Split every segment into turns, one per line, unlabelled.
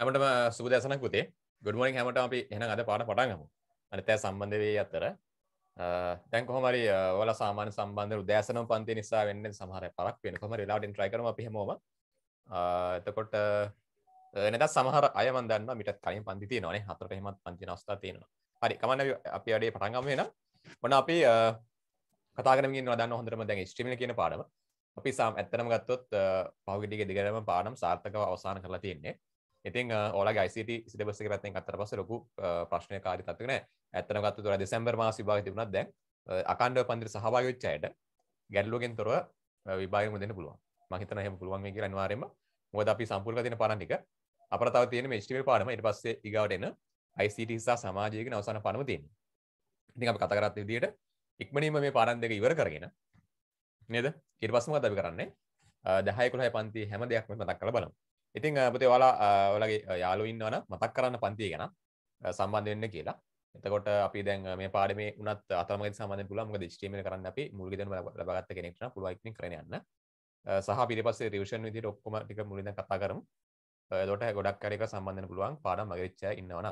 හැමටම සුබ දැසනක් පුතේ ගොඩමෝනිින් හැමට අපි එන අද පාට පටන්ගමු අන තෑ සම්බන්ධ වේ අත්තර දැන් කොහමරි වල සාමාන සම්බන්ධ උදෑසන පන්ති නිසා වෙන්න සහර පරක් වෙන කොම ලාඩින් ට්‍රයිකරම පිහමෝම එතකොට එනද සමහර අයමන්දන්න මිට කලින් පන්ති නොනේ හතර හෙමත් පන්ති නස්ථා තියෙනවා හරි කමන්න අපි අඩේ පටන්ගම වෙන මොන අපි කතාගරම නොදන්න හොඳරම දැන් ස්ටිමි කියන පාඩම අපි සාම් ඇත්තනම ගත්තොත් පහුගටික දිගරම පාඩම් සාර්ථකව අවසාන කරලා තියෙන්නේ ඉතින් ඕල ගයිසිට සිටබස කරත්න අතර පස ලොකු ප්‍රශ්නය කාරි තත්වන ඇත්තන ගත්තු තුර දෙසැම්බර් මාස විභාග තිබුණත් දැන් අකණ්ඩ පන්දිර සහභාගයොච්චයට ගැඩ්ලෝගෙන් තොරව විභාගම දෙන්න පුළුවන් මහිතන හෙම පුළුවන් කිය අනිවාරෙන්ම මොද අපි සම්පූර්ක තින පරන්නික අප තව තියෙන ේෂ්ටිවල් පානම ඉට පස්සේ ඉගවට එන යිසිට සා සමාජයක අවසන පනම තියෙන ඉතින් අප කතකරත් විදියට ඉක්මනීම මේ පාරන් දෙක ඉවර කරගෙන නේද ඉට පස්සම කතබි කරන්නේ දහයකුලහ පන්ති හැම දෙයක්ම මතක් කළ බලමු ඉතිං අපතේ ඔයාලා ඔලගේ යාලු ඉන්නවන මතක් කරන්න පන්තිය ගැන සම්බන්ධ වෙන්න කියලා එතකොට අපි දැන් මේ පාඩම උනත් අතම සමන් පුළම දිස්ටීම කරන්න අපි මුල්ග ලබගත්ත කෙනෙක්ට පුළුවක්න කරයන්න සහ පිරිපස්ස රවෂන් විදි ඔක්කොම ටික මුලිද කතා කරම් දොට ගොඩක් කරක සම්බන්ධන පුළුවන් පාඩම් මගරිච්ච ඉන්නවන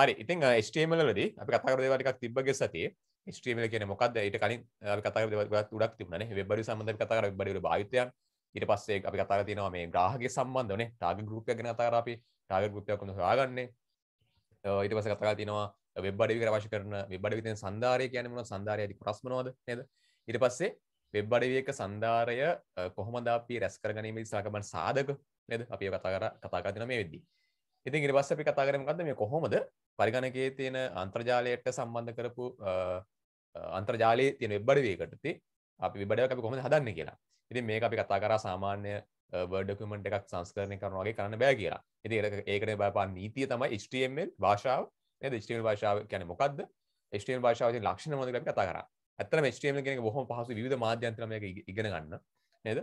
හරි ඉතින් ස්ටේමලදී අපි කතාකරදවටක් තිබ්බගේ සතිය ස්ට්‍රීමල කියන මොකක්ද ඊට කලින් කතර ගක් තුඩක් තිබන වෙබරි සම්බඳ කතර බඩ භාවිතයන් ඉට පස්සේ අපි කතර තිනවා මේ ග්‍රහගේ සම්බන්ධනේ ටාග ගරුපය ගෙන අතර අපි ටාග ගුපයක්ම හයාගන්න ඉට පස කතර තිනවා වෙබ්බඩ විකරවශ කරන වෙබ්බඩ විතෙන් සන්ධාරය කියන මුණ සන්ධාරය ඇති ප්‍රස්මනවාද නද ඉට පස්සේ වෙබ්බඩවියක සන්ධාරය කොහොමද අපි රැස් කරගනීම සාකමන් සාධක නද අපි කතාර කතාකාතින මේ වෙද්දී ඉතින් ඉට පස්ස අපි කතාකරමකද මේ කොහොමද පරිගණකයේ තියෙන අන්ත්‍රජාලයට සම්බන්ධ කරපු අන්ත්‍රජාලය තියෙන වෙබ්බඩවියකටති අපි විබඩයක් අපි කොහොම හදන්න කියලා ඉතින් මේක අපි කතා කරා සාමාන්‍ය වඩකුමට එකක් සංස්කරණය කරනවාගේ කරන්න බෑ කියලා ඉති ඒකට බපා නීතිය තමයි ස්ටML භාෂාව ස්ටල් භාෂාව කියන මොකක්ද ස්ටල් භාෂාව ලක්ෂණ මොදක කතා කර ඇතම ස්ටම කෙන බොහොම පහසු විධ මාධ්‍යන්ත්‍රම ඉගෙන ගන්න නේද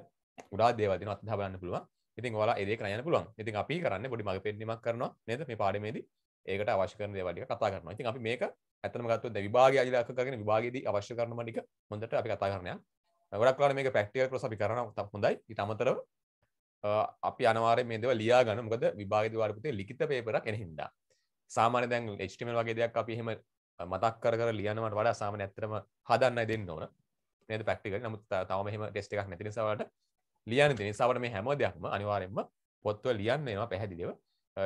උඩා දේවදින අත්හ බලන්න පුළුව ඉතින් වලා ඒදේ කරයන්න පුළුවන් ඉතින් අපි කරන්න බොඩි මඟ පෙන්ීමක් කරනවා නද මේ පාඩමේදී ඒකට අවශ්‍ය කරන දේවලිය කතා කරනවා ඉතින් අපි මේක ඇතම ගත්ව විභාග අජලකගෙන විභාගද අවශ්‍ය කරන මටික හොඳට අපි කතා කරනය ගොඩක් කලාට මේක පැක්ටියල් ප්‍රස අපි කරන තක් හොඳයි ඉතමතරව අපි අනවාර මේදව ලියා ගන මොකද විභාගද වාරපතේ ලිත පේපරක් එන හින්දා සාමාන දැන් එච්ටිමල් වගේ දෙයක් අපි හෙම මතක් කර ලියනවට වඩා සාමන ඇතරම හදන්න දෙන්න ඕන නද පැක්ටික නමුත් තවම හෙම ටෙස්ට එකක් නැති නිසාවට ලියන නිසාවට මේ හැම දෙයක්ම අනිවාරෙන්ම පොත්ව ලියන්න එවා පැහැදිලිව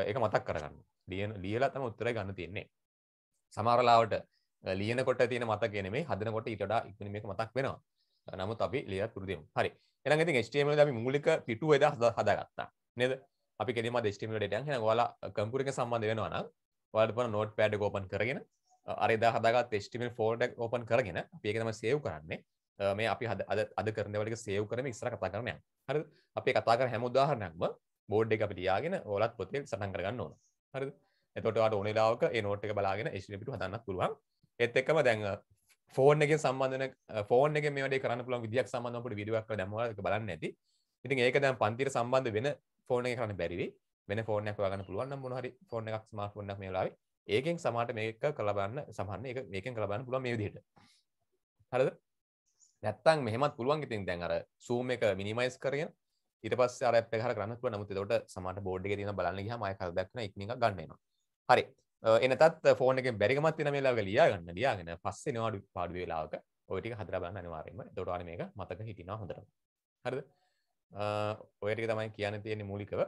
ඒක මතක් කරගන්න ලියන ලියලා තම උත්තර ගන්න තියන්නේ සමාරලාවට ලියනකොට තියෙන මතක නෙමේ හදනකොට ඊටඩා ඉක්මනින් මේක මතක් වෙනවා නමුත් අපි ලියලා පුරුදුමු හරි එහෙනම් ඉතින් HTML අපි මූලික පිටුව එදා හදාගත්තා නේද අපි කෙලින්ම HTML data එක එහෙනම් ඔයාලා කම්පියුටර් එක සම්බන්ධ වෙනවා නම් ඔයාලට පුළුවන් notepad එක open කරගෙන අර එදා හදාගත් HTML folder එක open කරගෙන අපි ඒක තමයි save කරන්නේ මේ අපි අද අද කරන දේවල් එක save කරමින් ඉස්සර කතා කරන්න යනවා හරිද අපි කතා කරන හැම උදාහරණයක්ම බෝඩ් එක අපි ලියාගෙන ඔයාලත් පොතේ සටහන් කරගන්න ඕන හරිද එතොටවාට ඕනෙලාවක ඒ නෝට් එක බලාගෙන ශ්ිපිට හදන්න පුළුවන් එත් එක්කම දැන් ෆෝර්න් එක සම්බන්ධන ෆෝර්න එක මේට කරන්න පුළන් විදිියක් සම්බන්ධපට විඩියක් දැම බලන්න ඇති ඉතින් ඒක දැන් පන්තිර සම්බන්ධ වෙන ෆෝර්න එක කරන්න බැරිවි වෙන ෆෝර්නයක් ගන්න පුළුවන් මොහරි ෆෝර්න එකක් ස්මාර්ට් ෆෝර්නක් මේ වෙලාවේ ඒකෙන් සමහරට මේක කලබන්න සමහරන එක මේකෙන් කලබන්න පුළුවන් මේ විදිහට හරිද නැත්තම් මෙහෙමත් පුළුවන් ඉතින් දැන් අර zoom එක minimize කරගෙන ඊට පස්සේ අර app එක හර කරන්න පුළුවන් නමුත් ඒකට සමහරට board එකේ තියෙන බලන්න ගියාම ආයෙ කල් දැක්කන ඉක්මනින් ගන්න එනවා හරි එනතත් ෆෝනක බැරිගමත් වෙන මේලාග ලියා ගන්න ලියාගෙන පස්සේ නවාඩු පාඩු වෙලාවක ඔයටික හදර බන්න අනිවාරෙන්ම දොටන මේක මතක හිටිනා හොඳර හරද ඔයටික තමයි කියන තියෙන මූලිකව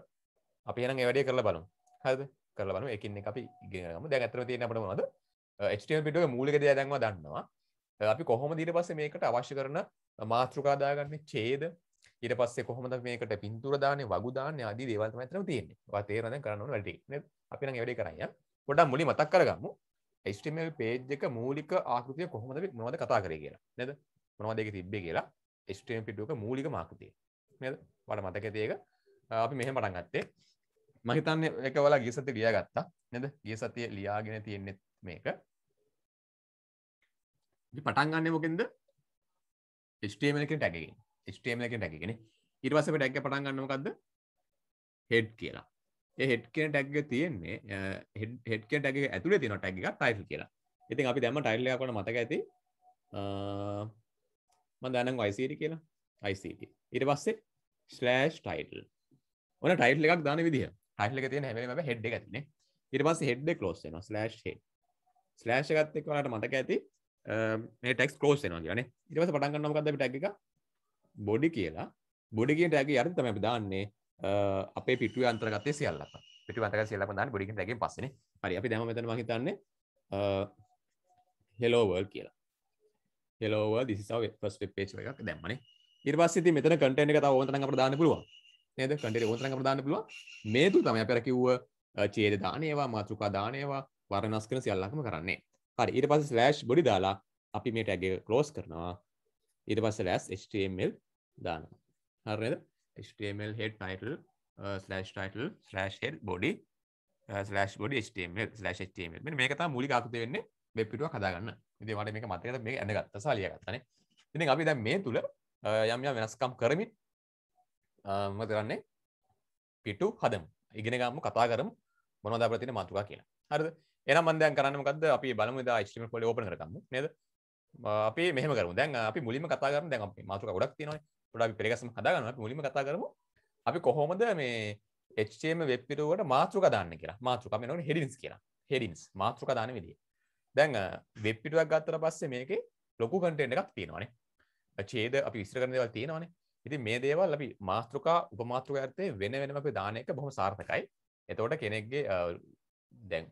අපි යන වැඩේ කරලා බලු හද කරලා බලු එකින්න අපි ඉගෙනම දැ ඇතර තියෙන අපට මොද HTML පිටුව මූලික දේ දැන්ව දන්නවා අපි කොහොම දීට පස්සේ මේකට අවශ්‍ය කරන මාතෘකාදාගන්න චේද ඊට පස්සේ කොහොමද මේකට පින්තූර දාන්නේ වගු දාන්නේ ආදී දේවල් තමයි අතන තියෙන්නේ. ඔයා තේරෙනවා දැන් කරන්න ඕන වැඩේ. නේ අපි නම් ඒ වැඩේ කරන් යන්න. පොඩ්ඩක් මුලින් මතක් කරගමු. HTML page එක මූලික ආකෘතිය කොහොමද මොනවද කතා කරේ කියලා. නේද? මොනවද ඒකේ තිබ්බේ කියලා. HTML page එක මූලික ආකෘතිය. නේද? ඔයාලට මතක ඇති ඒක. අපි මෙහෙම පටන් ගත්තේ. මම හිතන්නේ ඒක ඔයාලා ගිය සතියේ ලියාගත්තා. නේද? ගිය සතියේ ලියාගෙන තියෙන්නේ මේක. පටන් ගන්න මොකෙන්ද? HTML එකෙන් ටැග් එකෙන්. ස්ටේම එක ටැක්ගෙන ඉටවසම ටැක්ක පටන් ගන්නමකක්ද හෙඩ් කියලා හෙඩ් කියෙන ටැක්ග තියෙන්නේ හෙඩ් කිය ටැක ඇතුළ තින ටැක් එකක් ටයිල් කියලා ඉතින් අපි දැම ටයිල්ලයක්න මතක ඇති මදනම් අයිසිට කියලා අයිසිට ඉට පස්සේ ස්ලෑෂ් ටයිටල් ඕන ටයිල් එකක් දාන විදිහ ටයිල්ල එක තියෙන හැම හෙඩ් ඇතින ඉට පස් හෙඩ් කලෝස්සන ස්ලෑෂ් හෙ ස්ලෑෂ් එකත් එක්වට මතක ඇති ටෙක් කෝස් න ගන ඉරස පටන්ගන්නමකද ටැක් එක බොඩි කියලා බොඩිගෙන් රැගේ අර තමයි අපි දාන්නේ අපේ පිටුවේ අන්තර්ගතයේ සියල්ලක්. පිටුවේ අන්තර්ගතයේ සියල්ලක් දාන්නේ බොඩිගෙන් රැගෙන් පස්සේනේ. හරි අපි දැන් මෙතන මම හිතන්නේ hello world කියලා. hello world this is our first web page එකක් දැම්මනේ. ඊට පස්සේ ඉතින් මෙතන content එක තව ඕන තරම් අපිට දාන්න පුළුවන්. නේද? content එක ඕන තරම් අපිට දාන්න පුළුවන්. මේ තුන තමයි අපි අර කිව්ව ඡේද දාන ඒවා, මාතෘකා දාන ඒවා, වර්ණස් කරන සියල්ලක්ම කරන්නේ. හරි ඊට පස්සේ slash body දාලා අපි මේ tag එක close කරනවා. ඊට පස්සේ slash html දාන හරද HTML head title uh, slash title slash head body uh, slash body HTML slash HTML මේක තමයි මූලික ආකෘතිය වෙන්නේ වෙබ් පිටුවක් හදාගන්න. ඉතින් මට මේක මතකද මේක ඇඳගත්තා සහ ලියගත්තානේ. ඉතින් අපි දැන් මේ තුල uh, යම් යම් වෙනස්කම් කරමින් uh, මොකද කරන්නේ? පිටු හදමු. ඉගෙන ගමු කතා කරමු මොනවද අපිට තියෙන මාතෘකා කියලා. හරිද? එහෙනම් මම දැන් කරන්නේ මොකද්ද? අපි බලමු ඉතින් HTML ෆෝල්ඩර් ඕපන් කරගමු නේද? අපි මෙහෙම කරමු. දැන් අපි මුලින්ම කතා කරමු. දැන් අපි මාතෘකා ගොඩක් තියෙනවානේ. ොඩක් පෙරගසම හදාගන්න මුලිම කතා කරමු අපි කොහොමද මේ එච්චේම වෙපිරුවට මාතෘක දාන්න කියලා මාතෘක මෙනට හෙරින්ස් කියලා හෙරින්ස් මාතෘක දාන විදිිය දැන් වෙප්පිටුවක් ගත්තර පස්සේ මේක ලොකු කටෙන්ට එකක් තියෙනවානේ චේද අපි විස්්‍ර කරනදවල් තියෙනවානේ ඉති මේ දේවල් ලබි මාතෘකා උපමාතෘක ඇත්තේ වෙන වෙනම අපි දානයක බොහොම සාර්ථකයි එතවට කෙනෙක්ගේ දැන්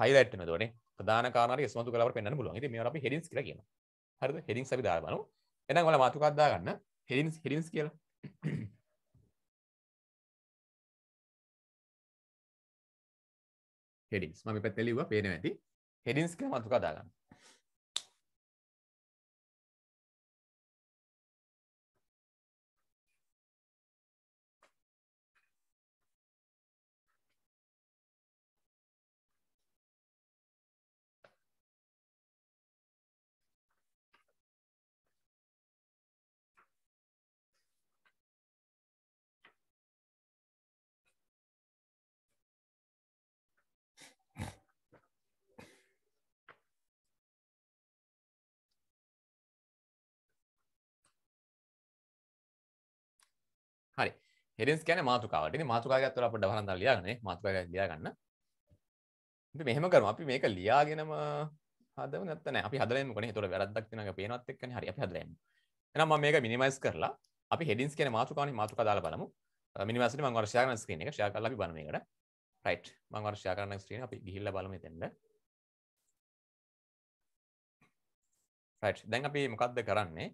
හයිලටන දොන ප්‍රධානකාර ස්මතු කලව පෙන්න්න පුළුවන් ඉති මේ අපි හෙරිස් කියලා කියන හරද හෙරින් සබි දාබනු එනම් වල මාතෘකක්දා ගන්න හෙරින්ස් හෙරින්ස් කියලා
හෙඩින්ස් මම පැත්තලිව පේන ඇති හෙඩින්ස්ක මතුකා දාගන්න
හරි හෙඩින්ස් කියන මාතුකාවට මාතුකාගත්තුල අපට හරන්දා ලියාගන්නේ මාතුකාග ලියාගන්න අපි මෙහෙම කරමු අපි මේක ලියාගෙනම හදව නැත්නම් අපි හදලා යමුකනේ ඒතකොට වැරද්දක් තියෙනවා පේනවත් එක්කනේ හරි අපි හදලා යමු එහෙනම් මම මේක මිනිමයිස් කරලා අපි හෙඩින්ස් කියන මාතුකාවනේ මාතුකා දාලා බලමු මිනිමයිස් නේ මම වර ෂෙයා කරන ස්ක්‍රීන් එක ෂෙයා කරලා අපි බලමු මේකට රයිට් මම වර ෂෙයා කරන ස්ක්‍රීන් අපි ගිහිල්ලා බලමු එතෙන්ට
රයිට් දැන් අපි මොකක්ද කරන්නේ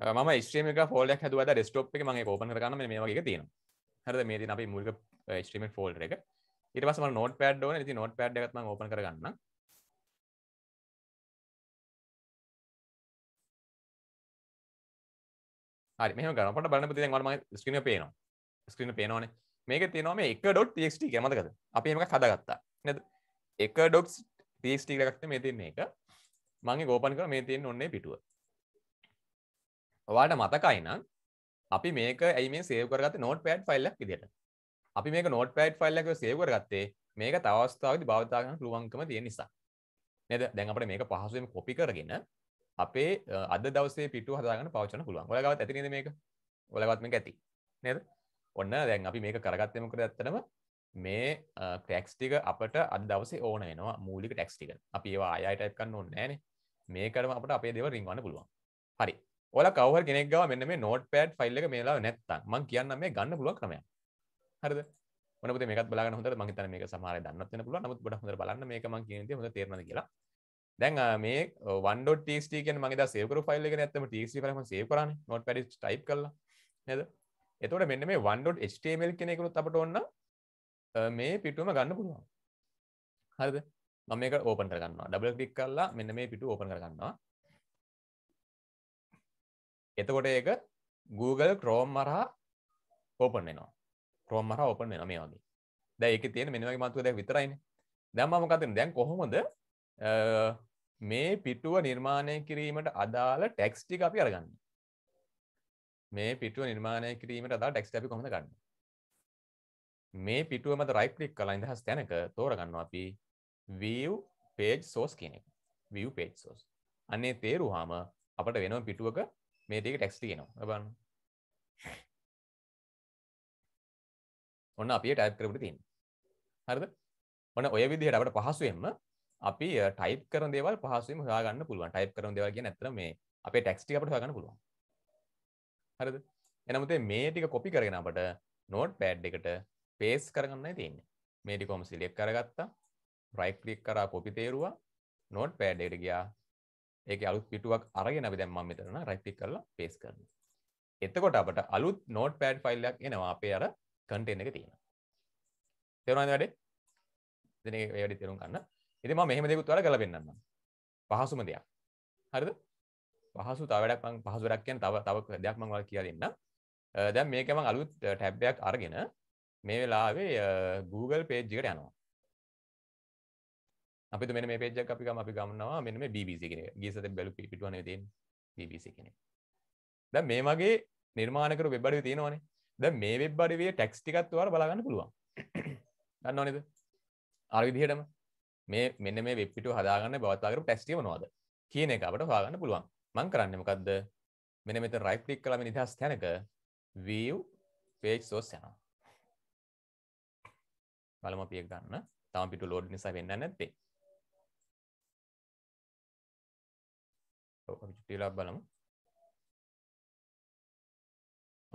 ම ස්ත්‍රම එක ෆෝල්ඩක් හැදුවද ඩෙස්ටෝප් එක මගේ කෝපන කරන්න මේ වගේ තියෙන හරද මේ දින අපි මුල්ක ස්ට්‍රීමෙන් ෆෝල්ඩ එක ඉටවස නොට පඩ් ෝන ති නොට පඩ් එකත්ම ඕපන කරගන්න හරි මෙම ගනපට බලන්න පුති වම ස්ක්‍රීන පේනවා ස්ක්‍රීන පේනවාන මේක තියනවාම එක ඩොට් ටක්ට මතකද අප මේක හදගත්තා නැ එක ඩොක්ස් ටක්ට මේ තින්නේ එක මගේ ගෝපන් කර මේ තියෙන් ඔන්නේ පිටුව ඔවාට මතකයිනම් අපි මේක ඇයි මේ සේව් කරගත්තේ නෝට් පෑඩ් ෆයිල් එකක් විදිහට. අපි මේක නෝට් පෑඩ් ෆයිල් එකක සේව් කරගත්තේ මේක තව අවස්ථාවකදී භාවිත කරන්න පුළුවන්කම තියෙන නිසා. නේද? දැන් අපිට මේක පහසුවෙන් කොපි කරගෙන අපේ අද දවසේ පිටුව හදාගන්න පාවිච්චි කරන්න පුළුවන්. ඔයාලගාවත් ඇති නේද මේක? ඔයාලගාවත් මේක ඇති. නේද? ඔන්න දැන් අපි මේක කරගත්තේ මොකද ඇත්තටම මේ ටැක්ස් ටික අපට අද දවසේ ඕන වෙනවා මූලික ටැක්ස් ටික. අපි ඒවා ආයෙ ටයිප් කරන්න ඕනේ නැහනේ. මේකටම අපිට අපේ දේවල් රින්ගවන්න පුළුවන්. හරි. ඔල කවර කෙනෙක්ගව මෙන්න මේ නෝට් පෑඩ් ෆල්ල එක මේලා නැත්තම් මං කියන්න මේ ගන්න පුළුව ක්‍රමය හරද ොට මේක බල හොට මහිත මේක සමහර දන්නත්න පුල නමුත් බොට හොඳ බලන්න මේ ම කියන හොඳ තේරන කියලා දැන් මේ වන්ඩ ටස්ට කිය මගේ සේකර ෆල්ල එක නැත්තම ටස් කරම සේකරන නොට පැඩි ටයි් කරලා නද එතොට මෙන්න මේ වන්ඩොඩ් ස්ටේමල් කෙනෙකුත් අපට ඔන්න මේ පිටුම ගන්න පුළුවන් හරිද මම මේක ඕපන් කරගන්නවා ඩබල් ක්ලික් කරලා මෙන්න මේ පිටු ඕපන් කරගන්නවා එතකොට ඒක Google ක්‍රෝම් මරහා ඕපනෙනවා ක්‍රෝම් මරහා ඕපන් වෙන මේ වගේ දැ එක තියෙන මෙනිවගේ මතුව දැක් විතරයින දැම්මමකතන දැන් කොහොමද මේ පිටුව නිර්මාණය කිරීමට අදාළ ටැක්ස් ටික අපි අරගන්න මේ පිටුව නිර්මාණය කිරීමට අදා ටැක්ස් අපි කොඳ ගන්න මේ පිටුව මත රයිප්ලික් කලා ඉදහස් තැනක තෝරගන්න අපි වීව් පේජ් සෝස් කියනෙක් වව් පේජ් සෝස් අන්නේ තේරුහාම අපට වෙනම පිටුවක මේ දෙක ටැක්ස් තියෙනවා බලන්න ඔන්න අපි ටයිප් කරපු තියෙන හරිද ඔන්න ඔය විදිහට අපිට පහසුවෙන්ම අපි ටයිප් කරන දේවල් පහසුවෙන්ම හොයාගන්න පුළුවන් ටයිප් කරන දේවල් කියන්නේ ඇත්තටම මේ අපේ ටැක්ස් ටික අපිට හොයාගන්න පුළුවන් හරිද එනමුත් මේ ටික කොපි කරගෙන අපිට නෝට් පෑඩ් එකට පේස් කරගන්නයි තියෙන්නේ මේ ටික කොහොම සිලෙක්ට් කරගත්තා රයිට් ක්ලික් කරා කොපි තේරුවා නෝට් පෑඩ් එකට ගියා ඒක අලුත් පිටුවක් අරගෙන අපි දැන් මම මෙතන රයිට් ක්ලික් කරලා පේස්ට් කරනවා. එතකොට අපට අලුත් notepad ෆයිල් එකක් එනවා අපේ අර content එක තියෙන. තේරුණාද වැඩේ? ඉතින් ඒ වැඩේ තේරුම් ගන්න. ඉතින් මම මෙහෙම දෙයක් උත්තර කරලා පෙන්නන්නම්. පහසුම දෙයක්. හරිද? පහසු තව වැඩක් මම පහසු වැඩක් කියන තව තව දෙයක් මම ඔයාලට කියලා දෙන්නම්. දැන් මේක මම අලුත් ටැබ් එකක් අරගෙන මේ වෙලාවේ Google page එකට යනවා. අපි මෙ මේ පේජක් අපි අපි ගමන්නවා මෙ මේ බිසි කෙන ගේසත බැලු පිටුවන ද බිසි කෙනෙ ද මේ මගේ නිර්මාණකර වෙබ්බඩ තියෙනවානේ ද මේ වෙබ්බඩවේ ටැක්ස් ටිකත්වර බලාගන්න පුළුවන් ගන්න ඕනෙද අරවිදිහටම මේ මෙන්න මේ වෙපිට හදාගන්න බවතාකරු ටැස්ටිය නවාද කියන එක අපට හාගන්න පුළුවන් මං කරන්න මොකක්ද මෙන මෙත රයිප්ලික් කලම නිදහස් තැනක වීව් පේජ් සෝස් යනවා බලම පියක් ගන්න තම පිට ලෝඩ් නිසා වෙන්න නැත්තේ
අපි චුට්ටිලක් බලමු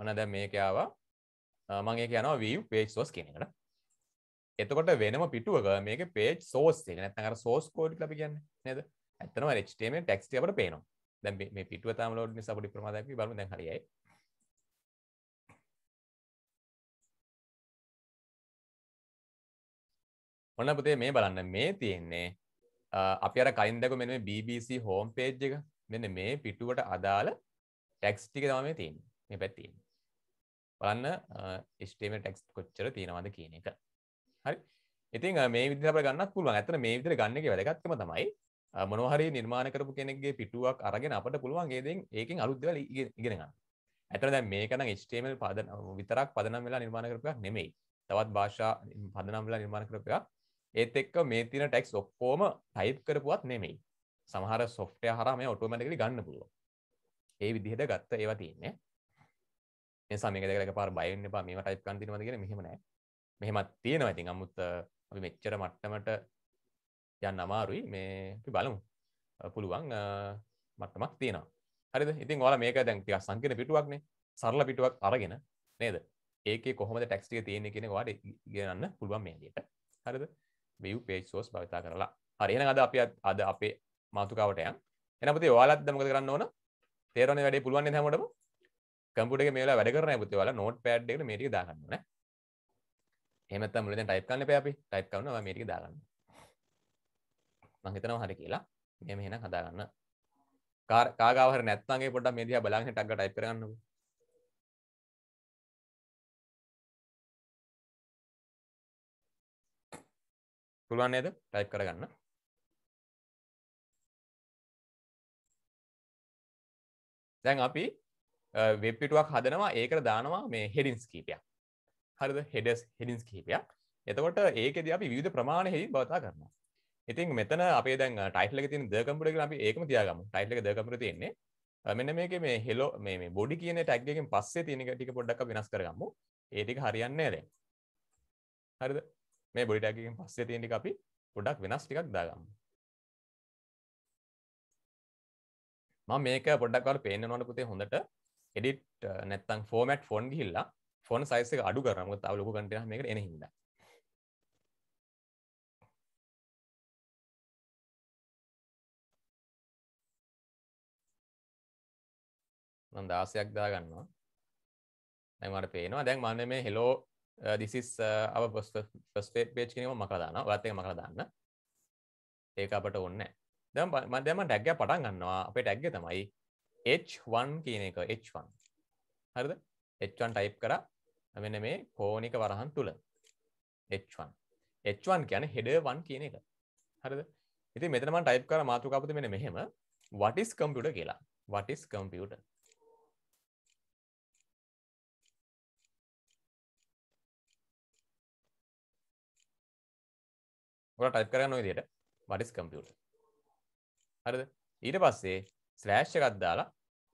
මන දැ මේකාවා මගේ කියනවා වී පේජ් සෝස් කෙනෙකට එතකොට වෙනම පිටුවක මේක පේජ් සෝස් එක නැතකට සෝස් කෝඩ් ලබි කියන්න නද ඇතනම රච්ටේම ටෙක්ස්ටේට පේනවා දැ මේ පිටුව තම ලෝඩ්නි සපටි ප්‍රමදැකි බලු දැ හරියි ඔන්න පුතේ මේ බලන්න මේ තියෙන්නේ අපි අර කයින්දක මෙ BBC හෝම් පේජ් එක මෙන්න මේ පිටුවට අදාළ ටැක්ස් ටික තම මේ තියෙන් මේ පැත්තියෙන් බලන්න ස්ටේම ටැක්ස් කොච්චර තියෙනවද කියන එක හරි ඉතින් මේ විදිහට ගන්න පුළුවන් ඇත්තට මේ විදිහට ගන්න එකේ වැදගත්කම තමයි මොනවා හරි නිර්මාණ කරපු කෙනෙක්ගේ පිටුවක් අරගෙන අපිට පුළුවන් ඒ දෙයින් ඒකෙන් අලුත් දේවල් ඉගෙන ගන්න. ඇත්තට දැන් මේක නම් HTML පදන විතරක් පදනම් වෙලා නිර්මාණ කරපු එකක් නෙමෙයි. තවත් භාෂා පදනම් වෙලා නිර්මාණ කරපු එකක්. ඒත් එක්ක මේ තියෙන ටැක්ස් ඔක්කොම ටයිප් කරපුවත් නෙමෙයි. සමහර සොෆ්ටය හරම ඔටෝමටිකලි ගන්න පුළුව ඒ විදිහට ගත්ත ඒවා තියන්නේ මේ සමකදක පාර බයන්න පා මේම ටයිප් කන්තිනවද කියෙන මෙහෙමනෑ මෙහෙමත් තියෙනවා ඇතින් අමුත් අපි මෙච්චර මට්ටමට යන්න අමාරුයි මේ බලමු පුළුවන් මට්ටමක් තියෙනවා හරිද ඉතින් ඔල මේක දැන් තිය සංකන පිටුවක්නේ සරල පිටුවක් අරගෙන නේද ඒක කොහොමද ටැක්ස්ටිය තියෙන කෙන වාඩ ගන්න පුළුවන් මේදියට හරිද විව් පේජ් සෝස් භවිතා කරලා හරින අද අපි අද අපේ මාතුකාවට යන් එන පුතේ ඔයාලත් දැන් මොකද කරන්න ඕන තේරෙන්නේ වැඩේ පුළුවන් නේද හැමෝටම කම්පියුටර් එකේ මේ වෙලාව වැඩ කරන්නේ පුතේ ඔයාලා නෝට් පෑඩ් එකට මේ ටික දාගන්න ඕනේ එහෙම නැත්නම් මුලදී ටයිප් කරන්න එපා අපි ටයිප් කරනවා මේ ටික දාගන්න මං හිතනවා හරි කියලා මෙහෙම එහෙනම් හදාගන්න කාගාව හරි නැත්නම් ඒ පොඩ්ඩක් මේ දිහා බලන් හිටක්
ටයිප් කරගන්නකෝ පුළුවන් නේද ටයිප් කරගන්න දැන් අපි
වෙබ්පිටුවක් හදනවා ඒකට දානවා මේ හෙඩින්ස් කීපයක් හරිද හෙඩස් හෙඩින්ස් කීපයක් එතකොට ඒකෙද අපි විධ ප්‍රමාණ හෙඩි බවතා කරනවා ඉතින් මෙතන අපේ දැන් ටයිටල තින දකම්පට අපි ඒකම තියාගම ටයිටල දකමර තියෙන්නේ මෙන්න මේක මේ හෙලෝ මේ බොඩි කියන ටැක්්ගෙන් පස්සේ තියෙනක ටික පොඩ්ඩක් වෙනස් කරගම්ම ඒටික හරියන්නේ ඇද හරිද මේ බොඩිටැකින් පස්සේ තියෙනටි අපි පොඩක් වෙනස් ටිකක් දාගම්මු ම මේක පොඩක්වල් පේන නොට පුතේ හොඳට එඩිට් නැත්තං ෆෝමට් ෆෝන් හිල්ලා ෆොන් සයිසක අඩු කරම තාව ලොක කටන මේක එන හිද දාසයක් දාගන්නවා ඇමට පේනවා දැන් මන මේ හෙලෝ දිසිස් අප පස්ේ පේච් කිනීම මකදාන වත්තය මකර දන්න ඒක අපට ඔන්නෑ දැම් මදම ටැක්ග පටන් ගන්නවා අපේ ටැක්ග තමයි H1 කියන එක H1 හරිද H1 ටයිප් කර මෙන්න මේ කෝනික වරහන් තුළ H1 H1 කියන හෙඩවන් කියන එක හරිද ඉති මෙතනම ටයිප් කර මාතුකාපති මෙන මෙහෙම වටිස් කම්පියුට කියලා වටිස් කම්පියුට ටයිප් කරන්න නොයිදියට වටිස් කම්පියුට හරිද ඊට පස්සේ ස්ලෑෂ් එකක් දාලා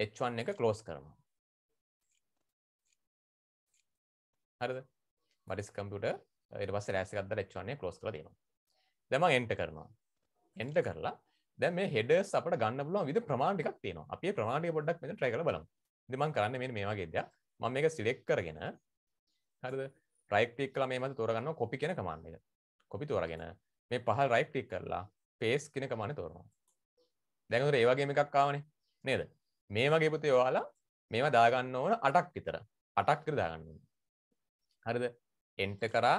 H1 එක ක්ලෝස් කරනවා හරිද මරිස් කම්පියුටර් ඊට පස්සේ ස්ලෑෂ් එකක් දාලා H1 එක ක්ලෝස් කරලා දෙනවා දැන් මම එන්ටර් කරනවා එන්ටර් කරලා දැන් මේ හෙඩර්ස් අපිට ගන්න පුළුවන් විවිධ ප්‍රමාණ ටිකක් තියෙනවා අපි මේ ප්‍රමාණ ටික පොඩ්ඩක් මෙතන try කරලා බලමු ඉතින් මම කරන්නේ මෙන්න මේ වගේ දෙයක් මම මේක සිලෙක්ට් කරගෙන හරිද රයිට් ක්ලික් කරලා මේ මත තෝරගන්නවා කොපි කියන කමාන්ඩ් එක කොපි තෝරගෙන මේ පහල් රයිට් ක්ලික් කරලා පේස් කියන කමාන්ඩ් තෝරනවා දැනතුර ඒවගේම එකක් කාවනේ නේද මේ වගේ පුතේ ඔයාලා මේවා දාගන්න ඕන අටක් විතර අටක් කර දාගන්න හරිද එන්ට කරා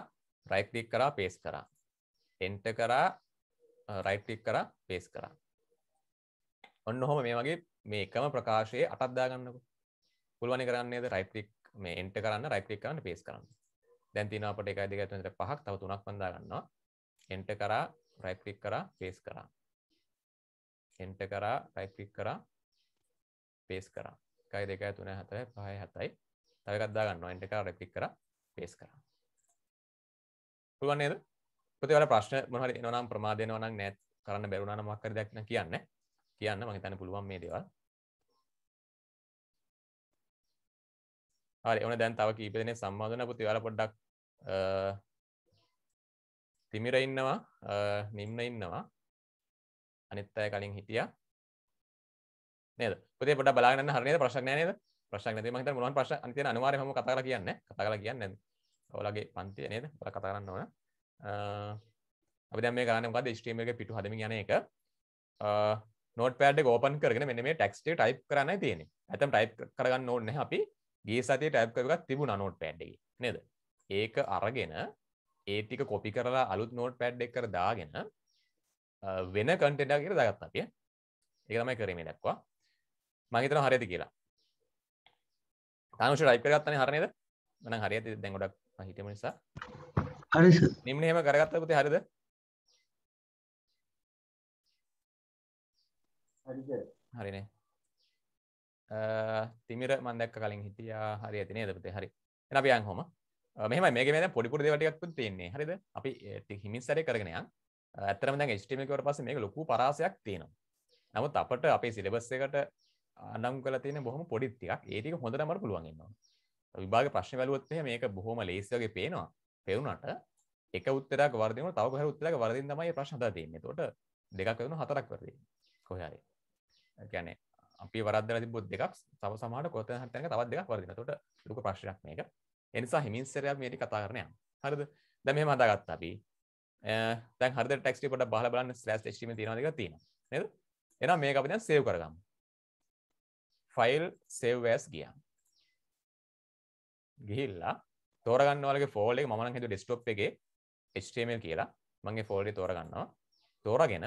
රයිට්ලික් කරා පේස් කරා එන්ට කරා රයිට්ලික් කරා පේස් කරා ඔන්න හොම මේ වගේ මේ එකම ප්‍රකාශයේ අටත් දාගන්නක පුළුවනි කරන්නේද රයිට්ලික් මේ එන්ට කරන්න රයිට්ලික් කරන්න පේස් කරන්න දැන් තියෙනවා අපිට 1 2 3 4 5ක් තව 3ක් වන් දාගන්නවා එන්ට කරා රයිට්ලික් කරා පේස් කරා එන්ට කරා රයික්ලික් කරා පේස් කරා එකයි දෙක තුන හතර පහය හතයි තවකත්දා ගන්න එන්ට කර රැක්ලික් කර පේස් කරා පුළුවන්න්නේද පතිවල ප්‍රශ්න මොහරි එනම් ප්‍රමාදයන වනක් නෑත් කරන්න බැරුණන මක්කර දෙයක්න කියන්න කියන්න මහිතන පුළුවන් මේ දේවල් හරි එවන දැන් තව කීපදන සම්මාධන පුතිවල පොඩ්ඩක් තිමිර ඉන්නවා නිම්න ඉන්නවා අනිත් අය කලින් හිටිය නේද පොතේ පොඩ බලාගන්න හරිනේද ප්‍රශ්නයක් නෑ නේද ප්‍රශ්නයක් නැති මම හිතන්නේ මොනවා ප්‍රශ්න අනිත් තියෙන අනිවාර්යයෙන්ම මම කතා කරලා කියන්නේ කතා කරලා කියන්නේ නැද්ද ඔයාලගේ පන්තිය නේද ඔයාලා කතා කරන්න ඕන අපි දැන් මේ කරන්නේ මොකද්ද ස්ට්‍රීම් එකේ පිටු හදමින් යන එක නෝට් පෑඩ් එක ඕපන් කරගෙන මෙන්න මේ ටෙක්ස්ට් එක ටයිප් කරන්නයි තියෙන්නේ ඇත්තම ටයිප් කරගන්න ඕනේ නැහැ අපි ගිය සතියේ ටයිප් කරපු එකක් තිබුණා නෝට් පෑඩ් එකේ නේද ඒක අරගෙන ඒ ටික කොපි කරලා අලුත් නෝට් පෑඩ් එකකට දාගෙන වෙන කටෙඩා කියර දගත් අපිය ඒතමයි කරමේ දක්වා මගේතන හරිද කියලා තනුෂ රයිපරගත්තන හරනද මන හරි දැගොඩක් හිටම නිසා හරි නිමනම කරගත්ත පුති හරිද හරිනේ තිමිර මන්දක් කලින් හිටිය හරි ඇතිනේ දපතේ හරි එන පියන් හොම මෙම මේ පොඩිපුර දෙවටක්පු තියන්නේ හරිද අපි හිමින් සරය කරගෙනයක් ඇතරම දැන් ස්ටිමිකවට පස මේ ලොකු පරාසයක් තියෙනවා නමුත් අපට අපේ සිලබස් එකට අනම් කල තියෙන බොහම පොඩිත්තියක් ඒතික හොඳට මට පුළුවන්ගන්නවා විභාග ප්‍රශ්න වැලුවත්ය මේක බොහොම ලේසිවගේ පේනවා පෙවුණට එක උත්තරක් වර්දිම තව හර උත්තරක වරදින් තමයි ප්‍රශ්නත තියන්නේ තොට දෙකක් වෙන හතරක් වරදී කොහරි ගැන අපි වරදල තිබොත් දෙකක් සව සමහට කොත හතනක තවත් දෙකක් වරදින තොට ලක ප්‍රශ්නයක් මේක එනිසා හිමින්සරයක් මේටි කතා කරනය හරද දැම මදාගත් අපි තැන් හරි ටක්ට පට බහල බලන්න ස්ලස් ටම තිනක තියෙන නද එනම් මේ අපි සේව් කරගම් ෆයිල් සෙව්වස් ගිය ගිහිල්ලා තෝරගන්නවලගේ ෆෝලෙ මන හිතු ඩෙස්ටොප් එක ස්ටමල් කියලා මගේ ෆෝල්ඩි තෝරගන්නවා තෝරගෙන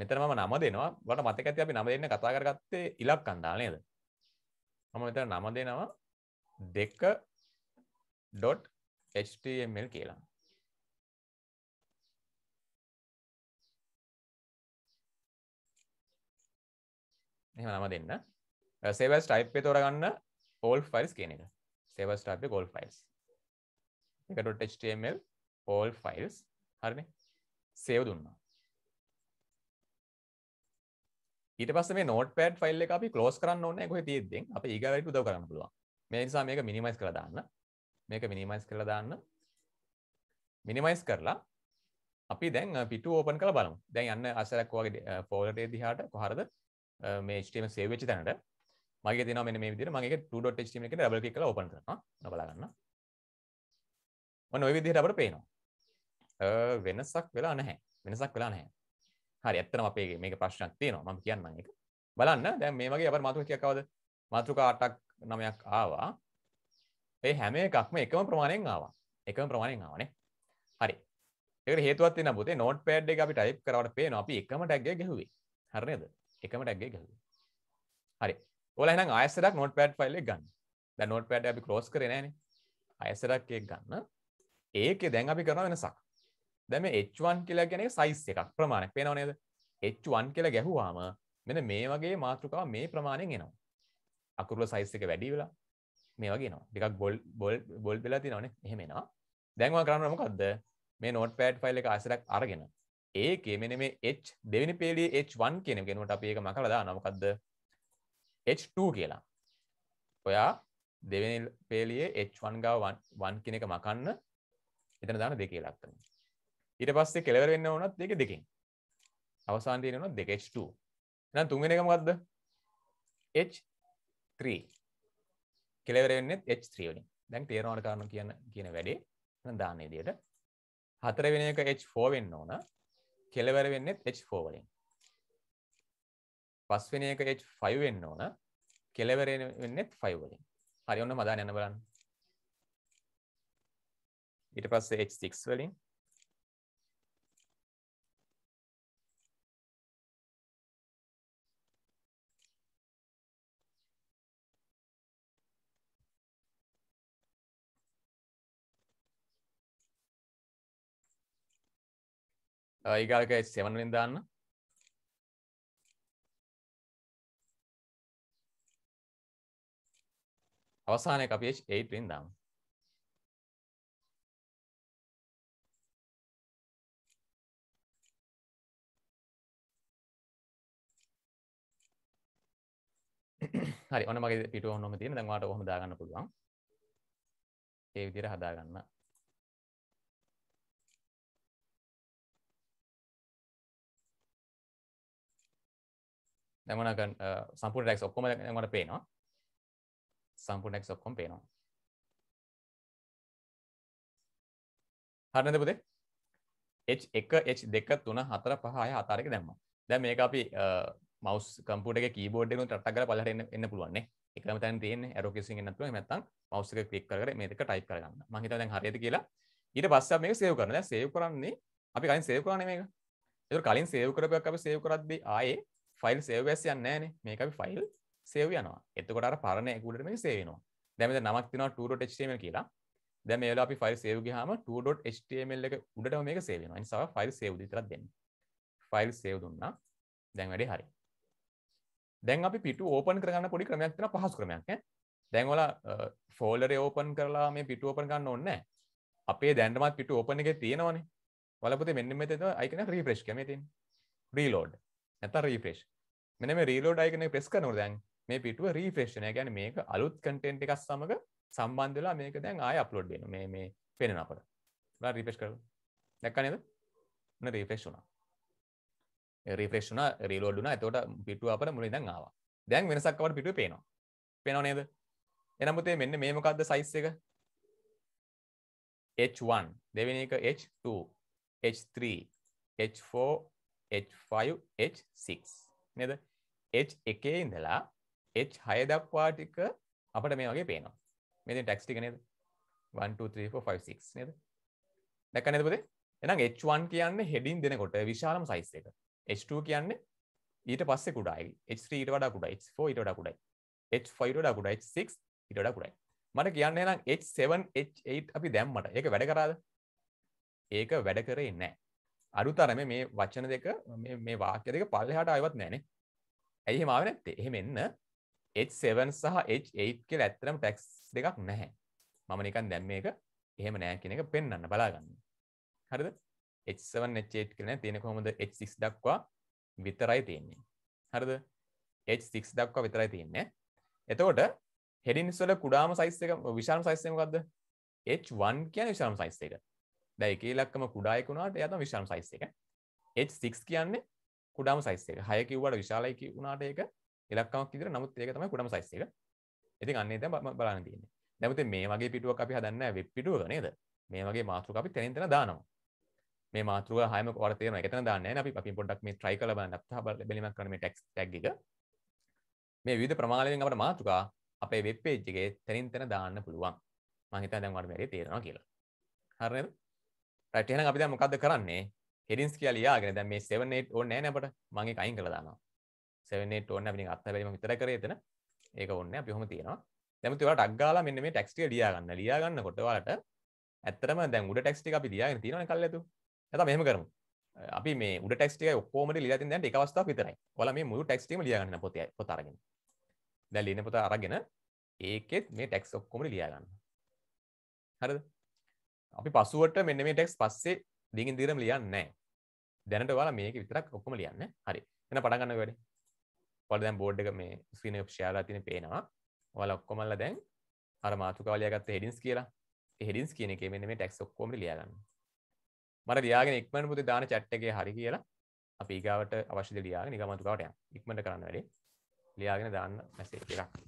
මෙතන ම නම දෙනවා වට මතක ඇති අපි නම දෙන්න කතා කරගත්තේ ඉලක් කන්දානේද මම මෙතර නම දෙනවා දෙක ඩොට් html කියලා එහම නම දෙන්න සේවස් ටයිප්ේ තෝරගන්න ඕල් ෆයිල්ස් කියන එක සේවස් ටයිපේ ගොල් ෆයිල්ස් එක.html ඕල් ෆයිල්ස් හරින සේව දුන්නා ඊට පස්ස මේ නෝට පෑඩ් ෆයිල් එක අපි කලෝස් කරන්න ඕන්න කොහ තියදෙන් අප ඒගවැට උදව කරන්න පුළුවන් මේ නිසා මේක මිනිමයිස් කළ දාන්න මේක මිනිමයිස් කළ දාන්න මිනිමයිස් කරලා අපි දැන් පිට ඕපන් කළ බලමු දැන් යන්න අසරක් වගේ පෝලටේ uh, දිහාට කොහරද මේ HTML save වෙච්ච තැනට මගේ තියෙනවා මෙන්න මේ විදිහට මම ඒක 2.html එකට double click කරලා open කරනවා. ඔන්න බලගන්න. ඔන්න ওই විදිහට අපිට පේනවා. වෙනසක් වෙලා නැහැ. වෙනසක් වෙලා නැහැ. හරි ඇත්තටම අපේ මේක ප්‍රශ්නක් තියෙනවා. මම කියන්නම් ඒක. බලන්න දැන් මේ වගේ අපර මාතෘකාවක් ආවද? මාතෘකා 8ක් 9ක් ආවා. ඒ හැම එකක්ම එකම ප්‍රමාණයෙන් ආවා. එකම ප්‍රමාණයෙන් ආවනේ. හරි. ඒකට හේතුවක් තියෙනවා පුතේ. notepad එක අපි type කරවට පේනවා අපි එකම tag එක ගැහුවේ. හරි නේද? එකම ටැග්ගේ ගහලා. හරි. ඔයාලා එහෙනම් ආයෙසරක් notepad file එක ගන්න. දැන් notepad අපි close කරේ නැහනේ. ආයෙසරක් එක ගන්න. ඒකේ දැන් අපි කරන වෙනසක්. දැන් මේ h1 කියලා කියන්නේ size එකක් ප්‍රමාණයක්. පේනව නේද? h1 කියලා ගැහුවාම මෙන්න මේ වගේ මාතෘකාව මේ ප්‍රමාණයෙන් එනවා. අකුරුල size එක වැඩි වෙලා මේ වගේ එනවා. ටිකක් බොල් බොල් බොල් වෙලා තියෙනවනේ. එහෙම එනවා. දැන් ඔයා කරන්නේ මොකද්ද? මේ notepad file එක ආයෙසරක් අරගෙන ඒකේ මෙන මේ H දෙවිනි පේලිය H1 කියන කෙනුවට අපි ඒක මකලා දානවා මොකද්ද H2 කියලා. ඔයා දෙවෙනි පේලියේ H1 ගාව 1 කියන එක මකන්න එතන දාන දෙකේ ලක්කන. ඊට පස්සේ කෙලවර වෙන්න ඕනත් දෙක දෙකෙන්. අවසාන තියෙන ඕනත් දෙක H2. එහෙනම් තුන්වෙනි එක මොකද්ද? H3. කෙලවර වෙන්නේ H3 වලින්. දැන් තේරවන කාරණා කියන කියන වැඩේ එහෙනම් දාන්න විදියට. හතර වෙන එක H4 වෙන්න ඕන. කෙලවර වෙන්නෙත් H4 වලින්. පස්වෙනි එක H5 වෙන්න ඕන. කෙලවර වෙන්නෙත් 5 වලින්. හරි ඔන්න මදාන යන්න බලන්න. ඊට පස්සේ
H6 වලින් ඒගාලක සෙවනෙන් දාන්න අවසානය අපේ ඒටෙන් දාම් හරි ඔන්න මගේ පිට හොම තියෙන දැන්වාට හොම දාගන්න පුළුවන් ඒ විදිර හදාගන්න දැමන සම්පු ටැක් ඔක්කොම ට පේනවා
සම්පු ටැක් ඔක්කොම පේනවා හරනද පුදේ එක එච් දෙක තුන හතර පහය හතාරක දැම්ම දැ මේක අපි මවස් කම්පට කීබෝඩ් ටක්ග පලට එන්න පුළුවන්නේ එකම තැන් තියෙන ඇරෝකිසි නතුව මත්තන් මවස්සක කලික් කර මේක ටයි කරන්න මහිත දැන් හරිද කියලා ඊට පස්ස මේ සේව කරන සේව් කරන්නේ අපි කලින් සේව කරන මේක එතු කලින් සේව් කරපයක් අප සේව් කරද්දී ආයේ ෆයිල් සේවස් යන්න ෑනේ මේක අපි ෆයිල් සේව යනවා එතකොට පරණ ඇකුලට මේ සේවනවා දැමද නමක් තින 2.html කියලා දැ මේල අපි ෆයිල් සේවගේ හම 2.html එක උඩට මේක සේවෙනවා නිසා ෆයිල් සේව් තර දෙන්න ෆයිල් සේව් දුන්නා දැන් වැඩි හරි දැන් අපි පිට ඕපන් කරන්න පොඩි ක්‍රමයක් තින පහසු ක්‍රමයක් දැන්වල ෆෝල්ඩර ඕපන් කරලා මේ පිට ඕපන් ගන්න ඕන්න අපේ දැන්ටමත් පිට ඕපන එක තියෙනවනේ වලපති මෙන්න මෙතද අයිකන රීප්‍රේෂ් කමතින් රීලෝඩ් ඇත රීෆ්‍රේෂ් මෙන මේ රීලෝඩ අයකන ප්‍රෙස් කනු දැන් මේ පිටුව රීෆ්‍රේෂණය ගැන මේක අලුත් කටෙන්ට් එකක් සමඟ සම්බන්ධලා මේක දැන් ආය අප්ලෝඩ් වෙන මේ මේ පෙනෙන අපට රිපේෂ් කර දැක්කනද න රීෆ්‍රේෂ් වුණා රිපේෂන රීලෝඩුන ඇතෝට පිටුව අප මුලින් දැන් ආවා දැන් වෙනසක්වට පිටුව පේනවා පෙනව නේද එනමුතේ මෙන්න මේමකක්ද සයිස් එක H1 දෙවෙනි එක H2 H3 H4 H5 H6 නේද H එකේ ඉඳලා H හය දක්වා ටික අපිට මේ වගේ පේනවා මේ දැන් ටැක්ස් ටික නේද 1 2 3 4 5 6 නේද දැක්ක නේද පුතේ එහෙනම් H1 කියන්නේ හෙඩින් දෙනකොට විශාලම සයිස් එක H2 කියන්නේ ඊට පස්සේ කුඩායි H3 ඊට වඩා කුඩායි H4 ඊට වඩා කුඩායි H5 ඊට වඩා කුඩායි H6 ඊට වඩා කුඩායි මට කියන්න නම් H7 H8 අපි දැම්මට ඒක වැඩ කරාද ඒක වැඩ කරේ නැහැ අරුතරම මේ වචන දෙක මේ වාක්‍ය දෙක පල්ලෙහාට අයවත් නෑනේ ඇයි හෙමාව නැත්තේ එහෙම එන්න H7 සහ H8 කියලා ඇත්තටම ටැක්ස් දෙකක් නැහැ මම නිකන් දැන් මේක එහෙම නෑ කියන එක පෙන්වන්න බලාගන්න හරිද H7 H8 කියලා තියෙන කොහොමද H6 දක්වා විතරයි තියෙන්නේ හරිද H6 දක්වා විතරයි තියෙන්නේ එතකොට හෙඩින්ස් වල කුඩාම සයිස් එක විශාලම සයිස් එක මොකද්ද H1 කියන්නේ විශාලම සයිස් එක දැයි එක ලක්කම කුඩායකුණට යතම විශාම සයිස් එක H6 කියන්නේ කුඩාම සයිස් එක හය කිව්වට විශාලයි වුණාට ඒක ඉලක්කමක් ඉදිරියට නමුත් ඒක තමයි කුඩාම සයිස් එක ඉතින් අන්න ඒ තමයි බලන්න තියෙන්නේ දැන් මේ වගේ පිටුවක් අපි හදන්නේ වෙබ් පිටුවක නේද මේ වගේ මාතෘකාව අපි තැනින් තැන දානවා මේ මාතෘක හයම වට තේරන එකතන දාන්න අපි අපි පොඩක් මේ ට්‍රයි කල බලන්න අපිට බල බැලීමක් කරන මේ ටෙක්ස් ටැග් එක මේ විවිධ ප්‍රමාණවලින් අපේ මාතෘකා අපේ වෙබ් පේජ් එකේ තනින් තන දාන්න පුළුවන් මම හිතන්නේ දැන් ඔයාලට මේක තේරෙනවා කියලා හරිද රයිට් එහෙනම් අපි දැන් මොකද්ද කරන්නේ හෙඩින්ස් කියලා ලියාගෙන දැන් මේ 7 8 ඕනේ නැහැ නේ අපට මම ඒක අයින් කරලා දානවා 7 8 ඕනේ අපි නිකන් අත්හැරලා මම විතර කරේ එතන ඒක ඕනේ නැහැ අපි ඔහොම තියනවා දැන් මුතු ඔයාලට අග් ගාලා මෙන්න මේ ටැක්ස් ටික ලියා ගන්න ලියා ගන්නකොට ඔයාලට ඇත්තටම දැන් උඩ ටැක්ස් ටික අපි ලියාගෙන තියෙනවනේ කල්ලාතු නැත්නම් මෙහෙම කරමු අපි මේ උඩ ටැක්ස් ටික ඔක්කොම ලියලා තියෙන දැන් එක අවස්ථාවක් විතරයි. ඔයාලා මේ මුළු ටැක්ස් ටිකම ලියා ගන්න පොතේ පොත අරගෙන. දැන් ලියන පොත අරගෙන ඒකෙත් මේ ටැක්ස් ඔක්කොම ලියා ගන්න. හරිද? අපි පසුවට මෙන්න මේ ටෙක්ස් පස්සේ දිගින් දිගටම ලියන්නේ නැහැ. දැනට ඔයාලා මේක විතරක් ඔක්කොම ලියන්න. හරි. එහෙනම් පටන් ගන්න වැඩි. ඔයාලා දැන් බෝඩ් එක මේ ස්ක්‍රීන් එක ෂෙයාර් කරලා තියෙන පේනවා. ඔයාලා ඔක්කොමලා දැන් අර මාතෘකාව ලියාගත්ත හෙඩින්ස් කියලා. ඒ හෙඩින්ස් කියන එකේ මෙන්න මේ ටෙක්ස් ඔක්කොම ලියාගන්න. මට ලියාගෙන ඉක්මනට පුතේ දාන chat එකේ හරි කියලා අපි ඊගාවට අවශ්‍ය දේ ලියාගෙන ඊගා මාතෘකාවට යන්න. ඉක්මනට කරන්න වැඩි. ලියාගෙන දාන්න මැසේජ් එකක්.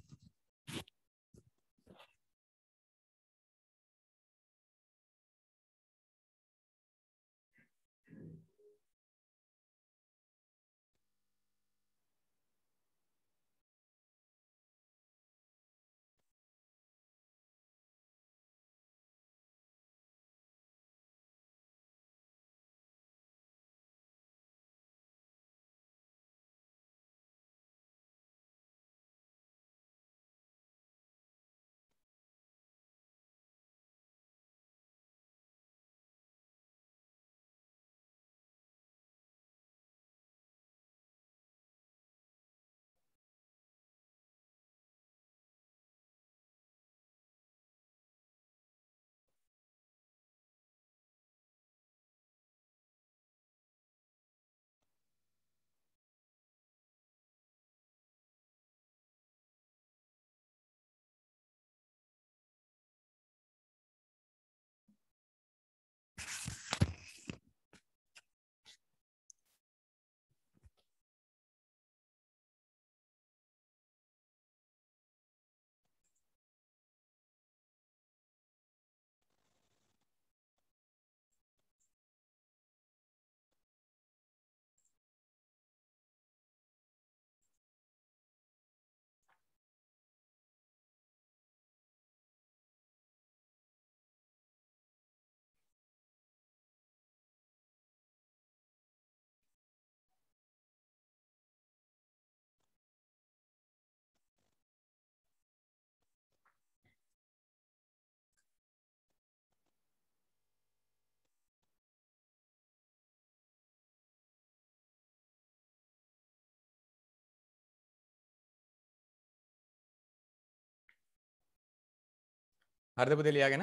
හරිදපු දෙලියාගෙන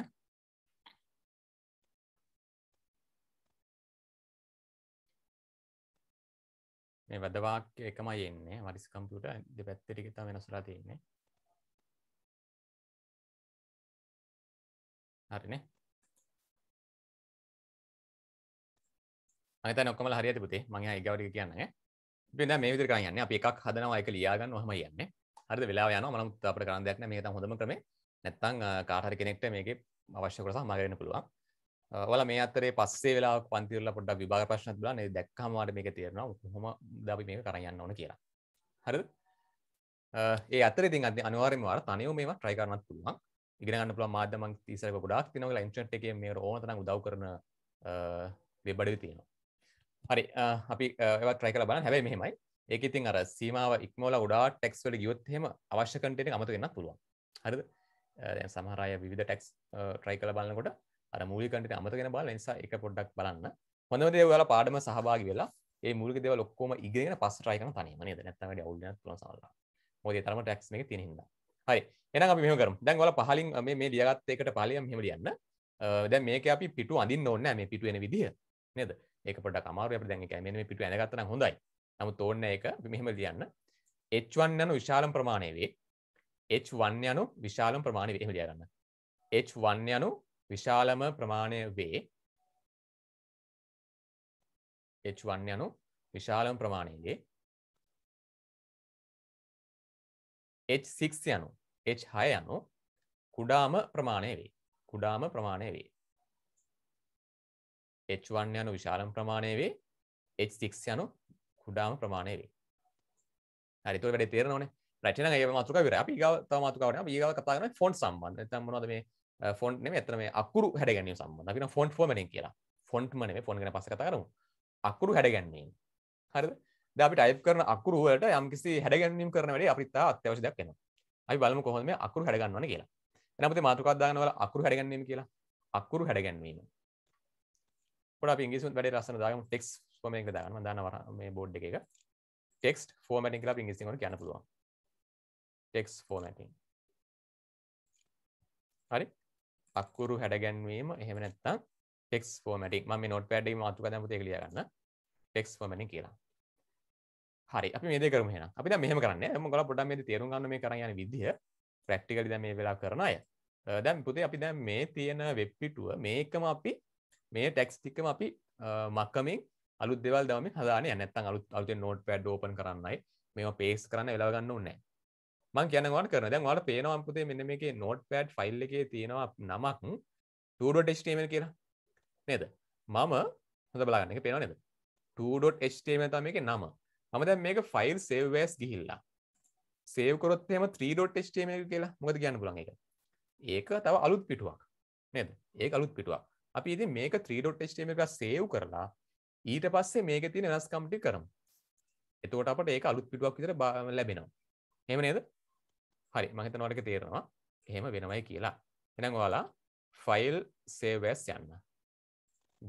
මේ වැදවාක් එකමයි එන්නේ මරිස් කම්පියුට දෙපැත්තටිකතා වෙනසලා තියන්නේ හරිනේ
අත නොක්කම හරි තිබේ මගේ ඒගවට කියන්න බෙද මේ විදිරකා යන්න අප එකක් හදනවා එක ලියාගන්න හම යන්න හරි වෙලා යන මනමුත් අපට කරන්දයක්න මේ හොඳම ක්‍රමේ නැත්තං කාටරි කෙනෙක්ට මේක අවශ්‍යකරස මගරෙන පුළුවන් වල මේ අතරේ පස්සේ වෙලා පන්තිරල පොඩ්ඩක් විභාග ප්‍රශ්න තුලා නේ දැක්කමාට මේක තේරෙනවා කොහොම අපි මේක කරන් යන්න ඕන කියලා හරිද ඒ අතර ඉතින් අද අනිවාර්යයෙන්ම වාර තනියම මේවා try කරන්නත් පුළුවන් ඉගෙන ගන්න පුළුවන් මාධ්‍ය මං ඉස්සර ගොඩාක් තියෙනවා කියලා ඉන්ටර්නෙට් එකේ මේ ඕන තරම් උදව් කරන වෙබ් අඩවි තියෙනවා හරි අපි ඒවා try කරලා බලන්න හැබැයි මෙහෙමයි ඒක ඉතින් අර සීමාව ඉක්මවලා උඩා ටෙක්ස් වල ගියොත් එහෙම අවශ්‍ය කන්ටෙන්ට් එක අමතක වෙන්නත් පුළුවන් හරිද සමහරය විධ ටැක්ස් ට්‍රයි කළ බලන්නකොට අර මූලිකට අමතගෙන බල නිසා එක පොඩ්ඩක් බලන්න හොඳදේ ඔයාල පාඩම සහභාගි වෙලා ඒ මුලක දෙව ලොක්කෝම ඉගෙන පස් ට්‍රයිකන තනීම නේද නැත්තමට ඔුඩන තුලසල්ලා මොදේ තරම ටැක්ස් එක තිනහිද හරි එන අපි මෙම කරම් දැන් වල පහලින් මේ දියගත්ත එකට පාලියම් හෙමලියන්න දැ මේක අපි පිටු අඳින් ඕන්න මේ පිටුවෙන විදිහ නේද ඒක පොට කමාරය දැන් එක මේ පිටු ඇනගත්තන හොඳයි නමු තෝන්න එක මෙහෙම ලියන්න එච්වන් යන විශාලම් ප්‍රමාණය වේ H1 යනු විශාලම ප්‍රමාණය වේ. එහෙම ලියගන්න. H1 යනු විශාලම ප්‍රමාණය වේ. H1 යනු විශාලම ප්‍රමාණය වේ.
H6 යනු H6 යනු
කුඩාම ප්‍රමාණය වේ. කුඩාම ප්‍රමාණය වේ. H1 යනු විශාලම ප්‍රමාණය වේ. H6 යනු කුඩාම ප්‍රමාණය වේ. හරි, ඒක වැඩේ තේරෙනවනේ. රටන ඒ මතුක විර අපි ගව මතුකවට ඒගව කතාන ෆොන් සම්බන්ධ තම්මනද මේ ෆොන්් නෙම එතරම අකුරු හැඩගැනීම සම්බන්ධ අපින ෆොන්් ෝමන කියලා ෆොන්ට්මනේ ෆොන්ගෙන පස කතාරනු අකුරු හැඩගැන්නේ හරි අපි ටයිප් කරන අකුරුවට යම්කිසි හැඩගැනීම කරන වැඩේ අපිත්තා අත්‍යවශ දෙයක් වෙන අපි බලමු කොහොම මේ අකුරු හැඩගන්නවන කියලා එනපති මාතුකක්දාගනවල අකුරු හැඩගැන්නීම කියලා අකුරු හැඩගැන්වීම පොඩ අපි ඉංග්‍රීසියෙන් වැඩේ ලස්සන දාගමු ටෙක්ස් ෆෝමැට් එක දාගන්න මම දානවා මේ බෝඩ් එක එක ටෙක්ස්ට් ෆෝමැටින් කියලා අපි ඉංග්‍රීසියෙන් කියන්න පුළුවන් ටෙක්ස් ෆෝමැටින් හරි අක්කුරු හැඩගැන්වීම එහෙම නැත්තම් ටෙක්ස් ෆෝමටි ම නොට පැඩ මතු දැපු ලියගන්න ටෙක්ස් ෆෝමටි කියලා හරි අපි මේ කරම හෙන අපි මෙහම කරන්න ම ගල පොඩ මේ තේරු ගන්න මේ කරයන විදිහ ප්‍රක්ටිකලි දැ මේ වෙලා කරන අය දැම් පුතේ අපි දැන් මේ තියෙන වෙබ්පිටුව මේකම අපි මේ ටැක්ස් ටිකම අපි මක්කමින් අලු දෙවල් දම හදාන නැත්තන් අලුත් අලුත නෝට් පැඩ් ෝපන් කරන්නයි මෙම පේස් කරන්න වෙලාගන්න ඕන්නෑ මං කියනවට කරන දැන් වාට පේනවා පුතේ මෙන්න මේ නෝට් පෑඩ් ෆයිල් එකේ තියෙනවා නමක් ටඩ කියලා නේද මම හොඳ බලාගන්න එක පේන නද ටඩ තම එක නම මම දැ මේක ෆයිල් සේවස් ගිහිල්ලා සේවකොත්තම 3.ටම කියලා මොද කියන්න පුළන් එක ඒක තව අලුත් පිටුවක් නද ඒ අලුත් පිටුවක් අපි ඉති මේක 3.ටම එක සේව් කරලා ඊට පස්සේ මේක තින වෙනස්කම්ටි කරම් එතවට අපට ඒ අලුත් පිටුවක් විතර ලැබෙනවා හෙම නේද හරි මහිතනවටක තේරෙනවා එහෙම වෙනවයි කියලා එනම් ඔයාලා ෆයිල් සේවස් යන්න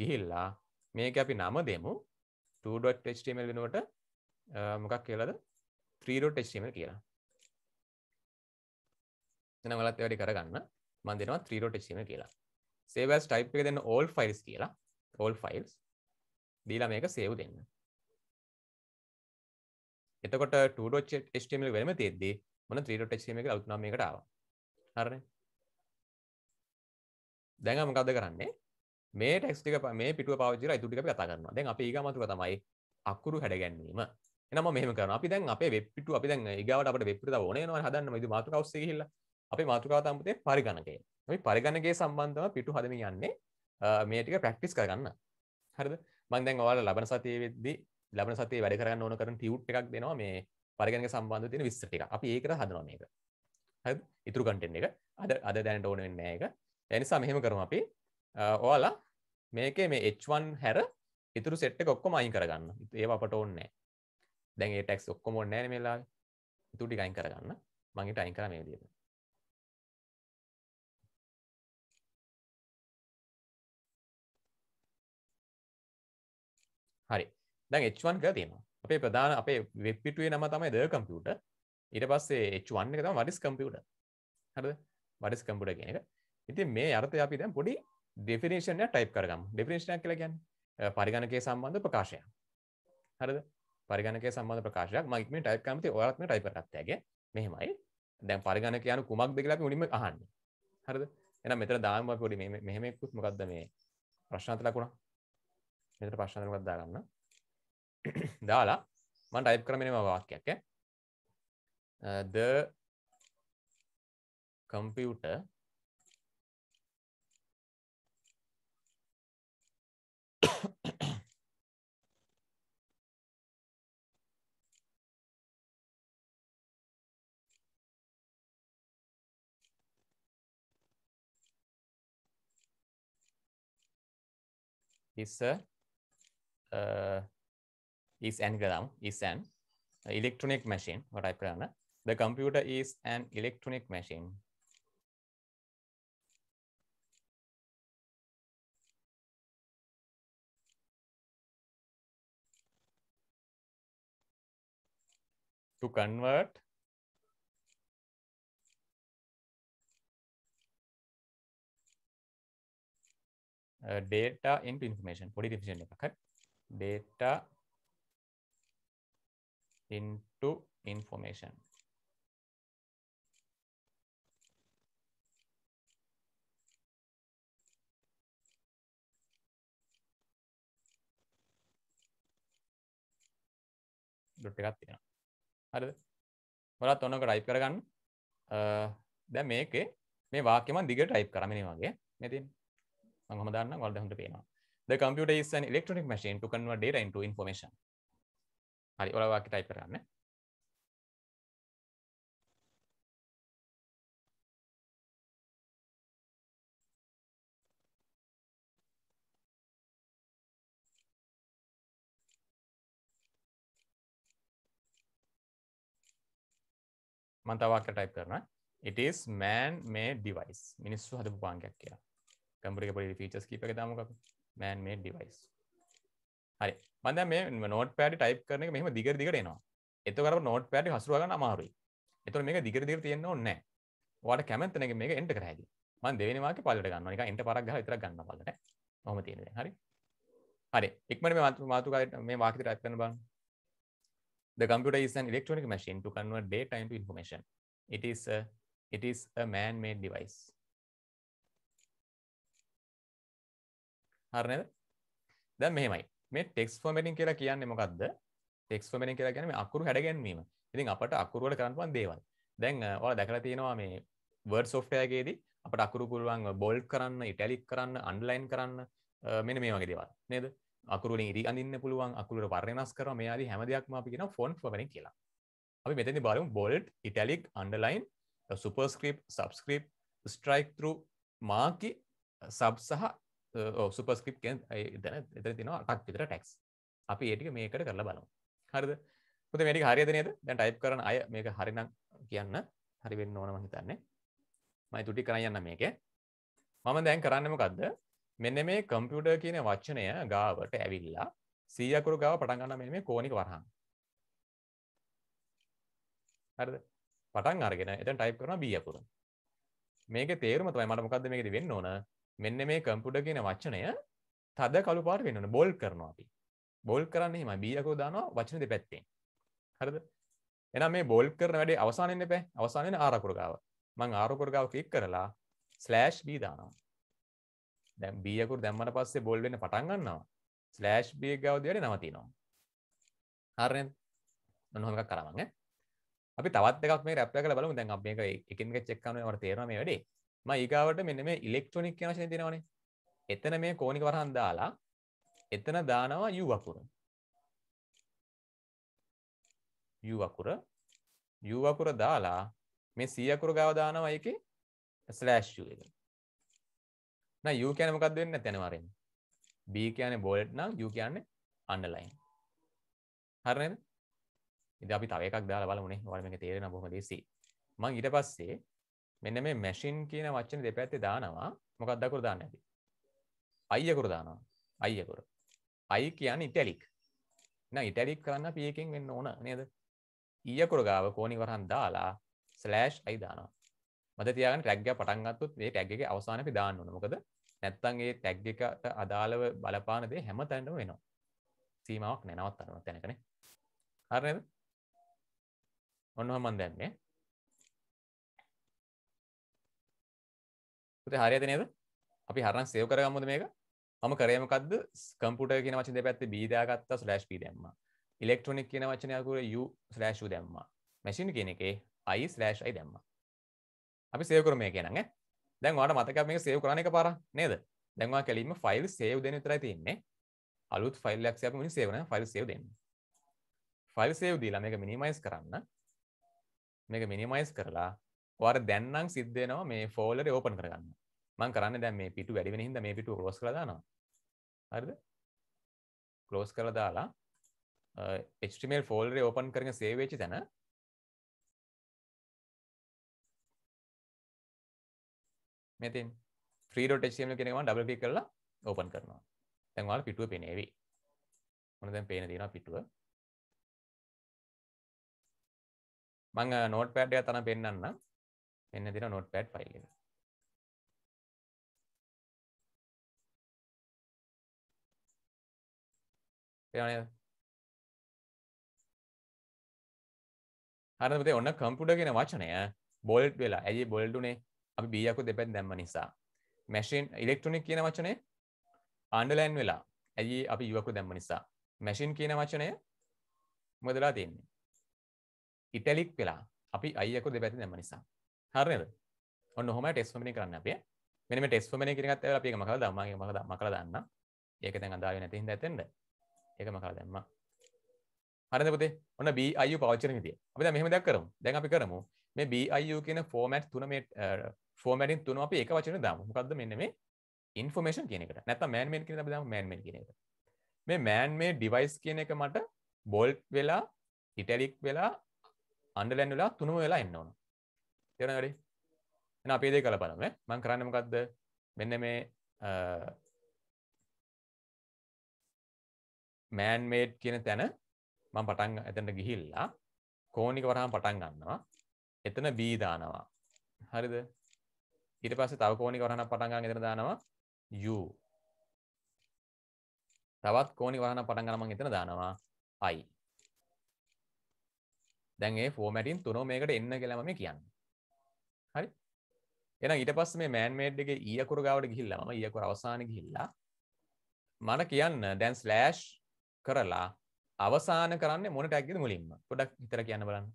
ගිහිල්ලා මේක අපි නම දෙමු 2.html වෙනුවට මොකක් කියලාද 3.html කියලා එනම් ඔයාලත් ඒ වැඩි කරගන්න මම දෙනවා 3.html කියලා save as type එක දෙන්න all files කියලා all files දීලා මේක save දෙන්න එතකොට 2.html වෙනම තියෙද්දී මන 3.hcm එක ලවුතුනා මේකට ආවා හරිනේ දැන් මොකද කරන්නේ මේ ටෙක්ස් ටික මේ පිටුව පාවිච්චි කරලා ඊටු ටික අපි කතා කරනවා දැන් අපි ඊගාමතුර තමයි අකුරු හැඩ ගැනීම එනම මෙහෙම කරනවා අපි දැන් අපේ වෙබ් පිටුව අපි දැන් ඊගාවට අපිට වෙබ් පිටුව ඕනේ වෙනවා හදන්න මේ මාතෘකාව ඔස්සේ ගිහිල්ලා අපේ මාතෘකාව තමයි පරිගණකය අපි පරිගණකයේ සම්බන්ධව පිටු හදමින් යන්නේ මේ ටික ප්‍රැක්ටිස් කරගන්න හරිද මං දැන් ඔයාලා ලබන සතියේ වෙද්දී ලබන සතියේ වැඩ කරන්න ඕන කරන ටියුට් එකක් දෙනවා මේ පරිගණක සම්බන්ධ තියෙන විස්තර ටික. අපි ඒකට හදනවා මේක. හරිද? ඉතුරු කන්ටෙන්ට් එක අද අද දැනට ඕන වෙන්නේ නැහැ ඒක. ඒ නිසා මෙහෙම කරමු අපි. ඔයාලා මේකේ මේ H1 හැර ඉතුරු සෙට් එක ඔක්කොම අයින් කරගන්න. ඒව අපට ඕනේ නැහැ. දැන් ඒ ටැක්ස් ඔක්කොම ඕනේ නැහැ නේ මේලාවේ. ඉතුරු ටික අයින් කරගන්න. මම ඊට අයින් කරා මේ විදිහට. හරි දැන් H1 කියලා තියෙනවා අපේ ප්‍රධාන අපේ වෙබ්පිටුවේ නම තමයි ද කම්පියුට ඉට පස්සේ එච්වන් එක තම වඩිස් කම්පියුට හරද වඩිස් කම්පුට කියන එක ඉතින් මේ අර්ථය අපි දැන් පොඩි ඩෙෆිනිෂන්ය ටයිප් කරගම් ඩෙෆිනිෂනයක් කියලා ගැන් පරිගණකය සම්බන්ධ ප්‍රකාශය හරද පරිගණක සම්බන්ධ ප්‍රකාශයක් මගේම ටයිප් කමති ඔයත්ම ටයිප කරත්තයගේ මෙහෙමයි දැන් පරිගණක යන කුමක් දෙකලා උනිම අහන්න හරද එන මෙතර දාම පොඩි මෙහෙමෙක්කුත් මොකක්ද මේ ප්‍රශ්නත ලකුණා මෙතර ප්‍රශ්නතකත් දාගන්න දාලා මන් ටයිප් කරමෙන වාක්‍යයක් ද uh,
computer
is a uh, is an gram is an electronic machine. What I plan? The computer is an electronic machine.
To convert uh, data into information. What is definition? Data into information. Dot එකක් තියෙනවා.
හරිද? ඔයාලත් ඔන්න ඔක type කරගන්න. දැන් මේකේ මේ වාක්‍ය මම දිගට ටයිප් කරා මෙන්න වගේ. මේ තියෙන්නේ. මම කොහොමද දන්නා? ඔයාලට හොඳට පේනවා. The computer is an electronic machine to convert data into information. ಹರಿ ಓಲ ವಾಕ್ಯ ಟೈಪ್ ಮಾಡಣ ಮಂತ ವಾಕ್ಯ ಟೈಪ್ ಮಾಡಣ it is man made device ಮಿನಿಸು ಹತೆ ಪಾಂಕ ಕ್ಯಾ ಕೇಲ ಕಂಪರಿಕೆ ಪೋರಿ ಫೀಚರ್ಸ್ ಕಿಪ್ ಅಗೇ ದಾಮೋಕ ಮ್ಯಾನ್ ಮೇಡ್ ಡಿವೈಸ್ ಹರಿ මන්ද මේ නෝට් පෑඩි ටයිප් කරන එක මෙහම දිගර දිගට එනවා එතකර නෝට් පෑඩි හසුරුවගන්න අමාරුයි එතුර මේක දිගර දිගට තියෙන්න ඕන්නෑ වාට කැමැත්තනක මේක එන්ට කරහැකි මන් දෙවෙනවාගේ පලට ගන්න එක එට පරක් විතර ගන්න පලට හොම තියෙන හරි හරි එක්මට මතු මාතුකාට මේ වාකිත ටයිප් කරන බන්න The computer is an electronic machine to convert data into information. It is a, it is a man-made device. හරි නේද? දැන් මෙහෙමයි. මේ ටෙක්ස් ෆර්මටින් කියලා කියන්නේ මොකක්ද ටෙක්ස් ෆර්මටින් කියලා කියන්නේ අකුරු හැඩගැන්වීම ඉතින් අපට අකුරු වල කරන්න පුළුවන් දේවල් දැන් ඔයාලා දැකලා තියෙනවා මේ වර්ඩ් software එකේදී අපට අකුරු පුළුවන් බොල්ඩ් කරන්න ඉටැලික් කරන්න අන්ලයින් කරන්න මෙන මේ වගේ දේවල් නේද අකුරුලින් ඉරි අඳන්න පුළුවන් අකුරට පරණස් කර මෙයාද හැමදයක්ම අපිෙන ෆොන් පරෙන කියලා අපි මෙතැති බලු බොල්ඩ් ඉටලික් අන්ඩලයින් සුපර්ස්ක්‍රප් සබස්ක්‍රප් ස්ට්‍රයික් තර මාකි සබ් සහ සුපස්කිප් එතන එතන තින අටක් විතර ටැක්ස් අපි ඒටික මේකට කරලා බලමු හරිද පුද මේටි හරිද නේද දැන් ටයිප් කරන අය මේක හරිනම් කියන්න හරි වෙන්න ඕන මං හිතන්නේ මයි තුටි කරන්න යන්න මේක මම දැන් කරන්න මොකද්ද මෙන්න මේ කම්පියුටර් කියන වචනය ගාවට ඇවිල්ලා සීයකුරු ගාව පටන් ගන්න මෙන්න මේ කෝණික වරහන් හරිද පටන් අරගෙන එතන ටයිප් කරනවා b අකුර මේකේ තේරුම තමයි මට මොකද්ද මේකේදී වෙන්න ඕන මෙන්න මේ කම්පුඩ කියෙන වචනය තද කළුපාට වෙන්නන බොල් කරනවා අපි බොල් කරන්නේ ම බියකෝ දානවා වචන දෙ පැත්තෙන් හරද එන මේ බොල් කරන වැඩේ අවසානෙන් එපැ අවසානෙන් ආරකුරගාව මං ආරකුරගාව කලික් කරලා ස්ලෑෂ් බී දානවා දැ බියකුර දැම්මට පස්සේ බොල් වෙන පටන්ගන්නවා ස්ලෑෂ් බිය ගවදයට නවතිනවා හරය නොහොමක් කරමග අපි තවත් එකක් මේ රැප්ල කළ බලමු දැන් අප එක එකින්ග චෙක්කන වට තේරම වැඩේ ම ඒගාවට මෙන්න මේ ඉලෙක්ට්‍රොනික් වශය දෙනවනේ එතන මේ කෝනික වරහන් දාලා එතන දානවා යු වකුර යු වකුර යු වකුර දාලා මේ සීයකුර ගාව දානවා එක ස්ලෑෂ් එක න යු කියන මොකක් දෙන්න තැනවරෙන් බී කියන බෝලට් නම් යු කියන්නේ අන්නලයින් හරනද ඉද අපි තව එකක් දාලා බලමුනේ වල මේක තේරෙන බොහොම දේසි මම ඊට පස්සේ මෙන්න මේ මැෂින් කියන වචන දෙපැත්තේ දානවා මොකක් දකුර දාන්න ඇති අයියකුර දානවා අයියකුර අයි කියන්න ඉටැලික් න ඉටැලික් කරන්න පියකින් වෙන්න ඕන නේද ඊයකුර e ගාව කෝනි වරහන් දාලා ස්ලෑෂ් අයි දානවා මද තියග ටැක්ග පටන්ගත්තුත් ඒ ටැක්ගේ අවසාන පි දාන්න නොකද නැත්තන්ගේ ටැක්්ගකට අදාළව බලපානදේ හැම තැන්ට වෙනවා සීමාවක් නැනවත් අරන තැනකන හරනද ඔන්නහමන් දැන්නේ පුතේ හරියද නේද? අපි හරනම් සේව් කරගමුද මේක? මම කරේ මොකද්ද? කම්පියුටර් කියන වචනේ දෙපැත්තේ b දාගත්තා ස්ලෑෂ් p දැම්මා. ඉලෙක්ට්‍රොනික කියන වචනේ අකුර u ස්ලෑෂ් u දැම්මා. මැෂින් කියන එකේ i ස්ලෑෂ් i දැම්මා. අපි සේව් කරමු මේක නං ඈ. දැන් ඔයාලට මතකයි මේක සේව් කරන එක පාරක් නේද? දැන් ඔයා කැලින්ම ෆයිල් සේව් දෙන විතරයි තියෙන්නේ. අලුත් ෆයිල් එකක් සේව් කරන සේව් කරන ෆයිල් සේව් දෙන්න. ෆයිල් සේව් දීලා මේක මිනිමයිස් කරන්න. මේක මිනිමයිස් කරලා වාර දැන්නම් සිද්ධයනවා මේ ෆෝල්ලර ඕපන් කරගන්න මං කරන්න දැ මේ පිටු වැඩිවෙන හිද මේ පිටු රෝස් කරදානවා හරිද කලෝස් කර දාලා HTML ෆෝල්ඩරේ ඕපන් කරන සේව් වෙච්ච තැන මෙතින් free.html කියන එක මම ඩබල් ක්ලික් කරලා ඕපන් කරනවා. දැන් ඔයාලා පිටුව පේනේවි. මොන දැන් පේන දිනවා පිටුව.
මම notepad එක තරම් පෙන්නන්නම්. එන්න දෙන නොට් පැඩ් ෆයිල් එක. තේරුණාද?
හරිද පුතේ ඔන්න කම්පියුටර් කියන වචනය බෝල්ඩ් වෙලා. ඇයි බෝල්ඩ් උනේ? අපි B අකුර දෙපැත්ත දැම්ම නිසා. මැෂින් ඉලෙක්ට්‍රොනික කියන වචනේ අන්ඩර්ලයින් වෙලා. ඇයි අපි U අකුර දැම්ම නිසා. මැෂින් කියන වචනය මොකදලා තියෙන්නේ? ඉටැලික් වෙලා. අපි I අකුර දෙපැත්ත දැම්ම නිසා. හරද ඔන්න හොම ටෙස්මනි කරන්න අපේ මෙම ටෙස්මන කිරත් අපේ මක දමගේ මක මකර දන්න ඒක තැන් අදාව නැති හිද ඇතෙන්ට ඒක මකර දැම්ම හරද පුතේ ඔන්න බ අයු පවචර හිතිය අපි මෙහම දක් කරම් දැන් අපි කරමු මේ බ අයු කියන ෆෝමට් තුනමට ෆෝමටින් තුන අප ඒක වචන දම මොකක්ද මෙන්න මේ ඉන්ෆෝමේෂන් කියනකට නැත මෑන්මෙන් කියන අපි මෑන්මෙන් කියන එක මේ මෑන් මේ ඩිවයිස් කියන එක මට බොල්ට් වෙලා ඉටලික් වෙලා අන්ඩලැන් වෙලා තුනම වෙලා එන්න ඕන තෙරන වැඩි එන අපේ දේ කලපනම මං කරන්නමකක්ද මෙන්න මේ මෑන්මේඩ් කියන තැන මං පටන් ඇතැට ගිහිල්ලා කෝනික වරහම් පටන් ගන්නවා එතන බීදානවා හරිද ඊට පස්සේ තව කෝනික වරහණක් පටන් ගන්න එතන දානවා u තවත් කෝනික වරහණක් පටන් ගන්න මං එතන දානවා i දැන් ඒ ෆෝමැටින් තුනෝ මේකට එන්න කියලා මම කියන්නේ හරි එන ඊට පස්ස මේ මෑන්මේඩ් එක ඊයකුර ගාවට ගිහිල්ලා ම ඒකුර අවසාන ගිහිල්ලා මන කියන්න දැන්ස් ලෑෂ් කරලා අවසාන කරන්න මොන ටැක්ගෙද මුලින්ම පොඩක් හිතර කියන්න බලන්න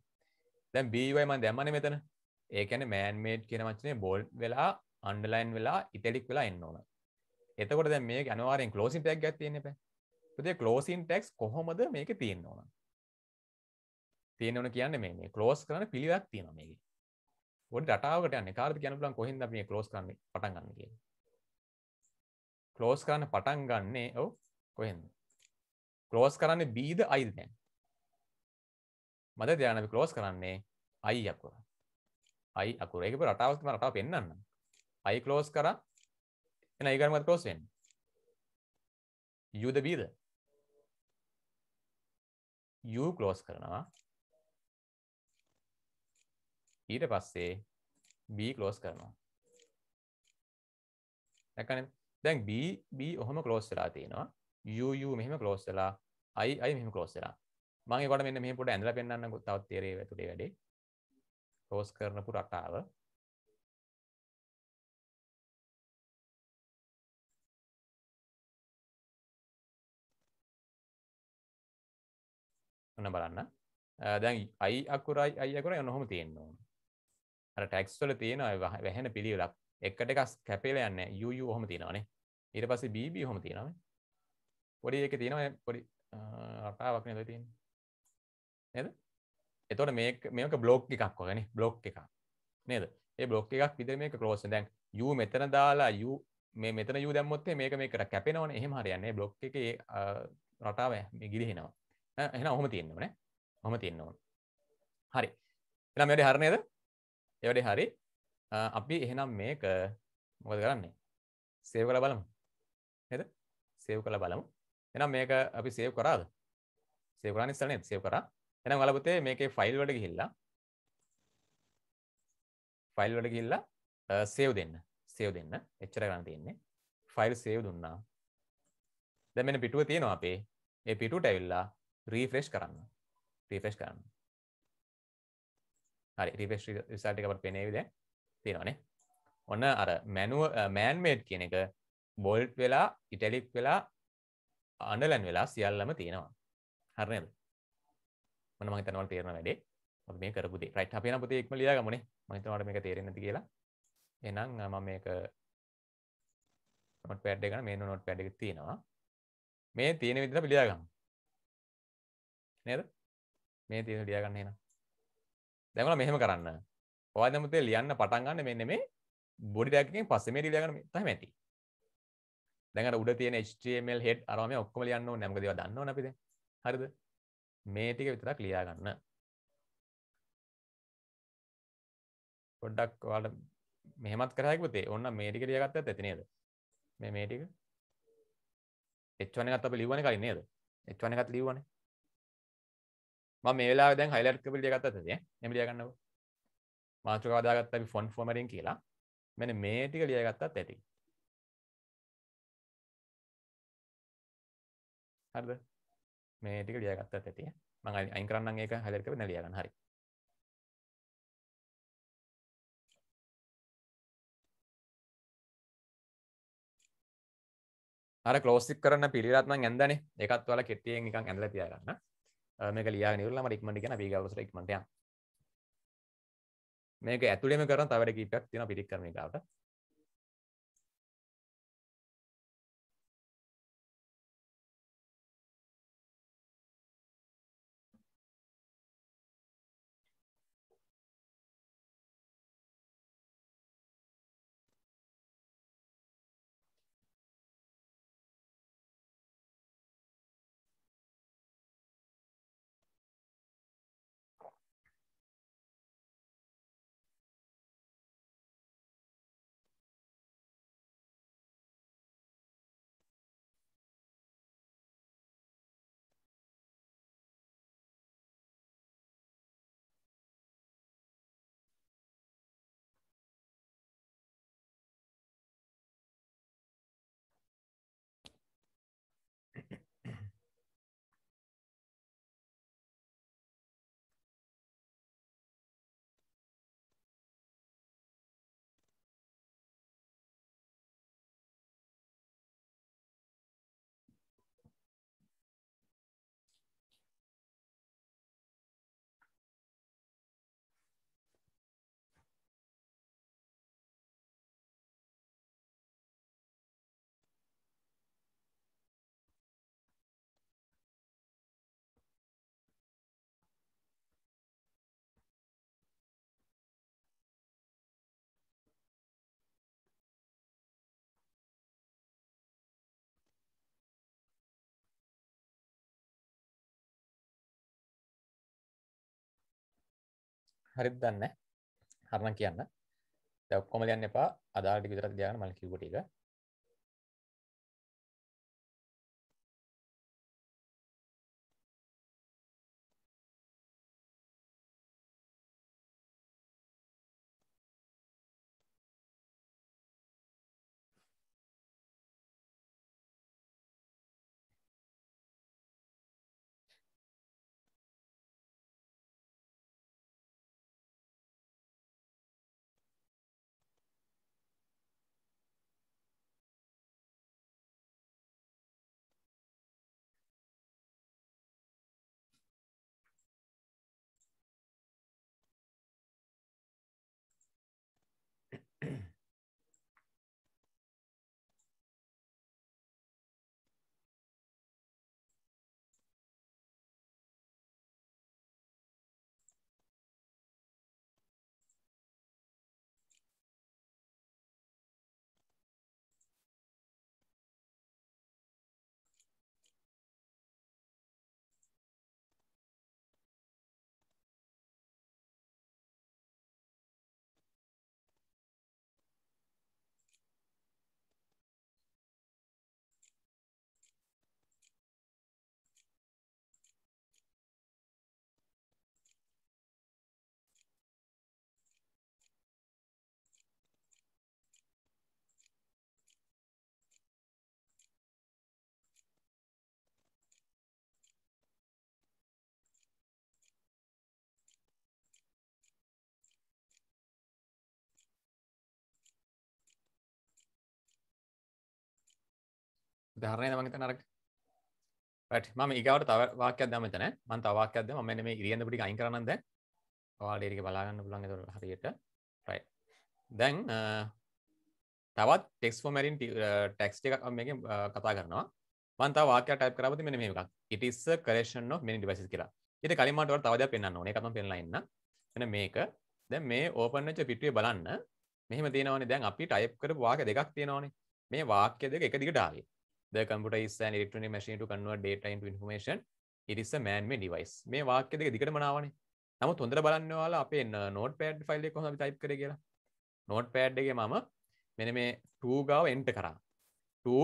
දැන් බීවයිම දැමන මෙතන ඒකැන මෑන්මේඩ් කියන මචනේ බෝල් වෙලා අන්ඩලයින් වෙලා ඉතෙලික් වෙලා එන්න ඕන එතකොට දැ මේ අනවාරෙන් කලෝසින් ටැක් ඇත්තියන්න පැ පුදේ කලෝසින් ටෙක්ස් කොහොමද මේක තියෙන් ඕන තියෙන ඕන කියන්න මේ කලෝස් කරන පිළිවක් තියෙන මේක පොඩි රටාවකට යන්නේ කාටද කියන්න පුළුවන් කොහෙන්ද අපි මේ ක්ලෝස් කරන්නේ පටන් ගන්න කියලා. ක්ලෝස් කරන්න පටන් ගන්නේ ඔව් කොහෙන්ද? ක්ලෝස් කරන්නේ B ද I ද දැන්? මද ධ්‍යාන අපි ක්ලෝස් කරන්නේ I අකුර. I අකුර. ඒක රටාවක් තමයි රටාව පෙන්වන්න. I ක්ලෝස් කරා එන ඊගාර මොකද ක්ලෝස් වෙන්නේ? U ද B ද? U ක්ලෝස් කරනවා ඊට පස්සේ B කලෝස් කරනවා දැකන දැන් B B ඔහොම කලෝස් වෙලා තියෙනවා UU මෙහෙම කලෝස් වෙලා I I මෙහෙම කලෝස් වෙලා මම ඒකට මෙන්න මෙහෙම පොඩ්ඩක් ඇඳලා පෙන්නන්නකෝ
තවත් තේරෙයි වැටුනේ වැඩේ කලෝස් කරනපු රටාව ඔන්න බලන්න දැන්
අයි අකුරයි අයි අකුරයි ඔන්න ඔහොම තියෙන්න ඕනේ අර ටැක්ස්වල තියෙනවා වැහෙන පිළිවෙලක් එකට එකක් කැපේලා යන්නේ UU ඔහම තියෙනවානේ ඊට පස්සේ BB ඔහම තියෙනවා පොඩි එකේ තියෙනවා පොඩි රටාවක් නේද තියෙන්නේ නේද එතකොට මේ මේක බ්ලොක් එකක් වගේනේ බ්ලොක් එකක් නේද ඒ බ්ලොක් එකක් විතර මේක ක්ලෝස් දැන් U මෙතන දාලා U මේ මෙතන U දැම්මොත් මේක මේකට කැපෙනවනේ එහෙම හරියන්නේ බ්ලොක් එකේ රටාව මේ ගිලිහෙනවා එහෙනම් ඔහොම තියෙන්න ඕනේ ඔහොම තියෙන්න ඕනේ හරි එහෙනම් මේ හරියනේද එවැඩේ හරි අපි එහෙනම් මේක මොකද කරන්නේ සේව් කළ බලමු හෙද සේව් කළ බලමු එනම් මේක අපි සේව් කරාද සේව් කරා නිස්සලනේ සේව් කරා එනම් ඔයාලා පුතේ මේකේ ෆයිල් වලට ගිහිල්ලා ෆයිල් වලට ගිහිල්ලා සේව් දෙන්න සේව් දෙන්න එච්චරයි ගන්න තියෙන්නේ ෆයිල් සේව් දුන්නා දැන් මෙන්න පිටුව තියෙනවා අපේ ඒ පිටුවට ඇවිල්ලා රීෆ්‍රෙෂ් කරන්න රීෆ්‍රෙෂ් කරන්න හරි රිපෙස් විසාට එකට පෙනේවිද තියෙනවානේ ඔන්න අර මැනුව මෑන්මේට් කියන එක බොල්ට් වෙලා ඉටලික් වෙලා අනලැන් වෙලා සියල්ලම තියෙනවා හරනද මන මහිතනවල් තේරන වැඩේ මේ කරපුති රයිට් අපේන පුතේ එක්ම ලියා ගමනේ මහිතනවට මේක තේරෙන්නේ නැති කියලා එහෙනම් මම මේක නොට් පෑඩ් එක ගන්න මේ නොට් පෑඩ් එක තියෙනවා මේ තියෙන විදිහට අපි ලියා ගමු නේද මේ තියෙන ලියා ගන්න එහෙනම් දැමල මෙහෙම කරන්න ඔයදමතේ ලියන්න පටන්ගන්න මෙන්න මේ බොඩි ටැක්කින් පස්සෙම ලියගන තම ඇති දැන උඩ තිය HTML හෙට අරම ඔක්කම ලියන්න නැමකදව දන්න නැපිද හරිද මේ ටික විතරක් ලියාගන්න පොඩ්ඩක් වාට මෙහමත් කරයකුතේ ඔන්න මේටික ලියගත්ත ඇතිනේද මේ මේටික එච්වන ගත්ත ලිවන කලින්නේද එච්වන එකත් ලිවනේ ම මේලා දැන් හයිලට් පිටිය ගත්තද එම ලියගන්නව මාතෘක වදාගත්ත අපි ෆොන් ෆෝමරින් කියලා
මෙන මේ ටික ලියගත්තත් ඇති හරිද මේ ටික ලියගත්තත් ඇති මම අයින් කරන්නම් ඒක හයිලයිට් කරලා ලිය ගන්න හරි
අර ක්ලෝස් එක කරන්න පිළිවෙලත් මම ඇඳනේ ඒකත් ඔයාලා කෙටියෙන් නිකන් ඇඳලා තියාගන්න මේක ලියා නිරලා මට ඉක්මනට කියන වේගවසර ඉක්මනට යන්න මේක ඇතුළේම කරන තව වැඩ කීපයක් තියෙනවා පිටික් කරන එකට
හරිත් දන්න හරණ කියන්න දැක්කොම යන්න එපා අදාටික විතරත් දයන මල් කිවටික
දහරණය මගත නරක ම ඒකවට තව වාක්‍යයක් දමතන මන්ත අවාක්‍යද ම මේ ඉරියන්න පිටි අයින් කරනද වාඩේරික බලාගන්න පුළන් තුර හරියට රයි දැන් තවත් ටෙක්ස් ෝමරින් ටෙක්ස් එකක් මේ කතා කරනවා මන්ත වාක්‍ය ටයිප් කරබති මෙ මේක් ඉටිස්ස කරේෂන් මෙනි ඩිවසි කියලා ඉට කලිමටව තවද පෙන්න්න ඕන එකම පෙන්ලන්න එන මේක දැ මේ ඕපනච පිටුවේ බලන්න මෙහම තියෙනවන දැන් අපි ටයිප් කර වාක දෙකක් තියෙනවනේ මේ වාක්‍ය දෙක එක දිගටාවේ the computer is an electronic machine to convert data into information it is a man-made device මේ වාක්‍ය දෙක දිගටම නාවනේ නමුත් හොඳට බලන්න ඔයාලා අපේ notepad file එක කොහොමද අපි type කරේ කියලා notepad එකේ මම මෙන්න මේ to ගාව enter කරා to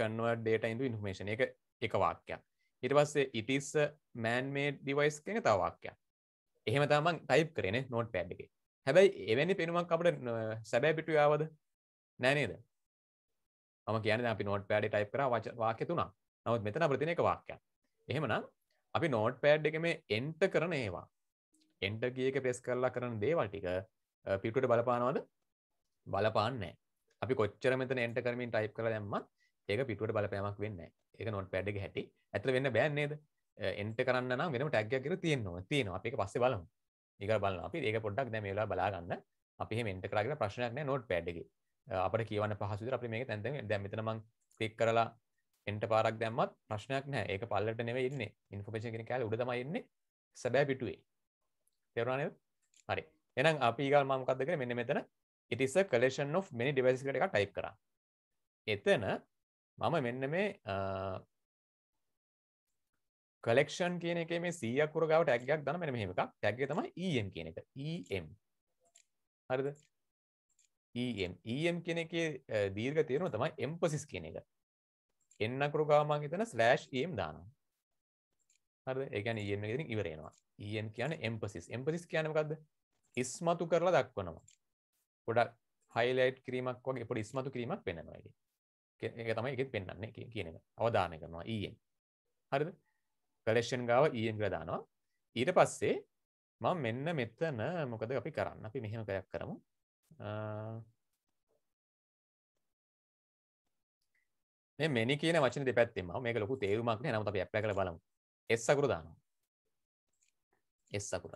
convert data into information ඒක එක වාක්‍යයක් ඊට පස්සේ it is a man-made device කියන තව වාක්‍යයක් එහෙම තමයි මම type කරේ නේ notepad එකේ හැබැයි එවැනි පෙනුමක් අපිට සැබෑ පිටුවේ ආවද නෑ නේද ම කියන අපි නෝට් පෑඩ ටයි් කර වාක්‍ය තුනා නවත් මෙතන ප්‍රතින එක වාක්‍යන් එහෙමනම් අපි නෝට් පෑඩ් එක මේ එන්ට කරන ඒවා එන්ට ගියක පෙස් කරලා කරන දේවල් ටික පිටුට බලපානවද බලපාන්නේ අපි කොච්චර මෙත එන්ට කරමින් ටයි් කර දැම්ම ඒක පිටුවට බලපෑමක් වෙන්න ඒක නොට් පෑඩ් එක හැටි ඇතල වෙන්න බෑන්නේද එන්ට කරන්න නම් වෙනම ටැක්්ග කර තියෙන්නවා තියෙනවා අපි පස්සේ බලමු ඒක බලන්න අපි ඒක පොඩ්ඩක් දැමේලා බලාගන්න අපි මෙන්ට කරගෙන ප්‍රශ්නයක් නෝට් පෑඩ්ගේ අපට කියවන පහසුද අපි මේක තැන්තෙන් දැමිතන මං ක්‍රික් කරලා එන්ට පාරක් දැම්මත් ප්‍රශ්නයක් නෑ ඒක පල්ලට නෙව ඉන්න ඉන්ෆපේෂන් කෙන කෑල උඩතමයින්න සැබෑ පිටුවේ තෙරුණනය හරි එනම් අපිගල් මමකක්ද කර මෙන්න මෙතන ඉතිස්ස කලේෂන් of මෙනි ඩිවයිස් කට එක ටයි් කර එතන මම මෙන්න මේ කලෙක්ෂන් e කියන එක මේ e සීයක්කුරගාවට ඇක්ගයක් දන මෙන මෙහමක් ටැක්ගේ තම EM කියන එක EM හරිද EM EM කියන එකේ දීර්ඝ තේරුම තමයි emphasis කියන එක. එන්න අකුරු ගාමන් එතන /em දානවා. හරිද? ඒ කියන්නේ EM එක ඉතින් ඉවර වෙනවා. EM කියන්නේ emphasis. emphasis කියන්නේ මොකද්ද? ඉස්මතු කරලා දක්වනවා. පොඩක් highlight කිරීමක් වගේ පොඩි ඉස්මතු කිරීමක් වෙනවා ඒකේ. ඒක තමයි ඒකෙත් පෙන්වන්නේ කියන එක. අවධානය කරනවා EM. හරිද? collection ගාව EM කියලා දානවා. ඊට පස්සේ මම මෙන්න මෙතන මොකද අපි කරන්න? අපි මෙහෙම කයක් කරමු. මේ මෙනි කියන වචන දෙපැත්තෙම මේක ලොකු තේරුමක් නෑ නමුත් අපි ඇප්ලයි කරලා බලමු. S අකුර දානවා. S අකුර.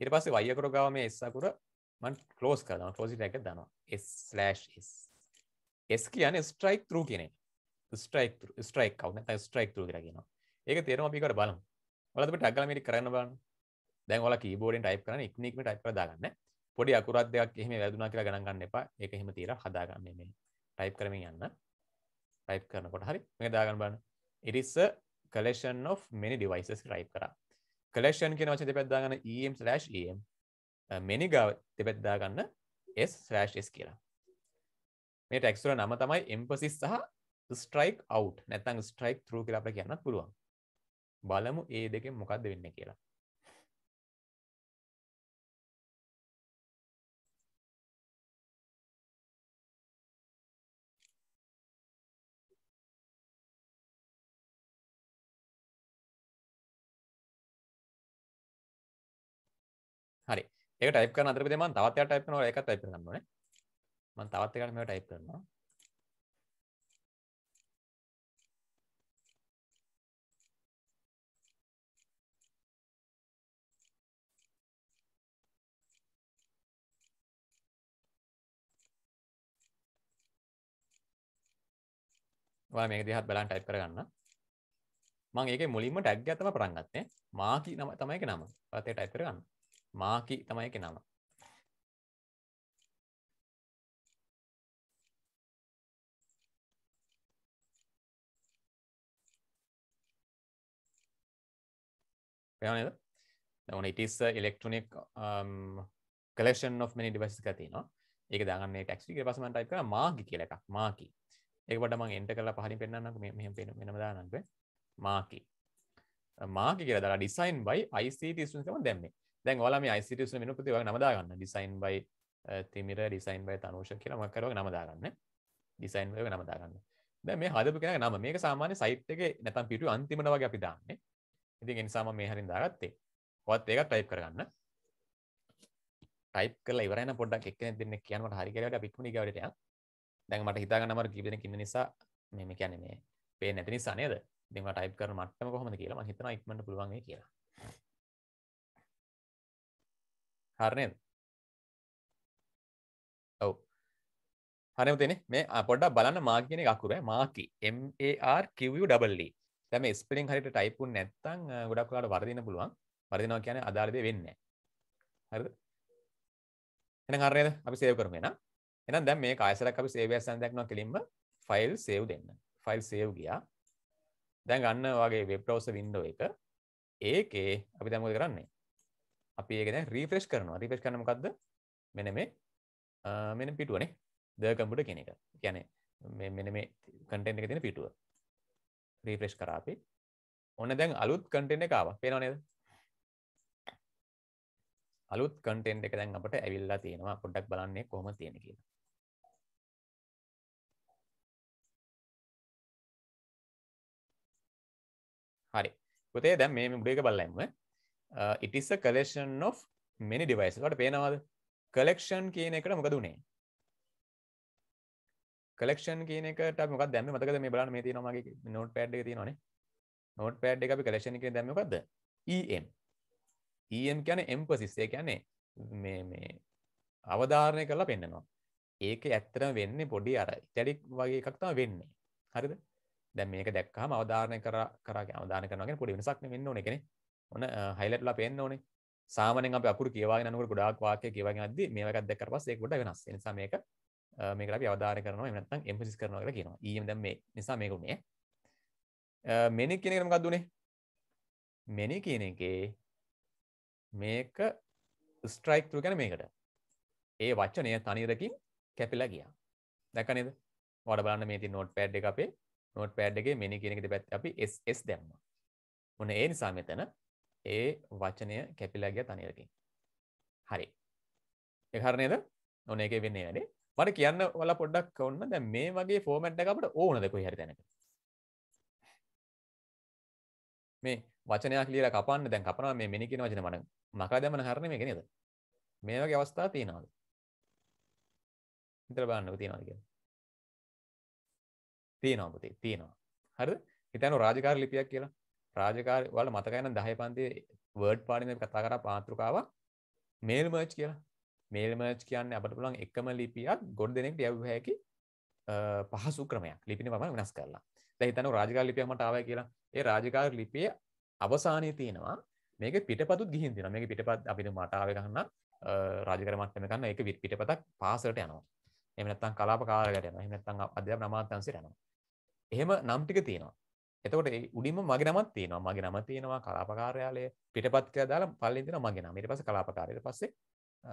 ඊට පස්සේ Y අකුර ගාව මේ S අකුර මම ක්ලෝස් කරනවා. ක්ලෝසින් එක දානවා. S/S. S කියන්නේ strike through කියන එක. strike through strike out නැත්නම් strike through කියලා කියනවා. ඒක තේරුම අපි ඊකට බලමු. ඔයාලා අපි ටැග් කරලා මේක කරන්න බලන්න. දැන් ඔයාලා කීබෝඩ්ෙන් ටයිප් කරන්නේ ඉක්ම ඉක්ම ටයිප් කරලා දාගන්න. පොඩි අකුරත් දෙයක් එහෙම වැදුනා කියලා ගණන් ගන්න එපා ඒක එහෙම තියලා හදාගන්න මේ ටයිප් කරමින් යන්න ටයිප් කරනකොට හරි මේ දාගන්න බලන්න it is a collection of many devices type කරා collection කියන වචනේ දෙපැත්ත දාගන්න em/em e many ගාව දෙපැත්ත දාගන්න s/s කියලා මේ ටැක්ස් වල නම තමයි emphasis සහ strike out නැත්නම් strike through කියලා අපිට කියන්නත් පුළුවන් බලමු ඒ දෙකෙන් මොකක්ද වෙන්නේ කියලා හරි ඒක ටයිප් කරන අතරේ මම තවත් එකක් ටයිප් කරනවා ඒකත් ටයිප් කරගන්න ඕනේ මම තවත් එකකට මේක ටයිප් කරනවා ඔයා මේක දිහාත් බලන්න ටයිප් කරගන්න මම ඒකේ මුලින්ම ටැග් එකක් තමයි පටන් ගත්තේ මාකි තමයි ඒකේ නම ඔයත් ඒක ටයිප් කරගන්න මාකි තමයි එක නම පයනද දවන it's electronic collection of many devices තිනවා ඒක දාගන්න ටක්ික පසමට අයික මාගි කියල එකක් මාකි ඒකට මං එන්ට කලා පහරි පෙන්න්නක් මෙ පෙන වෙනදානන්ව මාකි මාකි කියල දලා ඩිසයින් බයි අයිසම දැම්මේ දැන් ඔලම යිසිටස් මෙනු පති නමදාගන්න design by Thimira design by Thanusha කියලා මක්කරව නමදාගන්න ඩිසයින් වය නමදාගන්න දැ මේ හදපු කෙන නම මේක සාමාන්‍ය සයිට් එක නැතම් පිටු අන්තිමන වගේ අපි දාන්නේ ඉතින් එනිසාම මේ හරින් දාගත්තේ ඔත් ඒකත් ටයිප් කරගන්න ටයිප් කල ඉවරන පොඩක් එක් දෙන්න කියනට හරිකරට පික්ුණ ගවටය දැන් මට හිතාගනමර කිබෙන කින්න නිසා මෙම කියැන මේ පේ නැති නිසානයද දෙම ටයිප් කර මටම කොහොම කියලා හිතන ඉක්මට පුළුවන් කියලා හරණයද ඔව් හරම තින මේ අපොඩ බලන්න මාගන අකුර මාකි MAR කිවඩලි තැම ස්පිරිින් හරිට ටයිපපු නැත්තං ගොඩක් කලාට වරදින පුළුවන් පරදිනවා කියන අධාර්දය වෙන්න හරි එන හරයද අපි සේව කරමෙන එනම් දැම් මේ කායසරක් අපි සේවය සන්දක්න කෙලින්ම ෆයිල් සේව් දෙන්න ෆයිල් සේව් ගියා දැන් ගන්න වගේ වෙබ්‍රවස වින්ඩෝ එක ඒකේ අපි තැමුද කරන්නේ අපි ඒක දැන් රීෆ්‍රෙෂ් කරනවා රිෆෙස් කරන මොකක්ද මෙන මේ මෙන පිටුවනේ ද කම්පුට කෙනෙක ගැන මෙන මේ කටෙන්් එක තින පිටුව රීෆ්‍රෙෂ් කරාපි ඔන්න දැන් අලුත් කටෙන්් එකකාව පේනවනේද අලුත් කටෙන්් එක දැන් අපට ඇවිල්ලා තියෙනවා පොඩ්ඩක් බලන්නේ කොම තියෙන කියලා හරි පොතේ දැන් මේ මුඩේක බල්ලෙන්ම ඉටිස්ස uh, collection of many devices වට පේනවාද කලෙක්ෂන් කියන එකට මොක දුනේ කලෙක්ෂන් කියනකට මොක දැම මතක මේ බලන්න මේ තිනමගේ නෝට් පෑඩ් එක තියෙනවානේ නෝට් පෑඩ් එක අපි කලෙක්ෂන් එක දැමකක්ද EM EM කියන එම්පසිස්සේ කියන්නේ මේ මේ අවධාරණය කරලා පෙන්න්නනවා ඒක ඇත්තරම වෙන්නේ පොඩි අර ටැඩික් වගේ එකක් තම වෙන්නේ හරිද දැන් මේක දැක්කහම අවධාරණය කර කර අවධාරණය කරනවා කියන්නේ පොඩි වෙනසක් නෙවෙන්න ඕනේ කෙනේ ඔන්න හයිලට්ලා පෙන්න්න ඕනේ සාමනෙන් අප අකුරු කියවාගෙන අනුකට ගොඩාක් වාක්‍ය කියවගෙන අද්දි මේක දැක්කට පස්සේ ඒක ගොඩ වෙනස් ඒ නිසා මේක මේකට අපි අවධානය කරනවා එහෙම නැත්නම් එම්ෆසිස් කරනවා කියලා කියනවා ඊයේ දැන් මේ නිසා මේක උනේ මෙනි කියන එකට මොකක්ද උනේ මෙනි කියන එකේ මේක ස්ට්‍රයික් තුර ගැන මේකට ඒ වචනය තනිරකින් කැපිලා ගියා දැක නේද වඩ බලන්න මේ තින් නෝට් පෑඩ් එක අපේ නෝට් පෑඩ් එකේ මෙනි කියන එක දෙපැත්ත අපි SS දැම්මා මොන ඒ නිසා මෙතන ඒ වචනය කැපිලාගිය තනියකින් හරි එහරණයද නොන එක වෙන්නේ වැඩේ මට කියන්න වල පොඩ්ඩක් ඔන්න දැ මේ වගේ ෆෝමට් අපට ඕනදකු හරි තැනක මේ වචනයක් ලියල කපන්න දැන් කපනවා මේ මිනිකින වචන මන මකා දැමන හරණ මේ ගෙනද මේ වගේ අවස්ථා තියෙනවාද හිතර බන්නක තියෙනවාද කියලා තියෙනවා පුතේ තියෙනවා හරිද හිතන රාජකාර ලිපියක් කියලා රාජකාර වල මතකයන දහය පන්ති වර්ඩ් පාඩින කතා කර පාතෘකාව මේල් මර්ච් කියලා මේල් මර්ච් කියන්න අපට පුළන් එකම ලිපියක් ගොඩ දෙනෙක් යවහැකි පහසු ක්‍රමයක් ලිපින පම වෙනස් කරලා දැහිතන රාජකාර ලිපියමට ආවය කියලා ඒ රාජකාර ලිපිය අවසානය තියෙනවා මේක පිටපතු ගිහින් දෙෙන මේක පිටපත් අපිට මටාව ගන්න රාජකරමටම කන්න එක විට පිටපතක් පාසට යනවා එමනත්තන් කලාපකාරගටයන එමනත්තන් අධ්‍යාප නමාත්තන්සි රනවා එහෙම නම්ටික තියෙනවා එතකොට උඩින්ම මගේ නමත් තියෙනවා මගේ නම තියෙනවා කලාපකාරයාලය පිටපත්ක දාලා පල්ලින් දෙනවා මගේ නම ඊට පස්සේ කලාපකාරයට පස්සේ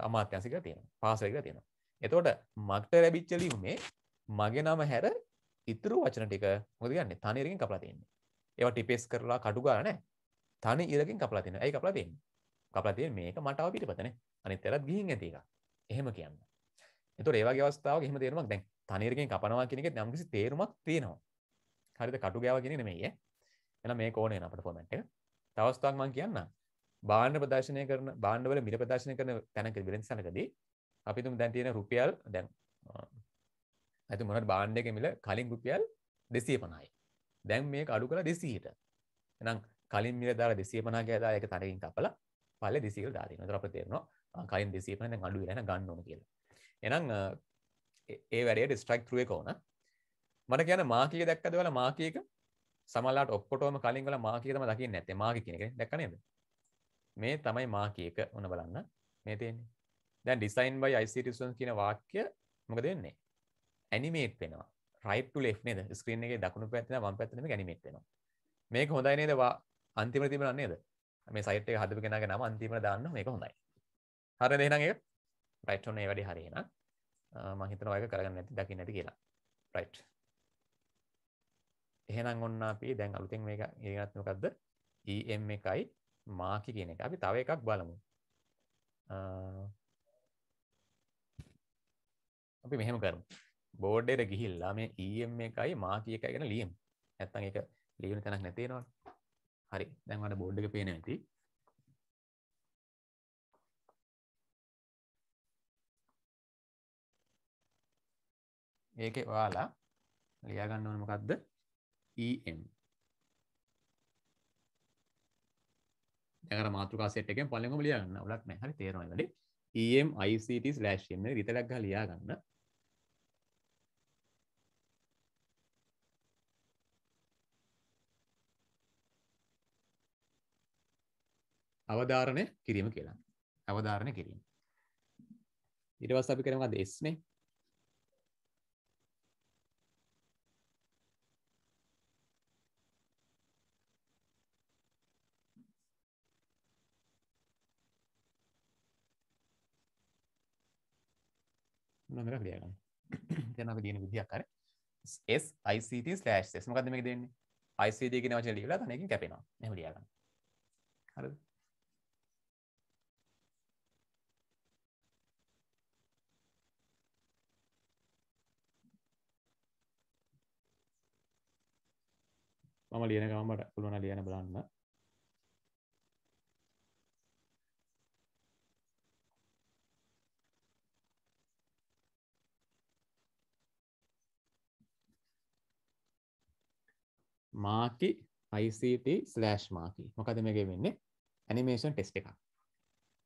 අමාත්‍යංශ කියලා තියෙනවා පාසල කියලා තියෙනවා එතකොට මට ලැබිච්ච ලියුමේ මගේ නම හැර ඉතුරු වචන ටික මොකද කියන්නේ තනි ඉරකින් කපලා තියෙන්නේ ඒවා ටිපේස් කරලා කඩු ගාලා නැහැ තනි ඉරකින් කපලා තියෙනවා ඒයි කපලා තියෙන්නේ කපලා තියෙන්නේ මේක මට ආව පිටපතනේ අනිත් ඒවාත් ගිහින් ඇති එකක් එහෙම කියන්නේ එතකොට ඒ වගේ අවස්ථාවක එහෙම තේරුමක් දැන් තනි ඉරකින් කපනවා කියන එකේ යම්කිසි තේරුමක් තියෙනවා හරිද කටු ගෑවගෙන නෙමෙයි එන මේ කෝන එන අපට ෆෝමට් එක තවස්ථාවක් මම කියන්න බාණ්ඩ ප්‍රදර්ශනය කරන බාණ්ඩවල මිල ප්‍රදර්ශනය කරන තැනක වෙනසනකදී අපි තුමු දැන් තියෙන රුපියල් දැන් ඇති මොනට බාණ්ඩ එක මිල කලින් රුපියල් දෙසිය පනයි දැන් මේ අඩු කළ දෙසීට එනම් කලින් මිල දාර දෙසිය පනා ගෑදා එක තරකින් කපල පල දෙසිල් දාති නතර අප තේරනවා කලින් දෙසිය පන අඩු වෙන ගන්න ඕන කියලා එනම් ඒ වැඩයට ස්ට්‍රයික් තුරුවේ කෝන මට කියන මාකිය දැක්කද ඔයාලා මාකියක සමහරලාට ඔක්කොටම කලින් වල මාකිය තමයි දකින්නේ නැත්තේ මාකිය කියන එක දැක්ක නේද මේ තමයි මාකියක ඔන්න බලන්න මේ තියෙන්නේ දැන් design by ICT students කියන වාක්‍ය මොකද වෙන්නේ animate වෙනවා right to left නේද screen එකේ දකුණු පැත්තේ වම් පැත්තේ නෙමෙයි animate වෙනවා මේක හොඳයි නේද අන්තිමට තිබුණා නේද මේ සයිට් එක හදපු කෙනාගේ නම අන්තිමට දාන්න මේක හොඳයි හරිද එහෙනම් ඒක right ඔන්න ඒ වැඩේ හරි එහෙනම් මම හිතනවා ඒක කරගන්න නැති දකින්න නැති කියලා right එහෙනම් ඔන්න අපි දැන් අලුතෙන් මේක ඒකත් මොකද්ද EM එකයි මාකි කියන එක. අපි තව එකක් බලමු. අපි මෙහෙම කරමු. බෝඩ් එකට ගිහිල්ලා මේ EM එකයි මාකි එකයි ගැන ලියමු. නැත්තම් ඒක ලියන තැනක් නැති වෙනවනේ. හරි. දැන් ඔයාලට බෝඩ් එක පේනවා ඇති. ඒකේ ඔයාලා ලියා ගන්න ඕනේ මොකද්ද? EM. දැන් අර මාතෘකා සෙට් එකෙන් පළවෙනිම ලියා ගන්න. ඔලක් නැහැ. හරි තේරෙනවා ඒ වැඩේ. EM ICT/M මේ විතරක් ගහලා ලියා ගන්න. අවධාරණය කිරීම කියලා. අවධාරණය කිරීම. ඊට පස්සේ අපි කරනවා S නේ. නොමර ලියගන්න දෙන දින විදිහක් කර ICT ස්ලෑස් මොකද මේ දෙන්නේ ICD ගෙන වචන ලියලා තනකින් කැපෙනවා එහෙම ලියගන්න හරිද මම ලියන ගමන් මට පුළුවන් ලියන බලන්න මාකි ICT ස්ලෑෂ් මාකි මොකද මේගේ වෙන්නේ ඇනිමේෂන් ටෙස්් එක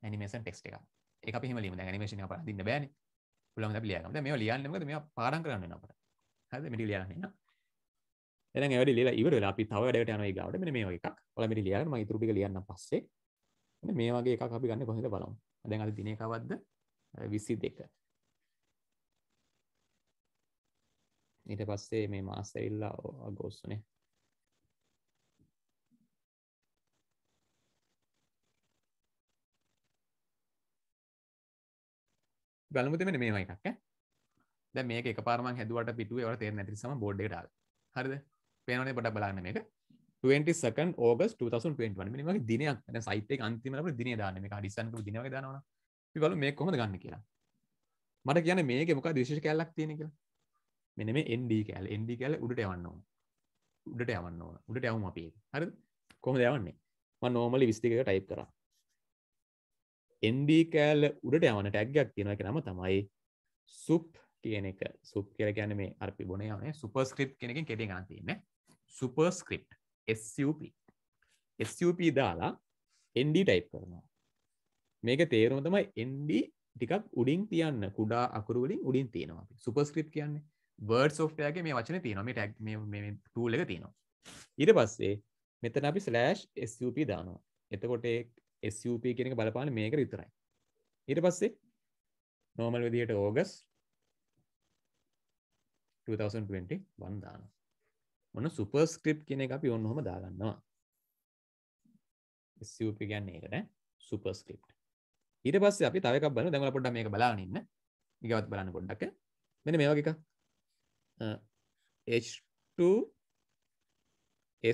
ඇනිමේෂන් ටෙස්් එක එක පිම ලීම ඇනිමේෂන අප දින්න බෑන පුළම ලියගම මේ ලියන්නකද මේ පාරන් කරන්න අපට හද මිටි ලියන්න එ වැඩ ල ඉවර අපි තව වැඩට යන ගවට මේ එකක් ල මිට ලියන්න මයිතුරටි ලියන්න පස්සේ මේ වගේ එකක් අපි ගන්න කොහඳ බලම් දැන් අද දිනකවද්ද විසි දෙක ඊට පස්සේ මේ මාස්සැවිල්ලා අගෝස්සනේ බලමුද මෙන්න මේවා එකක් දැන් මේක එකපාරම හැදුවට පිටුවේ ඔයාලා තේරෙන්නේ නැති නිසා මම බෝඩ් එකට ආවා. හරිද? පේනවනේ පොඩ්ඩක් බලන්න මේක. 22nd August 2021 මෙන්න මේක දිනයක්. දැන් සයිට් එකේ අන්තිම ලබන දිනේ දාන්නේ මේක අඩිසන් කරපු දින වගේ දානවනේ. අපි බලමු මේක කොහොමද ගන්න කියලා. මට කියන්නේ මේකේ මොකක්ද විශේෂ කැලලක් තියෙන්නේ කියලා. මෙන්න මේ ND කැලල. ND කැලල උඩට යවන්න ඕන. උඩට යවන්න ඕන. උඩට යවමු අපි ඒක. හරිද? කොහොමද යවන්නේ? මම normally 22ක ටයිප් කරා. එන්ඩ කෑල්ල උඩට යවන ටැක්්ගක් තියෙනක නම තමයි සුප් කියන එක සුප් කියල ගැන මේ අපි බොන යන සුපස්ක්‍රිප් කෙනකින් කෙටි ගන්න තියන්න සුපස්ක්‍රිප් SUP දාලා එන්ඩ ටයිප් කරනවා මේක තේරුම තමයි එන්ඩ ටිකක් උඩින් තියන්න කුඩා අකුරුලින් උඩින් තියෙනවා සුපස්ක්‍රිප් කියන්නේ බර්ඩ් සෝට්ටයගේ මේ වචන තියනම ටැක් ටූල එක තියෙනවා ඉට පස්සේ මෙතන අපි ස්ලෑෂ් SUP දානවා එතකොට SUP කෙනෙක බලපාන මේක විතරයි ඊට පස්සේ නෝමල් විදියට ඕගස් 2021 දාන මොන සුපර් ස්ක්‍රිප් කියන එක අපි ඔන්න ඔහම දාගන්නවා SUP කියන්නේ ඒකට සුපර් ස්ක්‍රිප්ට් ඊට පස්සේ අපි තව එකක් බලමු දැන් ඔයාලා පොඩ්ඩක් මේක බලාගෙන ඉන්න ඊගවත් බලන්න පොඩ්ඩක් මෙන්න මේ වගේ එකක් H2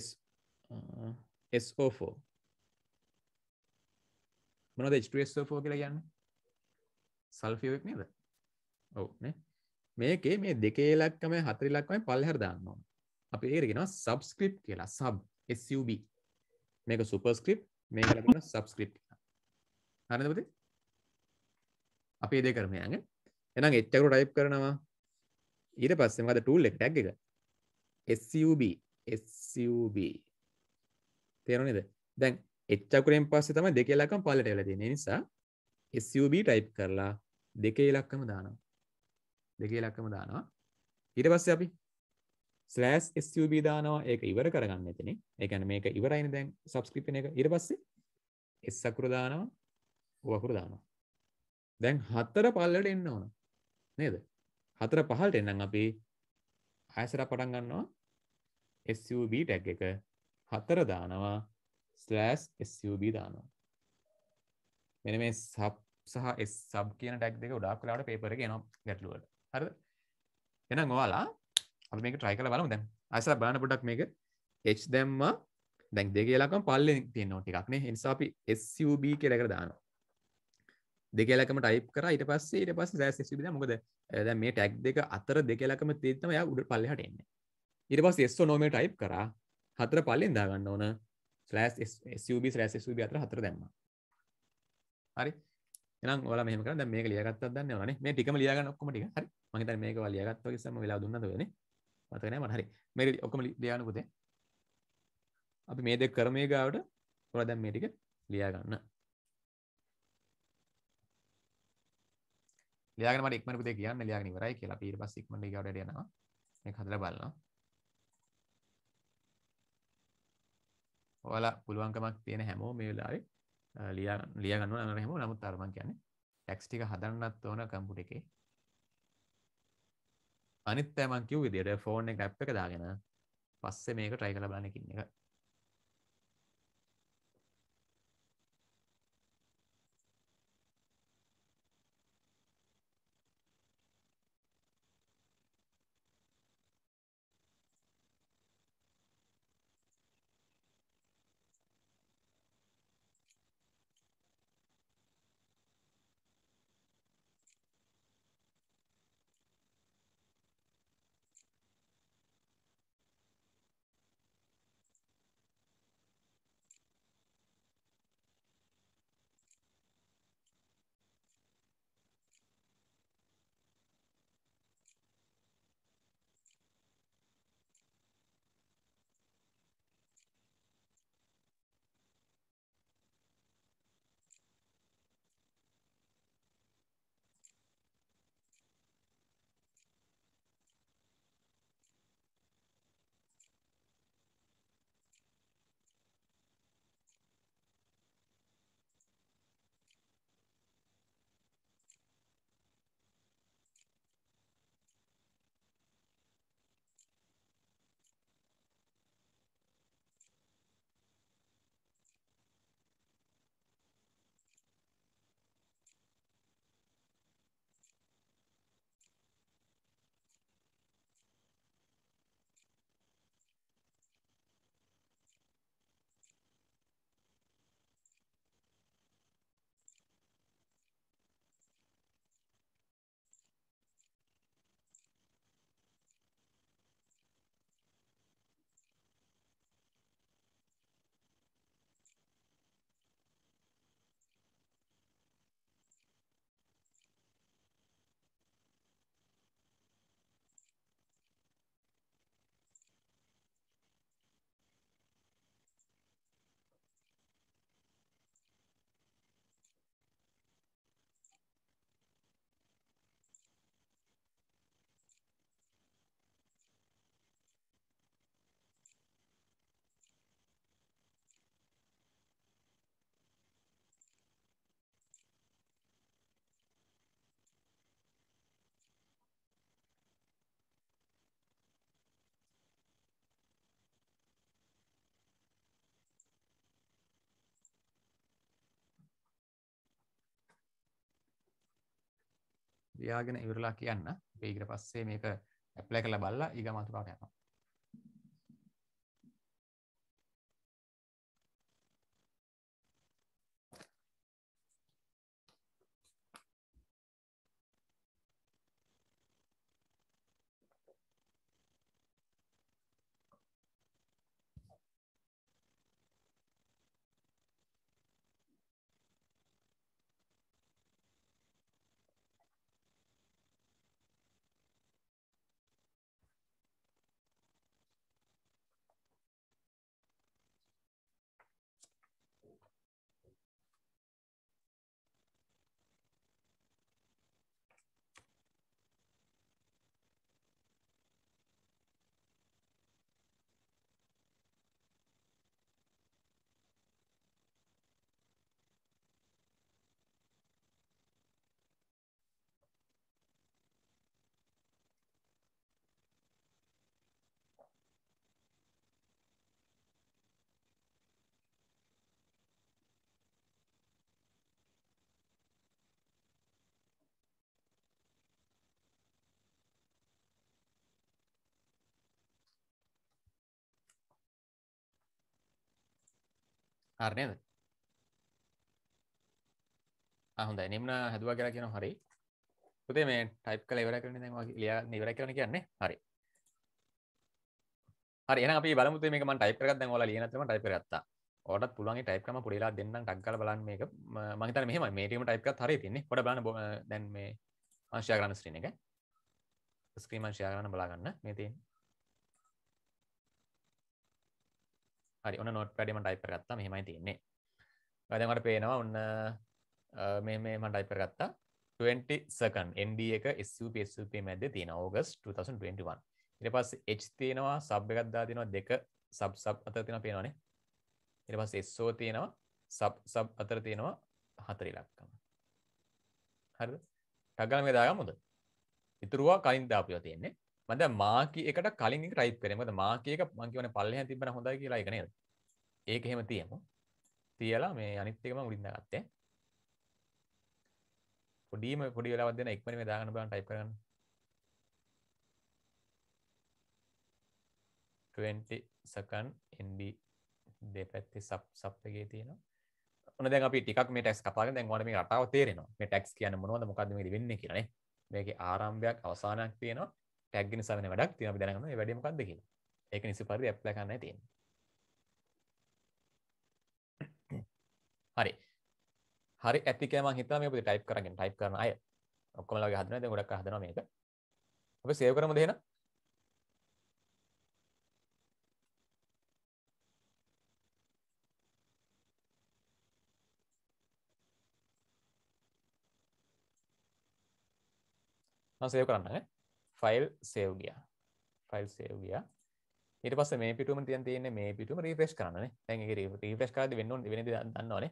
S uh, SO4 මොනද store කියල ගන්න සල්ෆියක් නේද ඔවුන මේකේ මේ දෙකේලක්කම හතරිලක්මයි පල්හර දාන්නවා අපි ඒරගෙන සබස්ක්‍රිප් කියලා සබ් SUB මේක සුපස්ක්‍රිප් මේ ලබන සබස්ක්‍රිප් හනදපති අපි දෙ කරමයග එනම් එච්චකරු ටයිප් කරනවා ඊට පස්සෙ මද ටූල් එක් ටැක් එක SUB SUB තේරනද දැන් එච්චකුරෙන් පස්සේ තමයි දෙකේ ලක්කම් පල්ලට වෙලා තියෙන්නේ නිසා SUB ටයිප් කරලා දෙකේ ඉලක්කම දානවා දෙකේ ඉලක්කම දානවා ඊට පස්සේ අපි ස්ලෑස් SUB දානවා ඒක ඉවර කරගන්න එතන ඒ කියන්නේ මේක ඉවරයිනේ දැන් සබ්ස්ක්‍රිප්ෂන් එක ඊට පස්සේ S අකුර දානවා O අකුර දානවා දැන් හතර පල්ලට එන්න ඕන නේද හතර පහලට එන්නම් අපි ආයසර පටන් ගන්නවා SUB ටැග් එක හතර දානවා sub දානවා මෙන මේ සබ් සහ සබ් කියන ටැක් දෙක උඩක් කලාට පේපර එක නවා ගැටලුවට හරද එනම් ඔයාලා අපි මේක ට්‍රයි කළ බලමු දැන් අසලා බලන්න පොඩක් මේක h දැම්ම දැන් දෙකේ ලකම පල්ලෙන් තියෙනවා ටිකක් නේ ඒ නිසා අපි sub කියලා එකට දානවා දෙකේ ලකම ටයිප් කරා ඊට පස්සේ ඊට පස්සේ dash sub දැන් මොකද දැන් මේ ටැග් දෙක අතර දෙකේ ලකම තියෙද්දි තමයි එයා උඩ පල්ලෙහාට එන්නේ ඊට පස්සේ s ඔනෝමේ ටයිප් කරා හතර පල්ලෙන් දා ගන්න ඕන ස්B ස්B අතර හතර දැම්ම හරි එනම් ඔයාලා මෙහෙම කරලා දැන් මේක ලියගත්තත් දන්නේ නැවනේ මේ ටිකම ලියගන්න ඔක්කොම ටික හරි මම හිතන්නේ මේක ඔයාලා ලියගත්ත වගේ සම්ම වෙලා දුන්නද වෙන්නේ මතක නැහැ මට හරි මේ ඔක්කොම ලියන්න පුතේ අපි මේ දෙක කරමු මේ ගාවට ඔයාලා දැන් මේ ටික ලියගන්න ලියගෙන මට ඉක්මනට පුතේ කියන්න ලියගෙන ඉවරයි කියලා අපි ඊට පස්සේ ඉක්මනට ඊගාවට යනවා මේක හදලා බලනවා ඔයාලා පුළුවන්කමක් තියෙන හැමෝ මේ වෙලාවේ ලිය ලියගන්න අන හෙම නමුත් අරමන් කියන්නේ ටැක්ස්ටික හදන්නත් ඕන කම්පුට එකේ අනිත්තෑමන් කිව් විදියට ෆෝන් එක ඇප් එක දාගෙන පස්සේ මේක ට්‍රයි කළ බලන්නකින්න එක ලියාගෙන ඉවරලා කියන්න ඉගට පස්සේ මේක ඇප්ලයි කළ බල්ලා ඒගමතුකාට යනවා හරනයද හොඳ නිම්න හැදුව කර කියන හරි පුතේ මේ ටයිප් කළ ඉවර කරන ලිය නිවර කරන කියන්නේ හරි හරි එහෙනම් අපි බලමු මේක මම ටයිප් කරගත්ත දැන් ඔයාලා ලියන අතරම ටයිප් කරගත්තා. ඔයාලටත් පුළුවන් ඒ ටයිප් කරම පොඩි වෙලා දෙන්නම් ටග් කරලා බලන්න මේක. මම හිතන්නේ මෙහෙමයි මේ ටීම ටයිප් කරත් හරිය තින්නේ. පොඩ බලන්න දැන් මේ මම ෂෙයා කරන ස්ක්‍රීන් එක. ස්ක්‍රීන් මම ෂෙයා කරන්න බලා ගන්න මේ තියෙන්නේ. හරි ඔන්න නොට් වැඩම ටයිප ගත්තා මෙහෙමයි තින්නේ වැදමට පේනවා ඔන්න මෙ මේ මන් ටයිප ගත්තා 20සකන් එන්ඩ එක ස්පP මැද තියෙන ඕගස් 2021 ඉට පස් එච් තියෙනවා සබ් එකත්දා තියෙනවා දෙක සබ් සබ් අතර තියෙන පේනවානේ ඉට පස් එස්සෝ තියෙනවා සබ් සබ් අතර තියෙනවා හතරි ලක්කම හරි ටගන මේ දාගමුද ඉතුරුවා කලින් දාපිව තියෙන්නේ මද මාකි එකට කලින් ටයිප් කරෙමද මාකයක මංකිවන පල්ලහ තිබන හොඳයි කියලා එකන ඒක හෙම තියමු තියලා මේ අනිත්තකම උඩින්න ගත්තේ පොඩීම පොඩි වෙලාවත් දෙන එක්මන දාගන බන් ටයිප කරන්න 20 සකන් එන්ඩ දෙපැත්ති සප් සප්ගේ තියෙනවා ඔන දැ අපි ටික් මේ ටෙක්ස් කපාල දැන් වන මේ රටාව තේරෙනවා මේ ටෙක්ස් කියන මොනවද මොකක්ද මේ වෙන්න කියනේ මේක ආරම්භයක් අවසානයක් තියෙනවා ටැග් නිසා වෙන වැඩක් තියෙනවා අපි දැනගන්න මේ වැඩේ මොකක්ද කියලා. ඒක නිසි පරිදි ඇප්ලයි කරන්නයි තියෙන්නේ. හරි. හරි ඇති කියලා මම හිතනවා මේ ඔබට ටයිප් කරගෙන ටයිප් කරන අය ඔක්කොම ලගේ හදනවා දැන් ගොඩක් අය හදනවා මේක. අපි සේව් කරමුද එහෙනම්? මම සේව් කරන්න ඈ ෆයිල් සේව් ගිය ෆයිල් සේව් ගිය ඊට පස්ස මේ පිටුම තියන් තියන්නේ මේ පිටුම රීප්‍රේස් කරන්න තැන් රීප්‍රේස් කාද වෙන්න වෙන දන්නවන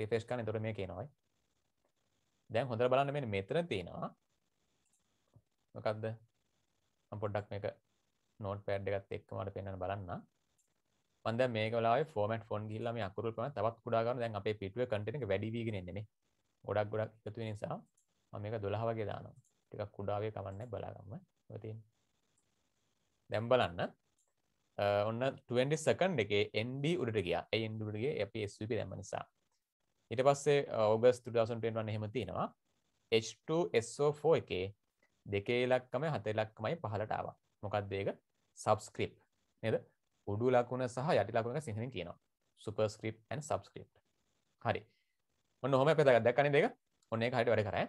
රීප්‍රේස් කරන්න තොර මේ කියනවයි දැන් හොඳර බලන්න මෙ මෙතන තියෙනවා මොකක්ද පොඩ්ඩක් මේක නෝට් පෑඩ් එකත් එක්ක මට පෙන්න්න බලන්න පන්ද මේ කලා ෆෝමට ෆෝන් ගිල්ලම අකුරු පන තවත් කුඩාගන්න දැන් අපේ පිටුව කටන වැඩිවීගෙන නෙමේ ගොඩක් ගොඩක් එකතු නිසා මේක දොළහ වගේ දානවා ටිකක් කුඩාවේ කමන්න බලාගම්ම තින් දැම් බලන්න ඔන්න 20සකන් එක එන්ඩ උඩට ගිය එන්ඩුටගේ අපි ස්පි දැම නිසා ඉට පස්සේ ඔගස් 2021 හෙම තියෙනවා H2SO4 එකේ දෙකේ ලක්කම හත ලක්කමයි පහලටාව මොකක්දේක සබස්ක්‍රිප් නද උඩු ලකුණ සහ යටි ලකුණ සිහන කියනවා සුපස්ක්‍රප් ඇන් සබස්ක්‍රප් හරි ඔන්න හොම පැතක දැක්කන දෙක ඔන්නේ හට වැඩ කරයි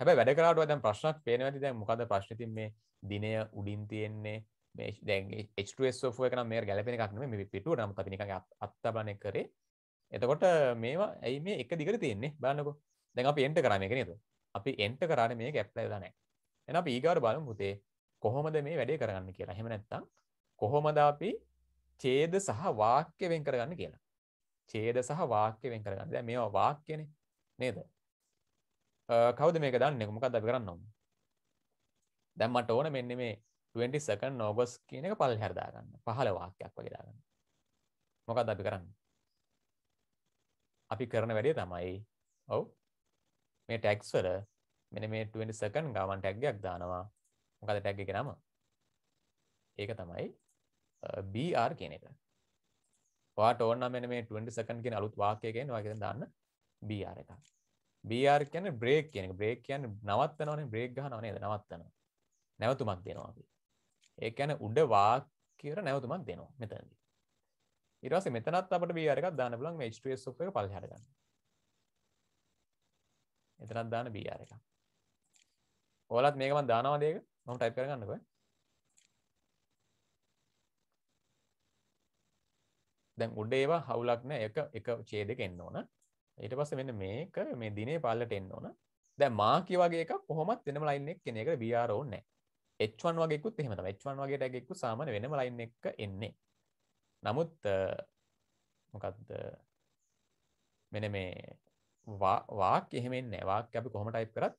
හැබ වැඩ කරට දැන් ප්‍රශ්නක් පේනවති දැ මොකද ප්‍රශ්නතින් මේ දිනය උඩින් තියෙන්නේ ෝ කන මේ ගැලපෙන එකක්න මේ පිටු නම් පිනික අත්තබන කරේ එතකොට මේවා ඇයි මේ එක දිගර තියෙන්නේ බලන්නකො දැන් අපි එන්ට කරන්නේ නේද අපි එන්ට කරන්නේ මේක ඇප්ලයි වෙලා නැහැ එහෙනම් අපි ඊගාවට බලමු පුතේ කොහොමද මේ වැඩේ කරගන්න කියලා එහෙම නැත්නම් කොහොමද අපි ඡේද සහ වාක්‍ය වෙන් කරගන්න කියලා ඡේද සහ වාක්‍ය වෙන් කරගන්න දැන් මේවා වාක්‍යනේ නේද Uh, කවද මේක දන්න එකමකක් අපි කරන්නම් දැම්මට ඕන මෙන්න මේ 22 නෝගොස් කියන එක පල් හැරදාගන්න පහළ වාක්‍යයක් වගේදාගන්න මොකක්ද අපි කරන්න අපි කරන වැඩිය තමයි ඔව් මේ ටැක්ස් වල මෙන මේ 22 ගාමන් ටැග් එකක් දානවා මොකද ටැග් එකේ නම ඒක තමයි uh, BR කියන එක ඔයාට ඕන නම් මෙන්න මේ 22 කියන අලුත් වාක්‍යයකින් ඔයගෙන් දාන්න BR එකක් බR කියන බ්‍රේක් කියන බ්‍රේක් කියන්න නවත්තනවනේ බ්‍රේක් ගහනව නේද නවත්තනවා නැවතුමක් දෙනවා අපි ඒ කියන්නේ උඩ වාක්‍යයට නැවතුමක් දෙනවා මෙතනදී ඊට පස්සේ මෙතනත් අපිට බR එකක් දාන්න පුළුවන් මේ H2SO එක පල්ලෙහාට ගන්න එතනත් දාන්න බR එකක් ඔයාලත් මේක මම දානවාද ඒක මම ටයිප් කරගන්නකෝ දැන් උඩ ඒවා හවුලක් නෑ එක එක ඡේදයක එන්න ඕන ඊට පස්සේ මෙන්න මේක මේ දිනේ පල්ලට එන්න ඕන. දැන් මාකි වගේ එකක් කොහොමත් වෙනම ලයින් එකක් කෙන එකට VR ඕනේ නැහැ. H1 වගේකුත් එහෙම තමයි. H1 වගේ ටැග් එකකුත් සාමාන්‍ය වෙනම ලයින් එකක එන්නේ. නමුත් මොකද්ද මෙන්න මේ වාක්‍ය එහෙම එන්නේ නැහැ. වාක්‍ය අපි කොහොම ටයිප් කරත්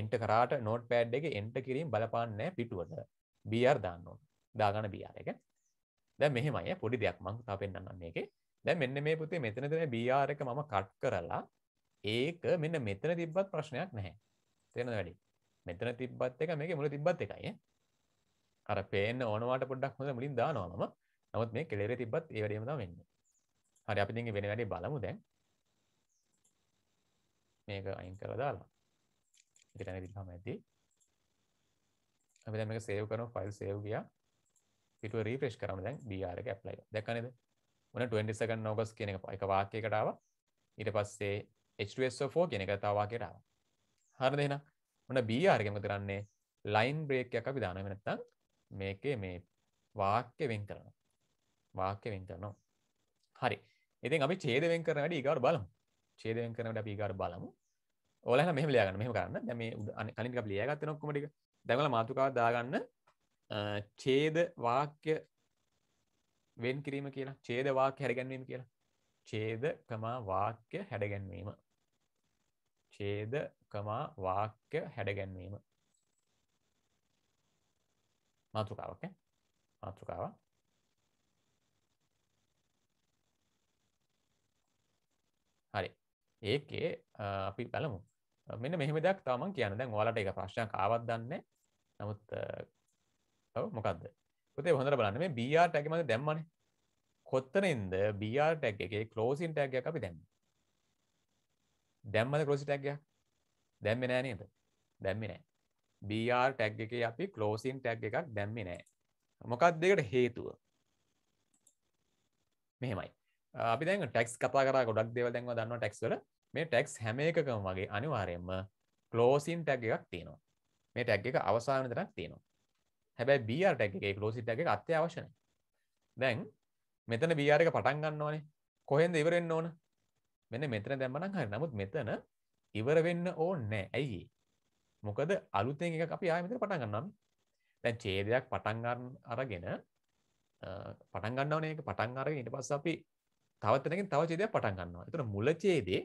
එන්ටර් කරාට නෝට්පෑඩ් එකේ එන්ටර් කිරීම බලපාන්නේ නැහැ පිටුවට. BR දාන්න ඕන. දාගන්න BR එක. දැන් මෙහෙමයි පොඩි දෙයක් මම තා පෙන්නන්නම් මේකේ. දැ මෙන්න මේ පුතේ මෙතන තින බියාර එක මම කට් කරලා ඒක මෙන්න මෙතන තිබ්බත් ප්‍රශ්නයක් නැහැ තෙන වැඩි මෙතන තිබ්බත් එක මේක මුල තිබ්බත් එකයි අර පේන ඕනවාට පොඩ්ඩක් හොඳ මුලින් දානවා මම නමුත් මේ කෙලෙර තිබ්බත් ඒ වැඩේම තමයි වෙන්නේ හරි අපි දෙන්නේ වෙන වැඩේ බලමු දැන් මේක අයින් කරලා දාලා ඉතින් එන තිබ්බම ඇති අපි දැන් මේක සේව් කරනවා ෆයිල් සේව් ගියා ඊට රිෆ්‍රෙෂ් කරාම දැන් BR එක ඇප්ලයි කරනවා දැක්කනේද උන 22 නෝගස් කියන එක වාක්‍යකටාව ඉට පස්සේ H2SO4 කියන එක තවාකයටාව හර දෙෙන උන බාර්ගම කරන්නේ ලයින් බ්‍රේක්යක් අපි දාන වෙනත්තං මේකේ මේ වාක්‍ය වෙන් කරන වාක්‍ය වෙන් කරනවා හරි ඉතින් අපි චේදවෙන් කරන වැඩ ඒගවට බලමු චේදවෙන් කරනට අපි ඒගර බලමු ඕලන මෙම ලයාගන්න මෙම කරන්න දැම කලින් අප ලියගත්ත නොක්කමටික දැමල මාතුකා දාගන්න චේද වාක්‍ය වෙන් කිරීම කියලා චේද වාක් හැරගැන්වීම කියලා චේදකමා වාක්‍ය හැඩගැන්වීම චේදකමා වාක්‍ය හැඩගැන්වීම මාතෘකාවක් මාතෘකාව හරි ඒකේ අපි බලමු මෙන්න මෙහෙම දෙයක් තමන් කියන දැන් ඔයාලට එක ප්‍රශ්නයක් ආවත් දන්නේ නමුත් ඔව් මොකද්ද පුතේ හොඳට බලන්න මේ BR tag එක මම දැම්මනේ. කොත්තනින්ද BR tag එකේ closing tag එකක් අපි දැම්මේ. දැම්මද closing tag එක? දැම්මේ නෑ නේද? දැම්මේ නෑ. BR tag එකේ අපි closing tag එකක් දැම්මේ නෑ. මොකක්ද ඒකට හේතුව? මෙහෙමයි. අපි දැන් ටැක්ස් කතා කරා ගොඩක් දේවල් දැන් දන්නවා ටැක්ස් වල. මේ ටැක්ස් හැම එකකම වගේ අනිවාර්යයෙන්ම ක්ලෝසින් ටැග් එකක් තියෙනවා. මේ ටැග් එක අවසාන විතරක් තියෙනවා. හැබැයි බR ටැක් එක ලෝසි ටැක අත්‍යවශ්‍යන දැන් මෙතන බR එක පටන් ගන්න ඕනේ කොහෙන්ද ඉවරෙන්න්න ඕන මෙන්න මෙතන දැම්මන හරි නමුත් මෙතන ඉවර වෙන්න ඕන නෑ ඇයි මොකද අලුතෙන් එක අපි ආයමතර පටන් ගන්නම් දැන් චේදයක් පටන්ගන්න අරගෙන පටන් ගන්නවන එක පටන් අරගෙන ඉට පස්ස අපි තවත්තනකින් තව චේදයක් පටන් ගන්නවා එතන මුල චේදේ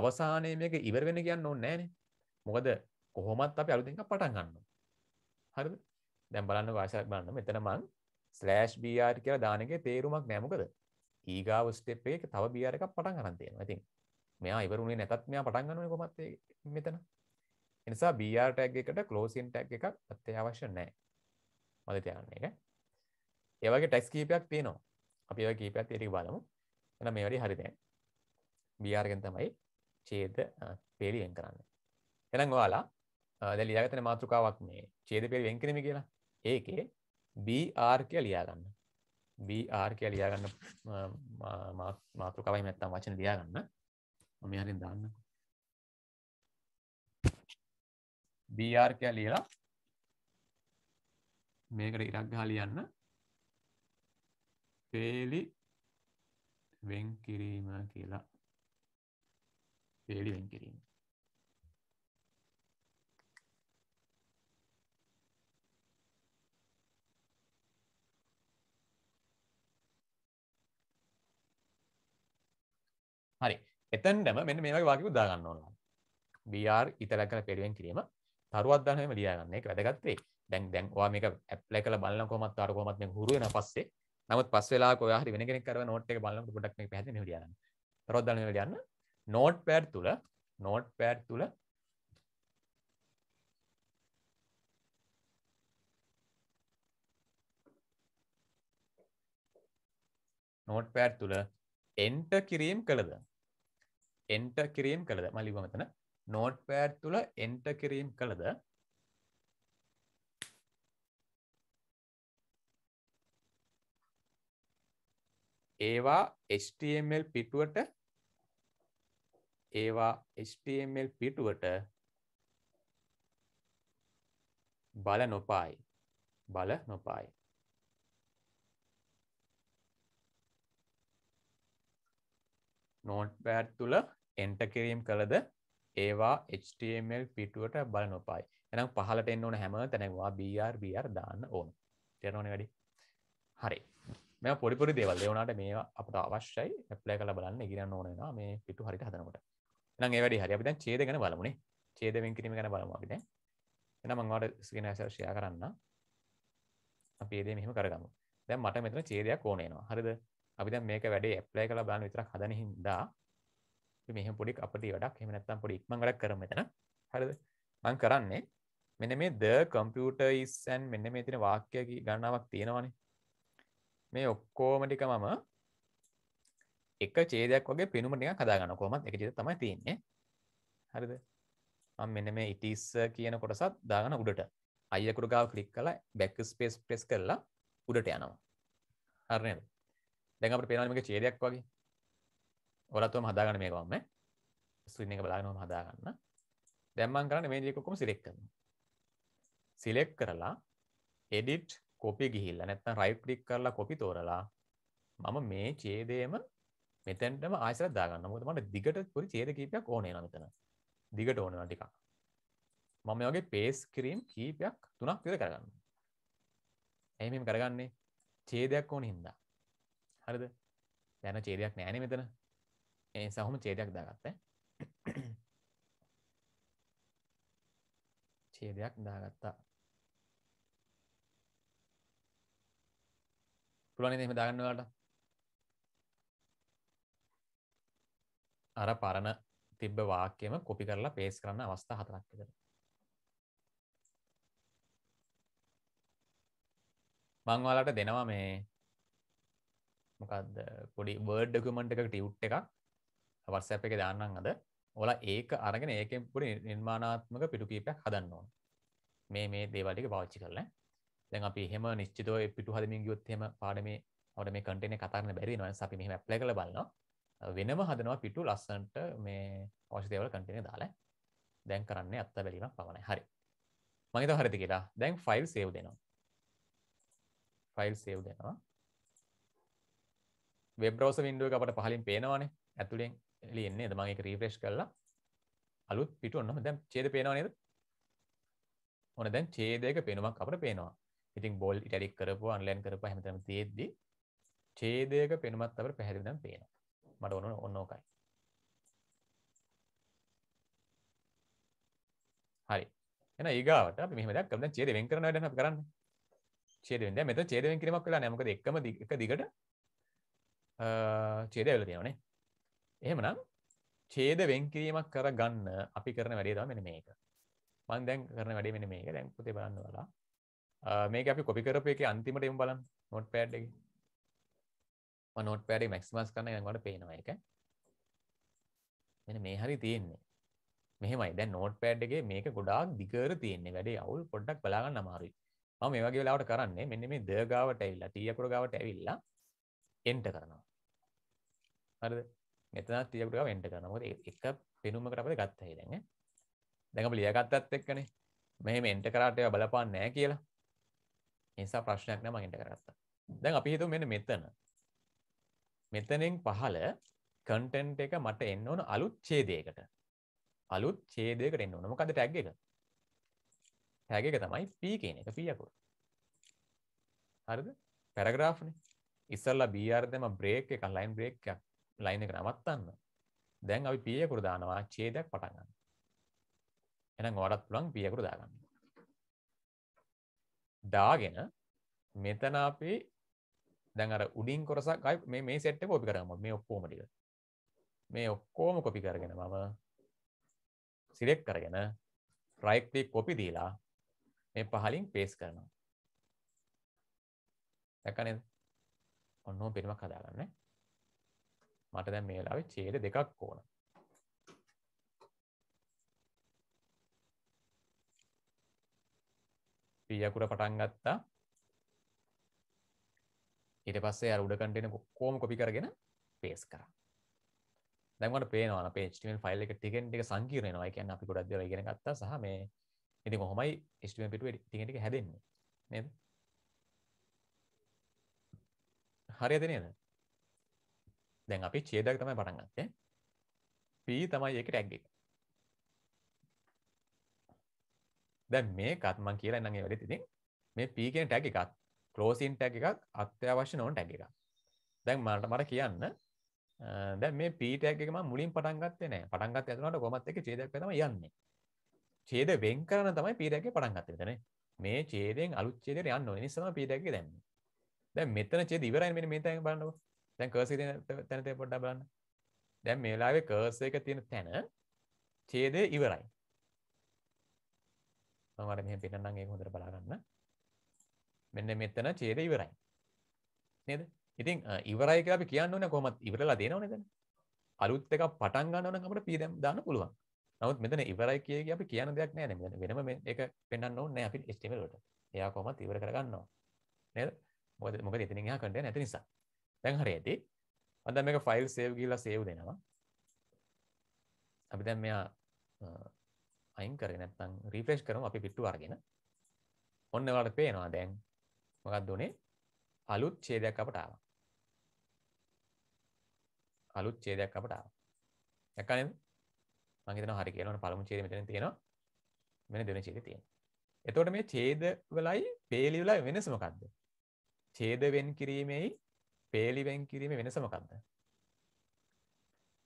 අවසානය මේක ඉවර වෙන කියන්න ඕන නෑනේ මොකද කොහොමත් අපි අලුතෙන් පටන් ගන්නවා හරිද දැම් බලන්න වාසයක් බලන්න මෙතන මං ස්ලෑෂ් බියාට කියලා දානගේ තේරුමක් නෑමකද ඒගාව ස්ටෙප් එක තව බියාර එකක් පටන් අරන්තයෙන ඉතින් මෙයා ඉවරුණේ නැතත් මෙයා පටන්ගන්න කොමත් මෙතන එනිසා බියාර් ටැක් එකට කලෝසින් ටැක් එකක් අත්‍යවශ්‍ය නෑ මද තියන්න එක ඒවගේ ටැක්ස් කීපයක් තියනවා අපි ඒව කීපයක් තේරි බලමු එන මේ වැඩි හරිදැන් බියාර්ගෙන් තමයි චේද පේලියෙන් කරන්න එනම් ඔයාලා දැලියගතන මාතෘකාවක් මේ චේද පෙල් වෙන්කිරීම කියලා ඒකේ BR කියලා ලියාගන්න. BR කියලා ලියාගන්න මාතෘකාවයි නැත්තම් වචන ලියාගන්න. මම හරින් දාන්න. BR කියලා ලියලා මේකට ඉරක් ගහලා ලියන්න. පේලි වෙන් කිරීම කියලා. පේලි වෙන් කිරීම. එතැන්ටම මෙන්න මේ වගේ වාකිකුත් දාගන්න ඕනවා. BR ඉතලක් කරන පෙරුවෙන් කිරීම තරුවක් දාන හැම ලියාගන්න එක වැදගත් වෙයි. දැන් දැන් ඔයා මේක ඇප්ලයි කරලා බලන කොහොමත් ආර කොහොමත් මේක හුරු වෙනා පස්සේ නමුත් පස් වෙලාවක ඔයා හරි වෙන කෙනෙක් කරව නෝට් එක බලනකොට පොඩ්ඩක් මේක පැහැදිලි මෙහෙම ලියාගන්න. තරුවක් දාන මෙහෙම ලියන්න. නෝට් පෑඩ් තුල නෝට් පෑඩ් තුල නෝට් පෑඩ් තුල එන්ටර් කිරීම කළද එන්ට කිරීම් කළද මලිවමතන නෝට් පෑඩ් තුළ එන්ට කිරීම් කළද ඒවා HTML පිටුවට ඒවා HTML පිටුවට බල නොපායි බල නොපායි නෝට් පෑඩ් තුළ එන්ට කිරීම් කළද ඒවා HTML පිටුවට බල නොපයි එනම් පහලට එන්න ඕන හැම තැනවා BRBR දාන්න ඕන තෙරනෝන වැඩි හරි මෙ පොඩිපුරි දේවල් එවනට මේ අපට අවශ්‍යයි ඇප්ලය කළ බලන්න ඉගරන්න ඕනනා මේ පිටු හරිට හදනකොට එනම් ඒ වැඩි හරි අපිතන් චේදගෙන බලමුණේ චේදවෙන් කිරීම ගැන බලමු අපිට එනම් මංවාට ස්ගෙනශර්ෂයා කරන්න අපේදේ මෙහම කරගමු දැ මට මෙතන චේදයක් ඕනේනවා හරිද අපි දැන් මේක වැඩේ ඇප්ලයි කළ බලන්න විතරක් හදන හින්දා මෙහ පොඩි අපටි වැඩක් හෙම නැත්තම් පොඩි ඉක්මං වැඩක් කරම මෙතන හරිද මං කරන්නේ මෙන මේ ද කම්පියුටර්ස්ඇන් මෙන්න මේ තින වාක්‍ය ගන්නාවක් තියෙනවනේ මේ ඔක්කෝමටික මම එක චේදයක් වගේ පෙනුමට නිකන් හදාගන්න කොහොමත් එක චේද තමයි තියෙන්නේ හරිද මම මෙන්න මේ ඉටිස් කියන කොටසත් දාගන්න උඩට අයියකුරු ගාව ක්ලික් කළා බැක් ස්පේස් ප්‍රෙස් කරලා උඩට යනවා හරිනේද දැන් අපිට පේනවා මේක ඡේදයක් වගේ ඔලත්වම හදාගන මේ කොම ස්වින්න එක බලාගනොම හදාගන්න දැම්මන් කරන්න මේ දෙකොම සිලෙක් කරන සිලෙක් කරලා එඩිට් කොපි ගිහිල්ල නැත්තන් රයිප්ලික් කරලා කොපි තෝරලා මම මේ චේදයම මෙතැන්ටම ආසර දාගන්න මුොද මට දිගට පුරි චේද කීපයක් ඕනේ නතන දිගට ඕන ටික මම වගේ පේස් කිරීම් කීපයක් තුනක් විද කරගන්න ඇමම් කරගන්නේ චේදයක් ඕන හින්දා හරිද යැන චේදයක් නෑන මෙතන ඒ නිසා ඔහොම ඡේදයක් දාගත්තා. ඡේදයක් දාගත්තා. පුළුවන් නේද එහෙම දාගන්න ඔයාලට? අර පරණ තිබ්බ වාක්‍යෙම කොපි කරලා පේස්ට් කරන්න අවස්ථා හතරක් විතර. මං ඔයාලට දෙනවා මේ මොකක්ද පොඩි වර්ඩ් ඩොකියුමන්ට් එකක ටියුට් එකක් WhatsApp එක දාන්නම් අද. ඔයාලා ඒක අරගෙන ඒකෙන් පුරි නිර්මාණාත්මක පිටු කීපයක් හදන්න ඕන. මේ මේ දේවල් ටික පාවිච්චි කරලා. දැන් අපි එහෙම නිශ්චිතව ඒ පිටු හදමින් ගියොත් එහෙම පාඩමේ අපිට මේ කන්ටේනර් එක කතා කරන්න බැරි වෙනවා. එහෙනම් අපි මෙහෙම ඇප්ලයි කරලා බලනවා. වෙනම හදනවා පිටු ලස්සනට මේ අවශ්‍ය දේවල් කන්ටේනර් දාලා. දැන් කරන්නේ අත්ත බැලීමක් පමණයි. හරි. මම හිතුවා හරිද කියලා. දැන් ෆයිල් සේව් දෙනවා. ෆයිල් සේව් දෙනවා. වෙබ් බ්‍රවුසර් වින්ඩෝ එක අපිට පහලින් පේනවානේ. ඇතුලෙන් ලියන්නේ දමගේ රීප්‍රේෂ් කරලා අලුත් පිට ඔන්නම දැම් චේද පේනවා නේද ඕන දැන් චේදයක පෙනුමක් අපට පේනවා ඉතින් බොල් ඉටඩික් කරපු අන්ලයින් කරපු හැමතම තියෙද්දි චේදයක පෙනුමත් අපට පැහැදිලිදම් පේනවා මට ඕන ඔන්නෝකයි හරි එන ඒගාවට අපි මෙහෙම දෙයක් කරමු දැන් ඡේද වෙන් කරන වැඩ අපි කරන්නේ ඡේද වෙන් දැන් මෙතන ඡේද වෙන් කිරීමක් වෙලා නැහැ මොකද එකම එක දිගට ඡේදය වෙලා තියෙනවානේ එහෙමනම් ඡේද වෙන්කිරීමක් කරගන්න අපි කරන වැඩේ තමයි මෙන්න මේක. මම දැන් කරන වැඩේ මෙන්න මේක. දැන් පුතේ බලන්න ඔයාලා. මේක අපි කොපි කරපු එකේ අන්තිමට එමු බලන්න. notepad එකේ. මම notepad එක maximize කරන එක ඔයාලට පේනවා ඒක. මෙන්න මේ හරි තියෙන්නේ. මෙහෙමයි. දැන් notepad එකේ මේක ගොඩාක් දිගට තියෙන්නේ. වැඩේ අවුල් පොඩ්ඩක් බලා ගන්න අමාරුයි. මම මේ වගේ වෙලාවට කරන්නේ මෙන්න මේ ද ගාවට ඇවිල්ලා, t අකුර ගාවට ඇවිල්ලා enter කරනවා. හරිද? මෙතනත් තියකට වෙන්ට කරන මොකද එක පෙනුමකට අපිට ගත්තා දැන් දැන් අපි ලියගත්තත් එක්කනේ මෙහෙම එන්ටර් කරාට ඒවා බලපාන්නේ නැහැ කියලා ඒ නිසා ප්‍රශ්නයක් නෑ මම එන්ටර් කරගත්තා දැන් අපි හිතමු මෙන්න මෙතන මෙතනින් පහළ කන්ටෙන්ට් එක මට එන්න ඕන අලුත් ඡේදයකට අලුත් ඡේදයකට එන්න ඕන මොකද්ද ටැග් එක ටැග් එක තමයි p කියන එක p අකුර හරිද පැරග්‍රාෆ්නේ ඉස්සල්ලා BR දෙම බ්‍රේක් එකක් ලයින් බ්‍රේක් එකක් ලයින් එක නවත්තන්න. දැන් අපි පී අකුර දානවා ඡේදයක් පටන් ගන්න. එහෙනම් ඔයාලත් පුළුවන් පී අකුර දාගන්න. දාගෙන මෙතන අපි දැන් අර උඩින් කොටසක් අයි මේ මේ සෙට් එක කොපි කරගමු. මේ ඔක්කොම ටික. මේ ඔක්කොම කොපි කරගෙන මම සිලෙක්ට් කරගෙන රයිට් ක්ලික් කොපි දීලා මේ පහලින් පේස්ට් කරනවා. දැක්කනේද? ඔන්නෝ පිළිමක් හදාගන්න. මට දැන් මේ වෙලාවේ ඡේද දෙකක් ඕන. p අකුර පටන් ගත්තා. ඊට පස්සේ අර උඩ කන්ටේන කොහොම කොපි කරගෙන paste කරා. දැන් මට පේනවා අපේ HTML ෆයිල් එක ටිකෙන් ටික සංකීර්ණ වෙනවා. ඒ කියන්නේ අපි ගොඩක් දේවල් ඉගෙන ගත්තා සහ මේ ඉතින් කොහොමයි HTML පිටුවේ ටිකෙන් ටික හැදෙන්නේ නේද? හරියද නේද? දැන් අපි ඡේදයක් තමයි පටන් ගත්තේ. p තමයි ඒකේ ටැග් එක. දැන් මේකත් මම කියලා ඉන්නම් ඒ වෙලෙත් ඉතින් මේ p කියන ටැග් එකත් closing ටැග් එකක් අත්‍යවශ්‍ය නොවන ටැග් එකක්. දැන් මට මට කියන්න දැන් මේ p ටැග් එක මම මුලින් පටන් ගත්තේ නෑ. පටන් ගත්තේ ඇතුළට කොහොමත් එක ඡේදයක් තමයි යන්නේ. ඡේද වෙන් කරන තමයි p ටැග් එක පටන් ගත්තේ නේද? මේ ඡේදයෙන් අලුත් ඡේදයට යන්න ඕනේ. ඒ නිසා තමයි p ටැග් එක දැම්මේ. දැන් මෙතන ඡේද ඉවරයි මෙන්න මේ තැන බලන්නකො. දැන් කර්ස තැනතේ පොඩ්ඩා බලන්න දැන් මේලාවේ කර්ස එක තියෙන තැන ඡේදය ඉවරයි මම අර මෙහෙම පිටන්නම් ඒක හොඳට බලා ගන්න මෙන්න මෙතන ඡේදය ඉවරයි නේද ඉතින් ඉවරයි කියලා අපි කියන්න ඕනේ කොහොමද ඉවරලා දෙනවනේ දැන් අලුත් එකක් පටන් ගන්න ඕන නම් අපිට පී දාන්න පුළුවන් නමුත් මෙතන ඉවරයි කිය කිය අපි කියන දෙයක් නෑ නේද වෙනම මේක පෙන්වන්න ඕනේ නෑ අපි HTML වලට එයා කොහොමද ඉවර කරගන්නවා නේද මොකද මොකද එතනින් එහා කන්ටෙන්ට් නැති නිසා දැන් හරි ඇති මම දැන් මේක ෆයිල් සේව් කියලා සේව් දෙනවා අපි දැන් මෙයා අයින් කරේ නැත්නම් රිෆ්‍රෙෂ් කරමු අපි පිට්ටු අරගෙන ඔන්න ඔයාලට පේනවා දැන් මොකක්ද උනේ අලුත් ඡේදයක් අපට ආවා අලුත් ඡේදයක් අපට ආවා දැක්කා නේද මම හිතනවා හරි කියලා ඔන්න පළමු ඡේදය මෙතන තියෙනවා මෙන්න දෙවෙනි ඡේදය තියෙනවා එතකොට මේ ඡේද වලයි පේලි වලයි වෙනස මොකද්ද? ඡේද වෙන් කිරීමේයි පේලිවෙන් කිරීම වෙනස මොකක්ද?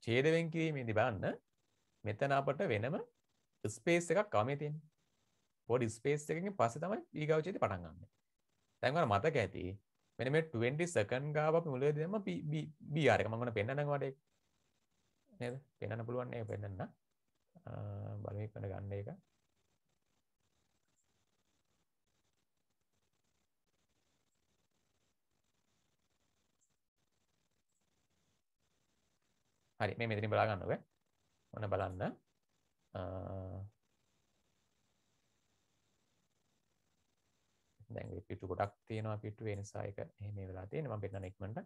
ඡේදවෙන් කිරීමේදී බලන්න මෙතන අපට වෙනම ස්පේස් එකක් ආමේ තියෙන්නේ. පොඩි ස්පේස් එකකින් පස්සේ තමයි ඊගාව ඡේදය පටන් ගන්න. දැන් ඔයාලා මතක ඇති මෙන්න මේ 20 second ගාව අපි මුලදී දැම්ම BR එක මම ඔන්න පෙන්නන්න ඔයාලට ඒක. නේද? පෙන්නන්න පුළුවන් ඒක පෙන්නන්න. බලමු ඉක්මන ගන්න එක. හරි මේ මෙතනින් බලා ගන්නකෝ ඔන්න බලන්න දැන් පිටු ගොඩක් තියෙනවා පිටු ඒ නිසා ඒක එහෙම මේ වෙලා තියෙන්නේ මම පෙන්නන ඉක්මනට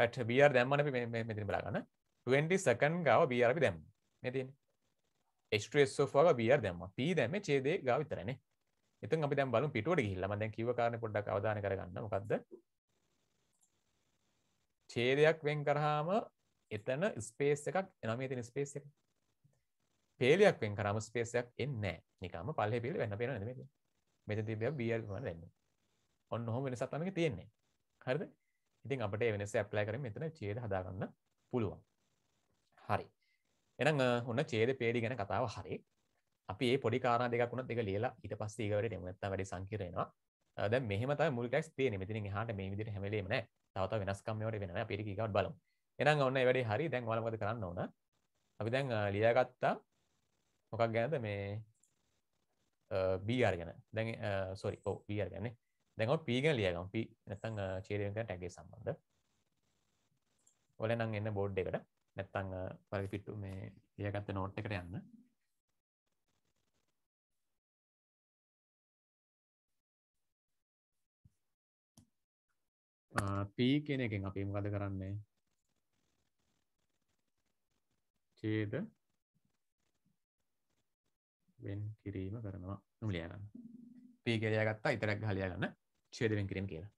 පැට් බර් දැම්මන මෙතින් බලාගන්න 20 සකන් ගාව බර් අපි දැම් මෙතින් H2SO4 බීර් දැම්මා. P දැම්මේ ඡේදයේ ගා විතරනේ. එතෙන් අපි දැන් බලමු පිටුවට ගිහිල්ලා. මම දැන් කිව්ව කාරණේ පොඩ්ඩක් අවධානය කරගන්න. මොකද්ද? ඡේදයක් වෙන් කරාම එතන ස්පේස් එකක් එනවා මේ තියෙන ස්පේස් එක. පේලියක් වෙන් කරාම ස්පේස් එකක් එන්නේ නැහැ. නිකම්ම පල්ලේ පේලිය වෙන්න පේනව නේද මේක? මෙතන තිබ්බ බීර් ගමන දැන්නේ. ඔන්න ඔහොම වෙනසක් තමයි මේකේ තියෙන්නේ. හරිද? ඉතින් අපිට ඒ වෙනස ඇප්ලයි කරමින් මෙතන ඡේද හදාගන්න පුළුවන්. හරි. එනම් හොන්න චේද පේඩි ගැන කතාව හරි අපි ඒ පොඩි කාරණ දෙකක් වුණත් එක ලියලා ඊට පස්සේ ඊගවට දෙමු නැත්තම් වැඩි සංකීර්ණනවා දැන් මෙහෙම තමයි මුල් ටැක්ස් තියෙන්නේ මෙතනින් එහාට මේ විදිහට හැම වෙලේම නෑ තව තව වෙනස්කම් මේවට වෙනවා අපි ඒක ඊගවට බලමු එහෙනම් ඔන්න ඒ වැඩේ හරි දැන් ඔයාලා මොකද කරන්න ඕන අපි දැන් ලියාගත්තා මොකක් ගැනද මේ බR ගැන දැන් සෝරි ඔව් බR ගැන දැන් ඔව් P ගැන ලියගමු P නැත්තම් චේරියන් ගැන ටැග් එක සම්බන්ධ ඔලෙන් නම් එන්න බෝඩ් එකට නැත්තං පරිපිට්ටු මේ ඒගත්ත නෝට් එකට යන්න පී කෙන එකෙන් අපිම කද කරන්නේ චේද වෙන් කිරීම කරනවා නුලියගන්න පීගෙරයා ගත්තා ඉතරක් හලියගන්න චේදවෙන් කිරීම කියලා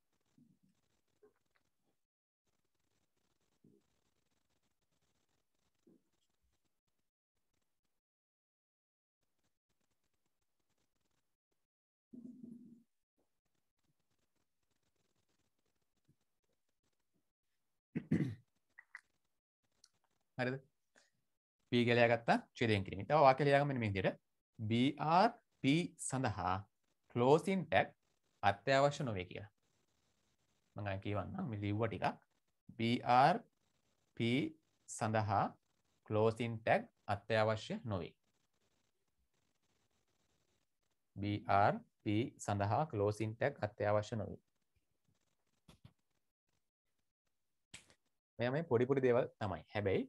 හරිද ප කලයාගත්තා චේදයෙන් කිරීම තව වාකලයාගමන මේදිර BRP සඳහා කලෝසින් ටැක් අත්‍යවශ්‍ය නොවේ කියලා මඟ කියවන්න මිලිව්ව ටිකක් BRP සඳහා කලෝසින් ටැක් අත්‍යවශ්‍ය නොවේ BRP සඳහා කලෝසින් ටැක් අත්‍යවශ්‍ය නොවේ මෙම පොඩිපුඩි දේවල් තමයි හැබැයි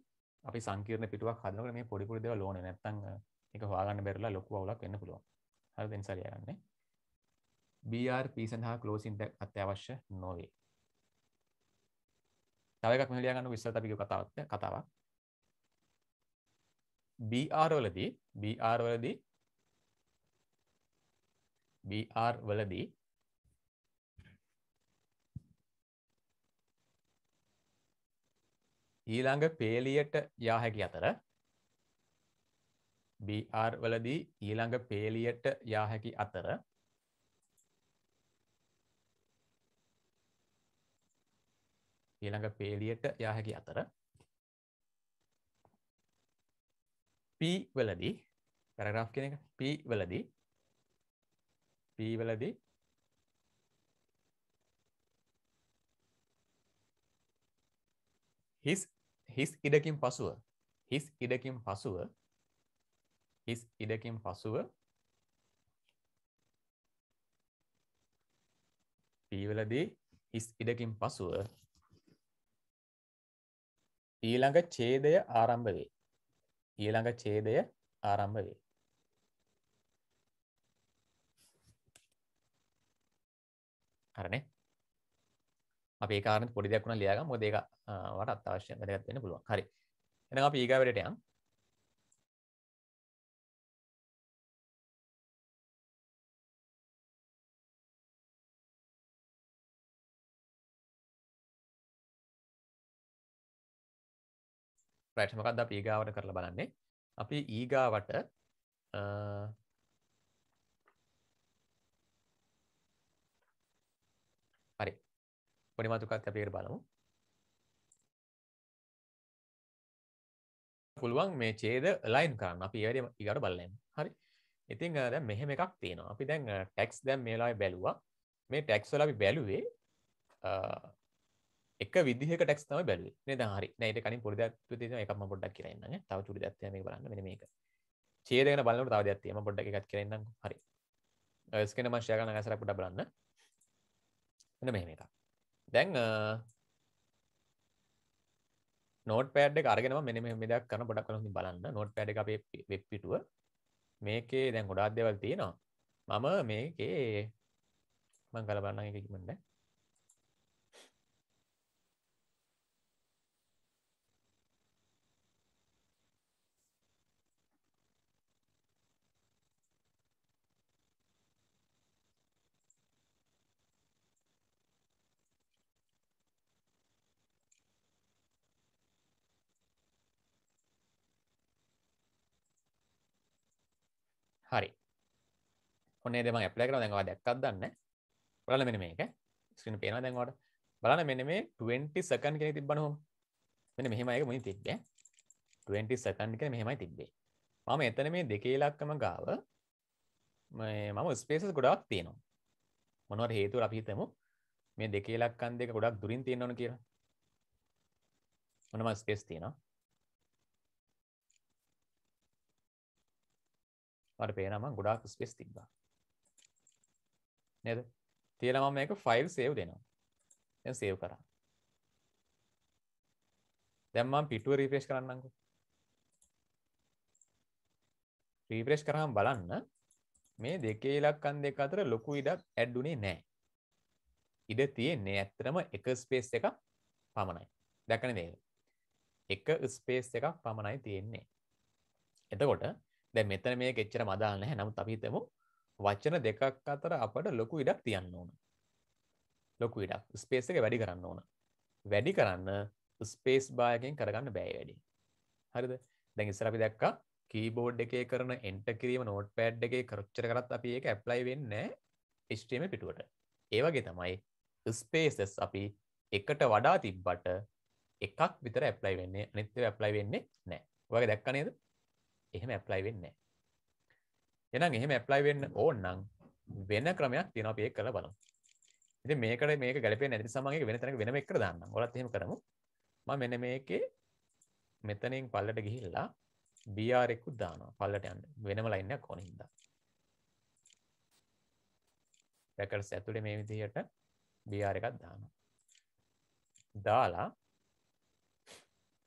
අපි සංකීර්ණ පිටුවක් හදනකොට මේ පොඩි පොඩි දේවල් ඕනේ නැත්තම් ඒක හොයාගන්න බැරිලා ලොකු අවුලක් වෙන්න පුළුවන්. හරිද එන්සර් යන්නේ. BRP සඳහා ක්ලෝසින් ටැග් අත්‍යවශ්‍ය නොවේ. තව එකක් මෙහෙ ලියා ගන්න විශ්ලත අපි කියව කතාවක් කතාවක්. BR වලදී BR වලදී BR වලදී ඊළඟ පේලියට යා හැකි අතර BR වලදී ඊළඟ පේලියට යා හැකි අතර ඊළඟ පේලියට යා හැකි අතර P වලදී පැරග්‍රාෆ් කියන එක P වලදී P වලදී his හිස් ඉඩකින් පසුව හිස් ඉඩකින් පසුව හිස් ඉඩකින් පසුව පීවලදී හිස් ඉඩකින් පසුව ඊළඟ ඡේදය ආරම්භ වේ. ඊළඟ ඡේදය ආරම්භ වේ. හරිනේ. අපි ඒ කාරණේ පොඩි දෙයක් උනා ලියාගමු. මොකද ඒක වට අත්තාවශ්‍ය
වැදගත්වෙන්න පුළුවන් හරි එන අප ඒගවැට යම්
ප්‍රයිට්මකක්ද අප ඒගාවට කරලා බලන්නේ අපි ඊගාවට හරි පොඩිමතුකත් අපිට බලමු පුළුවන් මේ චේද ලයින් කරන්න අපි වැඩ ඉගට බලන්න හරි ඉතිං දැ මෙහෙම එකක් තියෙනවා අපි දැන් ටැක්ස් දැම් මේලායි බැලවා මේ ටැක්ස්වල අපි බැලුවේ එක විදිහක ටෙක්ස් තම බැලු නද හරි නයට කනින් පොරිදත්තු තින එකම පොඩ්ඩක් කියරන්න තව චුරි දත්ය මේ බලන්න මෙ මේක චේදගෙන බලන්න තව දත්යම පොඩ්ඩ එකත් කරන්න හරි ස්කෙන මශ්‍යයකන ගැසර පුඩ බලන්න එන මෙහෙම එකක් දැන් නෝට් පෑඩ් එක අරගෙනම මෙන මෙදක් කන පොඩක් කලින් බලන්න නෝට් පෑඩ් එක අපේ වෙබ්පිටුව මේකේ දැන් ගොඩාක් දෙවල් තියෙනවා මම මේකේ මං කලබන්න එක කිමන්න ඔන්නේ දෙම ඇප්ලයි කරන දැන්වා දැක්කක් දන්න බලන මෙන මේක ස්ක්‍රීන පේනවා දැන්වාට බලන මෙන මේ 20 සකන් කෙනෙක් තිබ්බන හොම මෙන්න මෙහෙම එක මුලින් තිබ්බේ 20 සකන් කියලා මෙහෙමයි තිබ්බේ මම එතන මේ දෙකේ ඉලක්කම ගාව මේ මම ස්පේසස් ගොඩක් තියෙනවා මොනවට හේතුව අපි හිතමු මේ දෙකේ ඉලක්කම් දෙක ගොඩක් දුරින් තියෙන්න ඕන කියලා මොනම ස්පේස් තියෙනවා වර පේනම ගොඩාක් ස්පේස් තිබ්බා නේද තියල මම මේක ෆයිල් සේව් දෙනවා දැන් සේව් කරා දැන් මම පිටුව රිෆ්‍රෙෂ් කරන්නම්කෝ රිෆ්‍රෙෂ් කරාම බලන්න මේ දෙකේ ඉලක්කම් දෙක අතර ලොකු ඉඩක් ඇඩ් උනේ නැහැ ඉඩ තියෙන්නේ ඇත්තටම එක ස්පේස් එකක් පමණයි දැකන දේ එක ස්පේස් එකක් පමණයි තියෙන්නේ එතකොට දැන් මෙතන මේක එච්චර මදාල් නැහැ නමුත් අපි හිතමු වචන දෙකක් අතර අපට ලොකු ඉඩක් තියන්න ඕන. ලොකු ඉඩක් ස්පේස් එක වැඩි කරන්න ඕන. වැඩි කරන්න ස්පේස් බායකින් කරගන්න බෑ වැඩි. හරිද දැන් ඉස්සර අපි දැක්කා කීබෝඩ් එකේ කරන එන්ට කිරීම නෝට් පෑඩ් එකේ කරච්චර කරත් අපි ඒක ඇප්ලයි වෙන්න ස්ටම පිටුවට ඒවගේ තමයි ස්පේසස් අපි එකට වඩා තිබ්බට එකක් විතර ඇප්ලයි වෙන්නේ අනිත්‍ය ඇප්ලයි වෙන්නේ නෑ වගේ දැක්කනේද එහෙම ඇප්ලයි වෙන්නේ එනම් එහෙම ඇප්ලයි වෙන්න ඕන්නම් වෙන ක්‍රමයක් තියෙනවා අපි ඒක කරලා බලමු. ඉතින් මේකට මේක ගැලපෙන්නේ නැති නිසා මම ඒක වෙන තැනක වෙනම එකකට දාන්නම්. ඔලත් එහෙම කරමු. මම මෙන්න මේකේ මෙතනින් පල්ලට ගිහිල්ලා BR එකකුත් දානවා. පල්ලට යන්න. වෙනම ලයින් එකක් ඕන හින්දා. රෙකර්ඩ්ස් ඇතුලේ මේ විදිහට BR එකක් දානවා. දාලා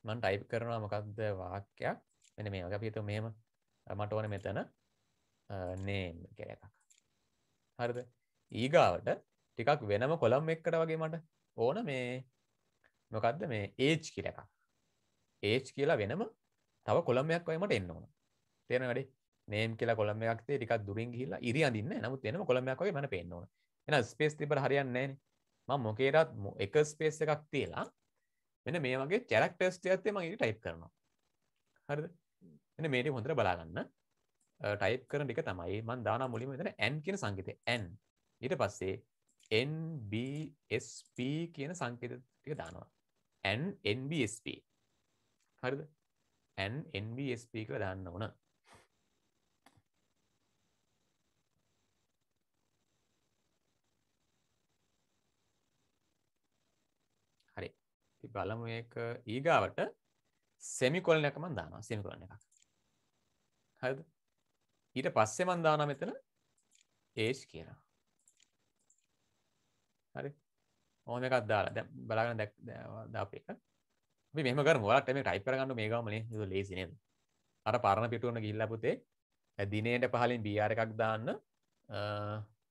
මම ටයිප් කරනවා මොකක්ද වාක්‍යයක් මෙන්න මේ වගේ අපි හිතමු මෙහෙම මට ඕනේ මෙතන නේම් කර එකක් හරිද ඊගාවට ටිකක් වෙනම කොළම් එක්කට වගේ මට ඕන මේ මොකක්ද මේ ඒච් කියල එකක් ඒච් කියලා වෙනම තව කොළම්යක් වයමට එන්න ඕන තේන වැඩි නේම් කියලා කොළම්යක් ටිකක් දුරින් කියලා ඉරි අඳන්න නමුත් එනම කොළමයක් වගේ මට පෙන්නවා එන ස්පේස් තිබට හරියන්නේ ම මොකේරත් එක ස්පේස් එකක් තියලා මෙන මේ වගේ චැරක්ටස්ට ඇත්තේ මගේ ටයිප් කරනවා හරිද එන මේට හොඳට බලාගන්න ටයිප් කරන එක තමයි මන් දාන මුලිම තන ඇන් කියන සංකත ඇන් ඊට පස්සේ NBSP කියන සංකත ටික දානවා ඇන් NBSP හරිද ඇන් NBSP කළ දාන්න ඕන හරි බලම එක ඊගාවට සෙමිකොලන එකම දානවා සෙමිකොලන එකක් හරිද ඊට පස්සේ මන් දාන මෙතන ඒජ් කියන හරි ඕන එකක් දාලා දැ බලාගන්න දැක් දාප එක මෙම ගරමලට මේ ටයිපරගන්න මේ ගමන ලේසිනද අර පරණ පිටුවන ගිල්ල පුතේ දිනයට පහලින් බියාර එකක් දාන්න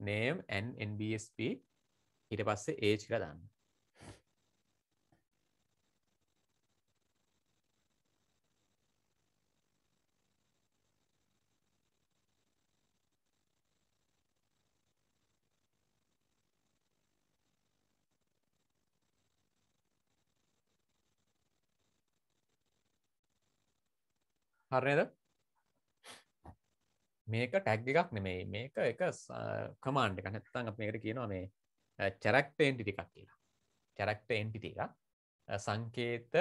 නේම් NNBSP ඊට පස්සේ ඒජ් කර දාන්න හරයද මේක ටැක් එකක් නෙමෙයි මේක එක කමාන්ඩ එක නැත්තන් අප මේකට කියනවා මේ චැරක්ට එන්ටිටි එකක් කියලා චැරක්ට එන්ටිටි එක සංකේත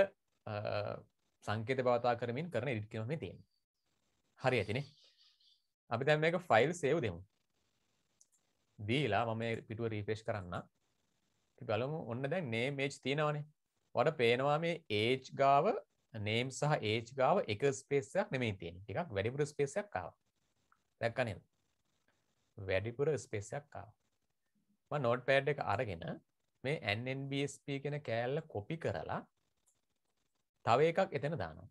සංකේත බවතා කරමින් කරන ඉරිකිනම තියෙන හරි ඇතිනේ අපි දැන් මේක ෆයිල් සේව් දෙමු දීලා මම පිටුව රීපේෂ් කරන්න බලමු ඔන්න දැන් නේමේජ් තියෙනවනේ වඩ පේනවා මේ ඒජ් ගාව නේම් සහ ඒජ් ගාව එක ස්පේසයක් නෙමේ තියෙන ටිකක් වැඩිපුර ස්පේසයක් කාව දැක්ක නේද වැඩිපුර ස්පේසයක් කාව මම නෝට් පෑඩ් එක අරගෙන මේ NNBSP කියන කෑල්ල කොපි කරලා තව එකක් එතන දානවා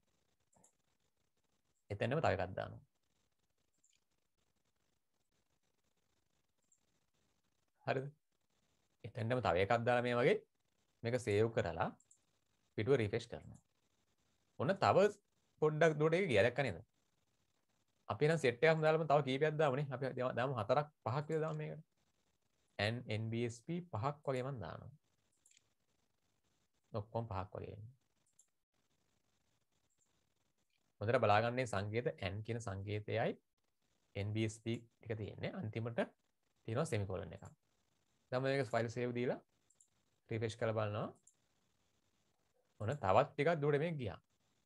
එතනම තව එකක් දානවා හරිද එතැන්ටම තව එකක් දාලා මේ වගේ මේක සේව් කරලා පිටුව රිෆෙෂ් කරනවා ඔන්න තව පොඩ්ඩක් දුවට ඒක ගියලක් නේද අපි නම් සෙට් එකක් දාලම තව කීපයක් දාමුනේ අපි දාමු හතරක් පහක් කියලා දාමු මේකට and nbsp පහක් වගේ මන් දානවා ඔක්කොම පහක් වගේ හොඳට බලාගන්නේ සංකේත n කියන සංකේතයයි nbsp ටික තියෙන්නේ අන්තිමට තියෙනවා semicolon එකක් දැන් මම මේක ෆයිල් save දීලා refresh කරලා බලනවා ඔන්න තවත් ටිකක් දුරට මේක ගියා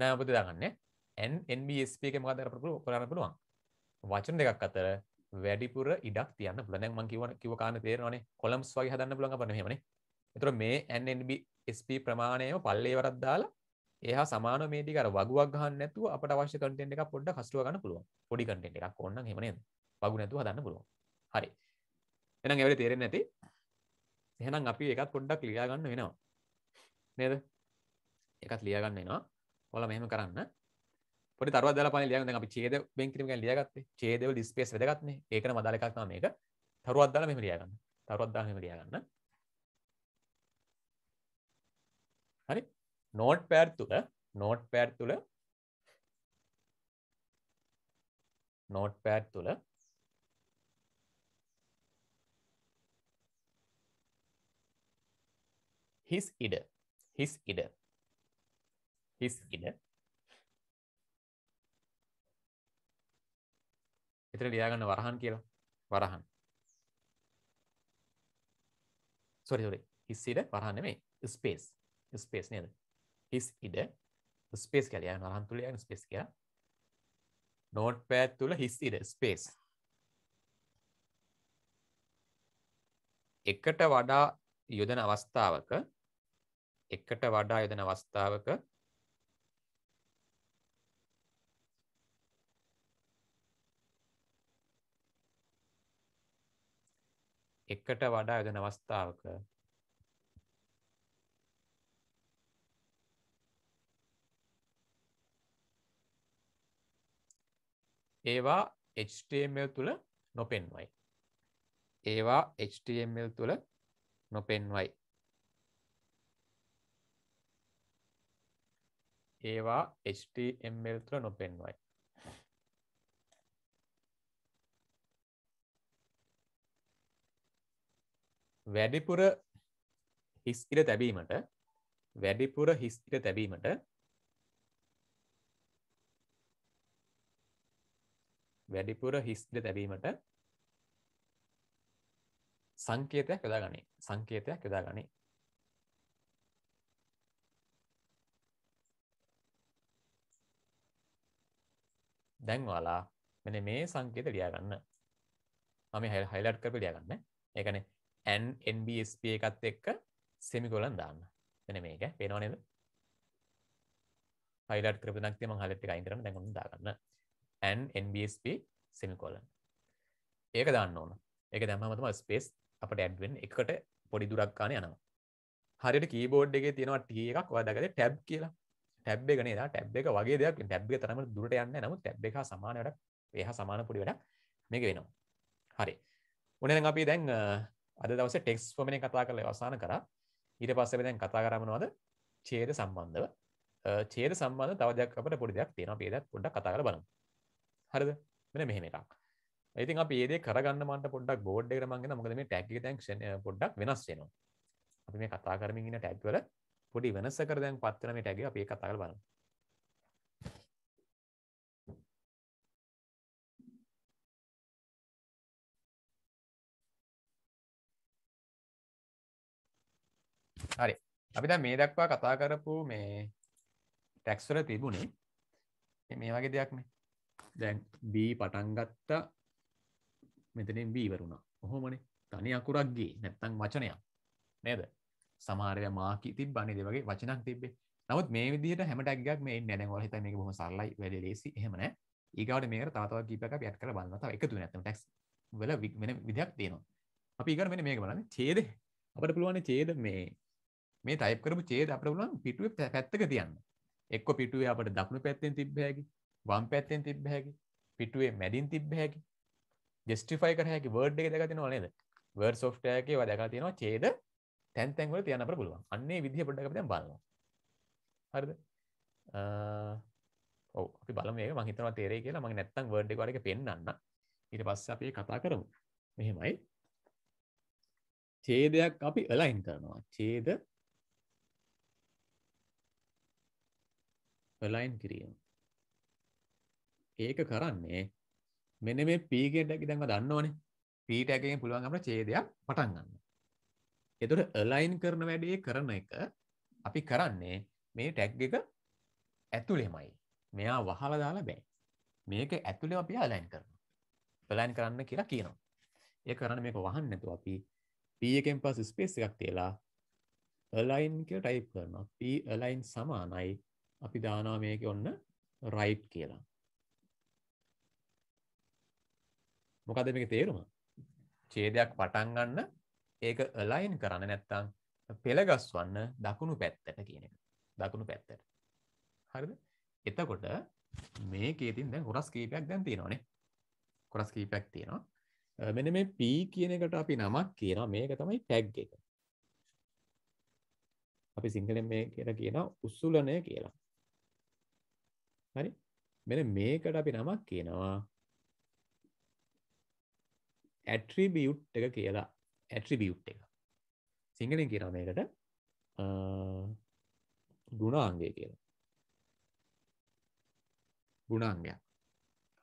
නෑ ඔබ දාගන්න NBSP එක මොකද කරපු කරන්න පුළුවන් වචන දෙකක් අතර වැඩිපුර ඉඩක් තියන්න පුළුවන් දැන් මම කියවන කිව්ව කාරණේ තේරෙනවනේ කොලම්ස් වගේ හදන්න පුළුවන් අපන්න මෙහෙමනේ එතකොට මේ NNBSP ප්‍රමාණයම පල්ලේ වරක් දාලා එහා සමාන මේ ටික අර වගුවක් ගහන්න නැතුව අපට අවශ්‍ය කන්ටෙන්ට් එකක් පොඩ්ඩක් හසුරව ගන්න පුළුවන් පොඩි කන්ටෙන්ට් එකක් ඕන නම් එහෙම නේද වගු නැතුව හදන්න පුළුවන් හරි එහෙනම් ඒ වෙලේ තේරෙන්නේ නැති එහෙනම් අපි එකත් පොඩ්ඩක් ලියා ගන්න වෙනවා නේද එකත් ලියා ගන්න වෙනවා ඔල මෙහම කරන්න පොට තර දල පල ලියන අපි චේද බැංකිරීම ලියගත්ත චේදව ඩිස්පේස් වැදගත්න ඒකන මදාලකක් මේක තරුවත් දාල මෙම ලියගන්න තරුවත්දාම ලියගන්න හරි නෝට් පෑර් තුළ නෝට් පෑර් තුළ නෝට් පෑඩ් තුළ හිස් ඉඩ හිස් ඉඩ හිස් ඉඩ එතර ලියාගන්න වරහන් කියලා වරහන් සොරි සොරි හිස් ඉඩ වරහන් නෙමෙයි ස්පේස් ස්පේස් නේද හිස් ඉඩ ස්පේස් කියලා ලියාගන්න වරහන් තුල ලියාගන්න ස්පේස් කියලා නෝට් පෑඩ් තුල හිස් ඉඩ ස්පේස් එකට වඩා යොදන අවස්ථාවක එකට වඩා යොදන අවස්ථාවක එකට වඩා යොදන අවස්ථාවක ඒවා HTML තුළ නොපෙන්වයි. ඒවා HTML තුළ නොපෙන්වයි. ඒවා HTML තුළ නොපෙන්වයි. වැඩිපුර හිස් ඉර තැබීමට වැඩිපුර හිස් ඉර තැබීමට වැඩිපුර හිස් ඉර තැබීමට සංකේතයක් යොදා ගනී සංකේතයක් යොදා ගනී දැන් ඔයාලා මෙන්න මේ සංකේත ලියා ගන්න මම හයිලයිට් කරලා ලියා ගන්න ඒ කියන්නේ ඇන් එන්BSP එකත් එක්ක සෙමිකොලන් දාන්න වෙන මේක පෙනවනෙද පයිලට ක්‍රපනක්තිම හලටි අයින්දරම දැකුණු දාගන්න ඇන් එන්BSP සෙමිකොලන් ඒක දාන්න ඕන එක දැමමතම ස්පේස් අපට ඇඩ්වෙන් එකට පොඩි දුරක්කාන යනවා හරිට කීබෝඩ් එක තියෙනවා ටිය එකක් වදගද ටැබ් කියලා ටැබ් එක නේද ටැබ් එක වගේ දෙයක් ටැබ් එක තරම දුරට යන්න නමුත් ටැබ් එක සමානට එහ සමාන පොඩි වැඩක් මේක වෙනවා හරි උනෙන් අපි දැන් අද දවස ටෙක්ස් පමණෙන් කතා කරල අවසාන කර ඊට පස්සෙ දැන් කතා කරමනවාද චේද සම්බන්ධව චේද සම්බන්ධ තවදයක් අපට පොඩිදයක් තියෙන පේදත් පොඩ්ඩ කතා කර බලන හරද මෙන මෙහෙම එකක් ඉතින් අප ඒදේ කරගන්න මට පොඩක් බෝඩ් එකට මංගෙන මොකද මේ ටැග් එක දැන් පොඩ්ඩක් වෙනස් වෙනවා අපි මේ කතා කරමින් ඉන්න ටැග් වල පොඩි වෙනස කර දැන් පත්තර මේ ටැග් අපි කතා කරලා බලමු හරි අපි දැ මේ දක්වා කතා කරපු මේ ටැක්ස්වල තිබුණේ මේ වගේ දෙයක් මේ දැන් බී පටන්ගත්තා මෙතනින් බීවරුණා ඔහොමනේ තනි අකුරක්ගේ නැත්තං වචනයක් නේද සමාරය මාකී තිබ බනි දෙවගේ වචනක් තිබේ නවත් මේ විදිට හැමටක්ගක් මේ නැනවල හිත මේ බොම සල්ලයි වැඩ ලේසි එහෙමන ඒගවට මේ තාතව ගීපක ඇත් කර බලන්නතාව එකතු නැතම ටැක්ස් වල වෙන විදයක් තියෙනවා අපි ඉගර වෙන මේ බලන්න චේද අපට පුළුවන් චේද මේ මේ ටයිප් කරපු ඡේද අපිට පුළුවන් පිටුවේ පැත්තක තියන්න. එක්ක පිටුවේ අපිට දකුණු පැත්තෙන් තිබ්බ හැකි, වම් පැත්තෙන් තිබ්බ හැකි, පිටුවේ මැදින් තිබ්බ හැකි. ජස්ටිෆයි කර හැකි වර්ඩ් එක දැකලා තියෙනව නේද? වර්ඩ් සොෆ්ට්වෙයාර් එකේ ඒවා දැකලා තියෙනවා ඡේද තැන් තැන් වල තියන්න අපිට පුළුවන්. අන්නේ විදිහ පොඩ්ඩක් අපි දැන් බලනවා. හරිද? ඔව් අපි බලමු මේක මම හිතනවා තේරෙයි කියලා මම නැත්තම් වර්ඩ් එක වලක පෙන්නන්න. ඊට පස්සේ අපි කතා කරමු. මෙහෙමයි. ඡේදයක් අපි අලයින් කරනවා. ඡේද align කිරීම. ඒක කරන්නේ මෙන්න මේ p කියන ටැග් දැන් ඔයා දන්නවනේ. p ටැග් එකෙන් පුළුවන් අපිට ඡේදයක් පටන් ගන්න. ඒතකොට align කරන වැඩේ කරන එක අපි කරන්නේ මේ ටැග් එක ඇතුළෙමයි. මෙයා වහලා දාලා බෑ. මේක ඇතුළේ අපි align කරනවා. align කරන්න කියලා කියනවා. ඒ කරන්න මේක වහන්න නැතුව අපි p එකෙන් පස්සේ space එකක් තියලා align කියලා type කරනවා. p align සමානයි අපි දානා මේක ඔන්න රයිට් කියලා මොකද මේක තේරුම ඡේදයක් පටන් ගන්න ඒක අලයින් කරන්න නැත්තම් පෙළගස්වන්න දකුණු පැත්තට කියන එක දකුණු පැත්තට හරිද එතකොට මේකේ තින් දැන් කොරස් කීපයක් දැන් තියෙනවානේ කොරස් කීපයක් තියෙනවා මෙන්න මේ p කියන එකට අපි නමක් කියනවා මේක තමයි ටැග් එක අපි සිංහලෙන් මේ කියලා කියනවා උස්සුලනය කියලා හරි මෙන්න මේකට අපි නමක් කියනවා ඇට්‍රිබියුට් එක කියලා ඇට්‍රිබියුට් එක සිංහලෙන් කියනවා මේකට ගුණාංගය කියලා ගුණාංගයක්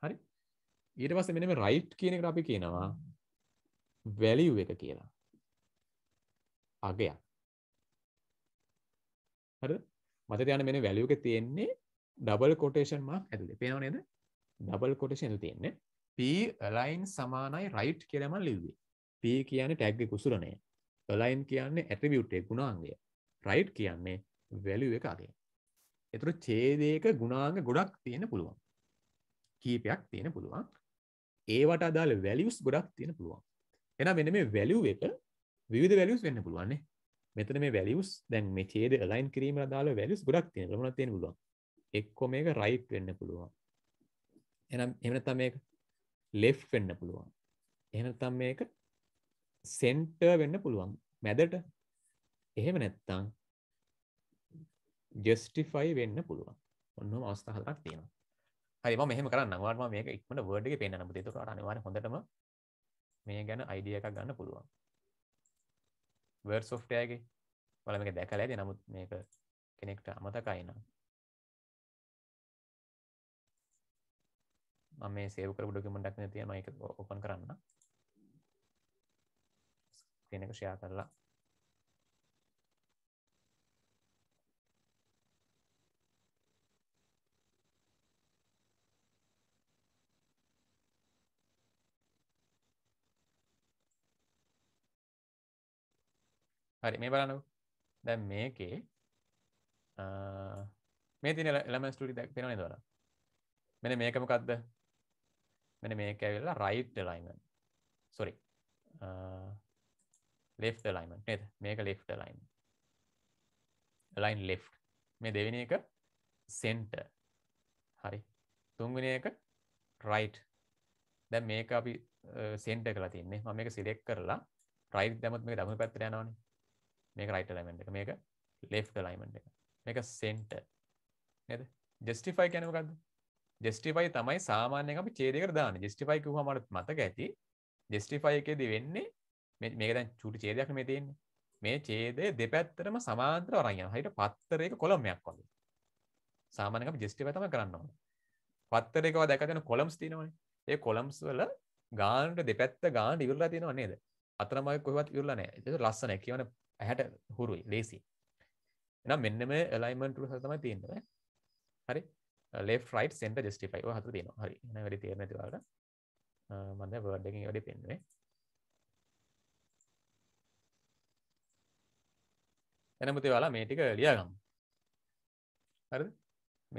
හරි ඊට පස්සේ මෙන්න මේ රයිට් කියන එකට අපි කියනවා වැලියු එක කියලා අගයක් හරිද මතට යන මෙන්න වැලියු එක තියෙන්නේ ඩබල් කොටේෂන් මාක් ඇතුලේ පේනව නේද ඩබල් කොටේෂන් තියෙන්නේ p align සමානයි right කියලා මම ලිව්වේ p කියන්නේ ටැග් එක උසුරණය align කියන්නේ ඇට්‍රිබියුට් එක ගුණාංගය right කියන්නේ value එක අගේ එතුර චේදයක ගුණාංග ගොඩක් තියෙන පුළුවන් කීපයක් තියෙන පුළුවන් ඒවට අදාළ වැලියස් ගොඩක් තියෙන පුළුවන් එන මෙන මේ වැලිය් එක විධ වැලියස් වෙන්න පුළුවන්නේ මෙතන මේ වැලියස් දැන් මේ චේද ලයින් කිරීම අදාළ වැලිස් ගොඩක් තියෙන ම තියෙන පුළුවන් එක්කෝ මේක රයිට් වෙන්න පුළුවන්. එහෙනම් එහෙම නැත්නම් මේක left වෙන්න පුළුවන්. එහෙම නැත්නම් මේක center වෙන්න පුළුවන්. මැදට. එහෙම නැත්නම් justify වෙන්න පුළුවන්. ඔන්නෝම අවස්ථා හතරක් තියෙනවා. හරි මම මෙහෙම කරන්නම්. ඔයාලට මම මේක ඉක්මනට word එකේ පෙන්නන්න. මොකද ඒක ඔයාලට අනිවාර්යෙන් හොඳටම මේ ගැන idea එකක් ගන්න පුළුවන්. word software එකේ ඔයාලා මේක දැකලා ඇති. නමුත් මේක කෙනෙක්ට අමතකයි නම් මම මේ සේව් කරපු ඩොකියුමන්ට් එකක් තියෙනවා ඒක ඕපන් කරන්න ස්ක්‍රීන් එක ෂෙයා කරලා හරි මේ බලන්නක දැන් මේකේ මේ තින එලම ස්ටටි දැක් පෙනන දොර මෙන මේකමකක්ද මෙන මේක ඇවෙල්ලා රයිට් ලයිමන් සොරි ලෙෆ් ලයිමන් නේද මේක ලෙෆ් ලයින් ලයින් ලේ මේ දෙවිනි එක සෙන්ට හරි තුන්විනි එක රයිට් දැ මේක අපි සෙන්ට uh, කලා තින්නේ ම මේක සිලෙක් කරලා රයි් දැමත් මේ දමු පැත්තර යනවාන මේක රයිට ලයිමෙන්ට එක මේක ලෙෆ් ලයිමන්ට එක මේක සෙන්ට නද ජෙස්ටිෆයි කැනකක්ද ජෙස්ටිෆයි තමයි සාමාන්‍යයෙන් අපි ඡේදයකට දාන්නේ. ජෙස්ටිෆයි කිව්වම අපට මතක ඇති. ජෙස්ටිෆයි එකේදී වෙන්නේ මේ මේක දැන් චූටි ඡේදයක් නෙමෙයි තියෙන්නේ. මේ ඡේදය දෙපැත්තටම සමාන්තරව අරන් යනවා. හිට පත්තරයක කොලමයක් වගේ. සාමාන්‍යයෙන් අපි ජෙස්ටිෆයි තමයි කරන්න ඕනේ. පත්තරයකව දැක තියෙන කොලම්ස් තියෙනවනේ. ඒ කොලම්ස් වල ගානට දෙපැත්ත ගානට ඉවරලා තියෙනව නේද? අතරමඟ කොහෙවත් ඉවරලා නැහැ. ඒක ලස්සනයි. කියවන ඇහැට හුරුයි, ලේසි. එහෙනම් මෙන්න මේ alignment rules තමයි තියෙන්නේ. හරි? ලේ ෆ්‍රයිට් සෙන්ට ජස්ටිපයි හතු තියෙන හරි එන වැඩි තේරණ තිවාට මද බඩ්ඩකින් වැඩි පෙන්වේ එනමුති වාලා මේටික ලියාගම් හරි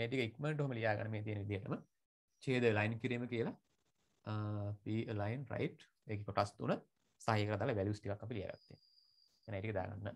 මේටික ඉක්මට හොම ලියාගන මේ තියෙන දිටම චේද ලයින් කිරීම කියලා ලයින් රයිට් එක කොටස් තුන සහිකරතල වැලස්ටික් අපි ලියගත්තේ එන ටික දාගන්න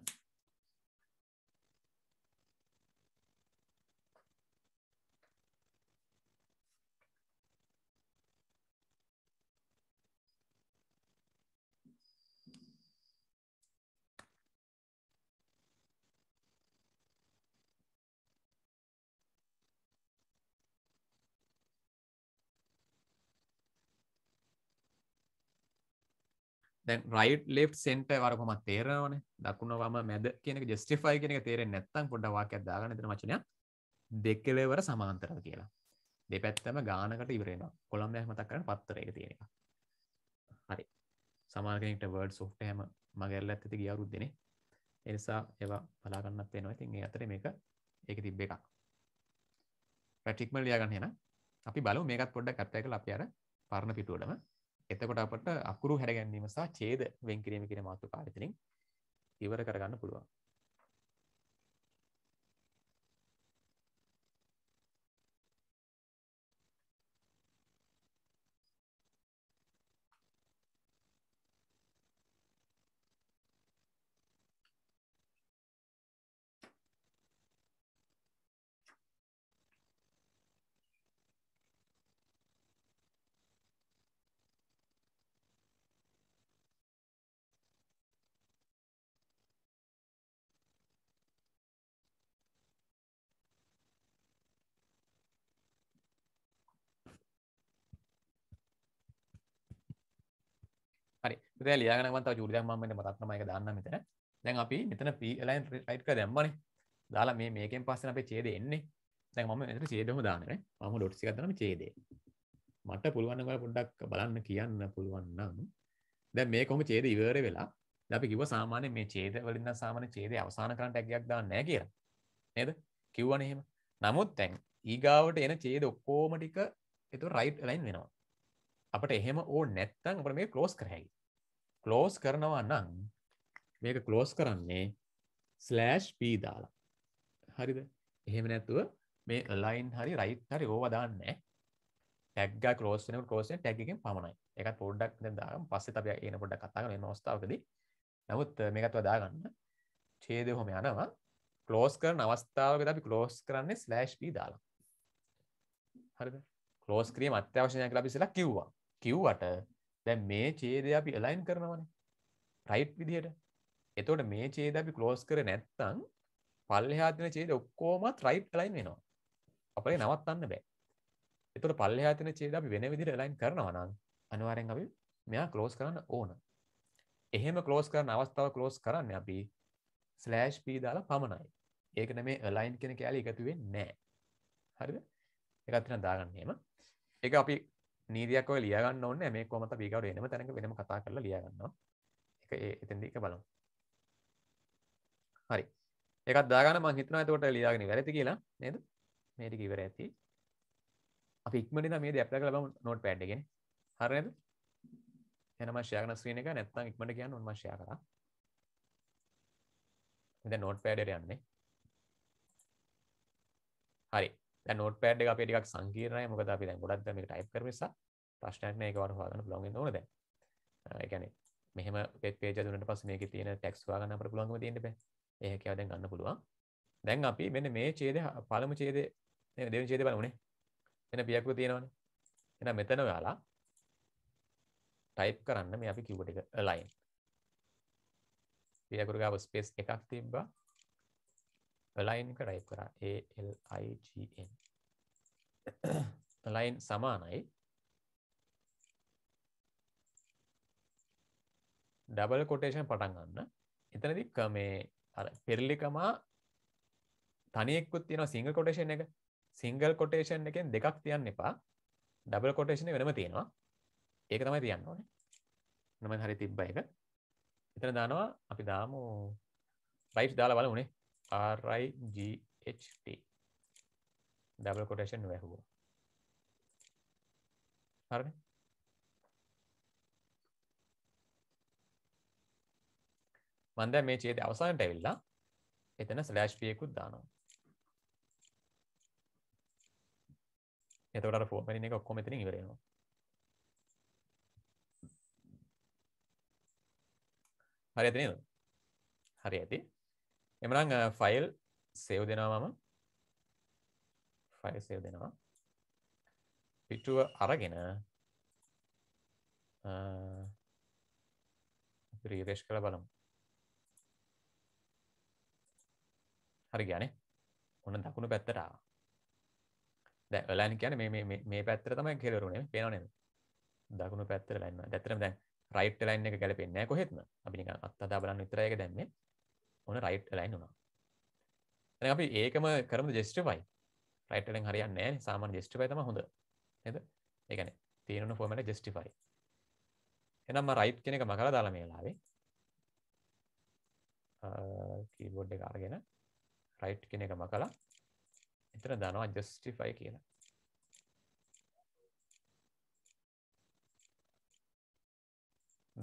දැන් රයිට් ලෙප් සෙන්ට වරකොම තේරවන දකුණවම මැද කියන ජෙස්ටිෆයි කෙනෙක තේරෙන් නැත්තම් පොඩ්ඩවාක් ඇදාගන තන වචනය දෙක්කලවර සමාන්තරද කියලා දෙපැත්තම ගානකට ඉවරෙන කොළම්යක් මතක් කරන පත්තරක තියෙන එක හරි සමානකට වර්ඩ් සෝට් හම මගැල්ල ඇති ගියවරුද්දන එනිසා ඒවා පලාගන්නත් වෙනවා ඉතින් අතර මේක ඒක තිබ්බ එකක් පැටික්මල් ලියගන්න හෙන අපි බලු මේකත් පොඩ්ඩ කත්තයක අප අර පරණ පිටුවටම එතකොට අපට අකුරු හැඩගැන්වීම සහ ඡේද වෙන් කිරීම කියන මාතෘකාව එතනින් ඉවර කරගන්න පුළුවන්. ර ලියගනමත ජුරියන්මට මතක්නමයක දන්න මෙතන දැන් අපි මෙතන පීලයින් රයිට්ක දැම්මන දාලා මේ මේකෙන් පස්සන අප චේද එන්නේ දැන් මම මෙතර චේදම දානන මම ඩොට්සි කතනම චේදේ මට පුළුවන්නකල පොඩ්ඩක් බලන්න කියන්න පුළුවන්නම් දැ මේ කොම චේද ඉවර වෙලා අපි කිව සාමානය මේ චේද වලින්න සාමාන චේද අවසාන කරට ඇගයක් දා නෑ කිය නද කිව්වන එහෙම නමුත් තැන් ඒගාවට එන චේද ඔක්කෝමටික එතු රයිට් ලයින් වෙනවා අපට එහෙම ඕ නැත්තන් අපට මේ කලෝස් කරහැකි ක්ලෝස් කරනවා නම් මේක ක්ලෝස් කරන්නේ ස්ලෑෂ් පී දාලා හරිද එහෙම නැතුව මේ ලයින් හරි රයිට් හරි ඕව දාන්න ටැක්ග කලෝස් වෙන කලෝස් වෙන ටැග් එකෙන් පමණයි ඒක පොඩ්ඩක් දැන් දාගමු පස්සේ අපි එන පොඩ්ඩක් කතා කරන වෙන අවස්ථාවකදී නමුත් මේකත් දාගන්න ඡේදය ඔහොම යනවා ක්ලෝස් කරන අවස්ථාවකදී අපි ක්ලෝස් කරන්නේ ස්ලෑෂ් පී දාලා හරිද ක්ලෝස් කිරීම අත්‍යවශ්‍යයි කියලා අපි ඉස්සෙල්ලා කිව්වා කිව්වට දැන් මේ ඡේදය අපි align කරනවානේ. right විදිහට. එතකොට මේ ඡේද අපි close කරේ නැත්නම් පල්ලෙහා තියෙන ඡේද ඔක්කොමත් right align වෙනවා. අපේ නවත්තන්න බෑ. එතකොට පල්ලෙහා තියෙන ඡේද අපි වෙන විදිහට align කරනවා නම් අනිවාර්යෙන් අපි මෙයා close කරන්න ඕන. එහෙම close කරන අවස්ථාව close කරන්නේ අපි /p දාලා පමණයි. ඒක නෙමේ align කියන කැලේ එකතු වෙන්නේ නැහැ. හරිද? ඒකත් වෙන දාගන්න එහෙම. ඒක අපි නීතියක් ඔය ලියා ගන්න ඕනේ මේ කොමත පීකවර එනම තැනක වෙනම කතා කරලා ලියා ගන්නවා. ඒක ඒ එතෙන්දී ඒක බලමු. හරි. ඒකත් දාගන්න මම හිතනවා එතකොට ලියාගෙන ඉවරයි කියලා නේද? මේ ටික ඉවර ඇති. අපි ඉක්මනට මේ දේ ඇප්ලයි කරලා බලමු නෝට් පෑඩ් එකේ. හරි නේද? එහෙනම් මම ෂෙයා කරන ස්ක්‍රීන් එක නැත්තම් ඉක්මනට කියන්න ඕන මම ෂෙයා කරා. දැන් නෝට් පෑඩ් එකට යන්නේ. හරි. දැන් නෝට්පෑඩ් එක අපි ටිකක් සංකීර්ණයි මොකද අපි දැන් ගොඩක් දැන් මේක ටයිප් කරපු නිසා ප්‍රශ්නයක් නෑ ඒක වර හොයාගන්න පුළුවන් වෙන්න ඕන දැන් ඒ කියන්නේ මෙහෙම වෙබ් පේජ් එක දුන්නට පස්සේ මේකේ තියෙන ටැක්ස් හොයාගන්න අපිට පුළුවන්කම තියෙන්න බෑ ඒක කියව දැන් ගන්න පුළුවන් දැන් අපි මෙන්න මේ ඡේදය පළමු ඡේදය දෙවෙනි ඡේදය බලමුනේ එන පියක්කු තියෙනවනේ එහෙනම් මෙතන ඔයාලා ටයිප් කරන්න මේ අපි කිව්වට එක ලයින් පියකුරු ගාව ස්පේස් එකක් තිබ්බා align එක ටයිප් කරා A L I G N align සමානයි ඩබල් කොටේෂන් පටන් ගන්න එතනදි මේ අර පෙරලිකමා තනියෙකුත් තියෙනවා සිංගල් කොටේෂන් එක සිංගල් කොටේෂන් එකෙන් දෙකක් තියන්න එපා ඩබල් කොටේෂන් වෙනම තියෙනවා ඒක තමයි තියන්න ඕනේ නම හරි තිබ්බ එක එතන දානවා අපි දාමු රයිට් දාලා බලමුනේ R-I-G-H-T ඩබල් කොටේෂන් වැැහුවෝ හරි මන්ද මේ චේද අවසානට ඇවිල්ලා එතන ස්ලෑශ්පියකුත් දානවා එතවට ෆෝමරි එක ඔක්කොම එතන ඉවරෙනවා හරි ඇති හරි ඇති එමරං ෆයිල් සෙව් දෙනවා මම ෆයිල් සෙව් දෙනවා පිටුව අරගෙන රීදේශ කළ බලමු හරි ගැනේ ඔන්න දකුණු පැත්තරා දැ ඔලන් කියන මේ පැත්තර තමයි කෙලරුණේ පේනනෙ දකුණු පැත්තර ලන්න ඇතරම දැන් රයිට් ලයින් එක ගැලපෙන්නේ කොහෙත්ම අපිනි අත්තදා බලන්න විතරයක දැන්නේ ඕන රයිට් ලයින් වුණා දැන් අපි ඒකම කරමු ජෙස්ටිෆයි රයිට් වලින් හරියන්නේ නැහැ නේ සාමාන්‍ය ජෙස්ටිෆයි තමයි හොඳ නේද ඒ කියන්නේ තියෙන ෆෝමැට් ජෙස්ටිෆයි එහෙනම් මම රයිට් කියන එක මකලා දාලා මේ වෙලාවේ කීබෝඩ් එක අරගෙන රයිට් කියන එක මකලා එතන දානවා justify කියලා.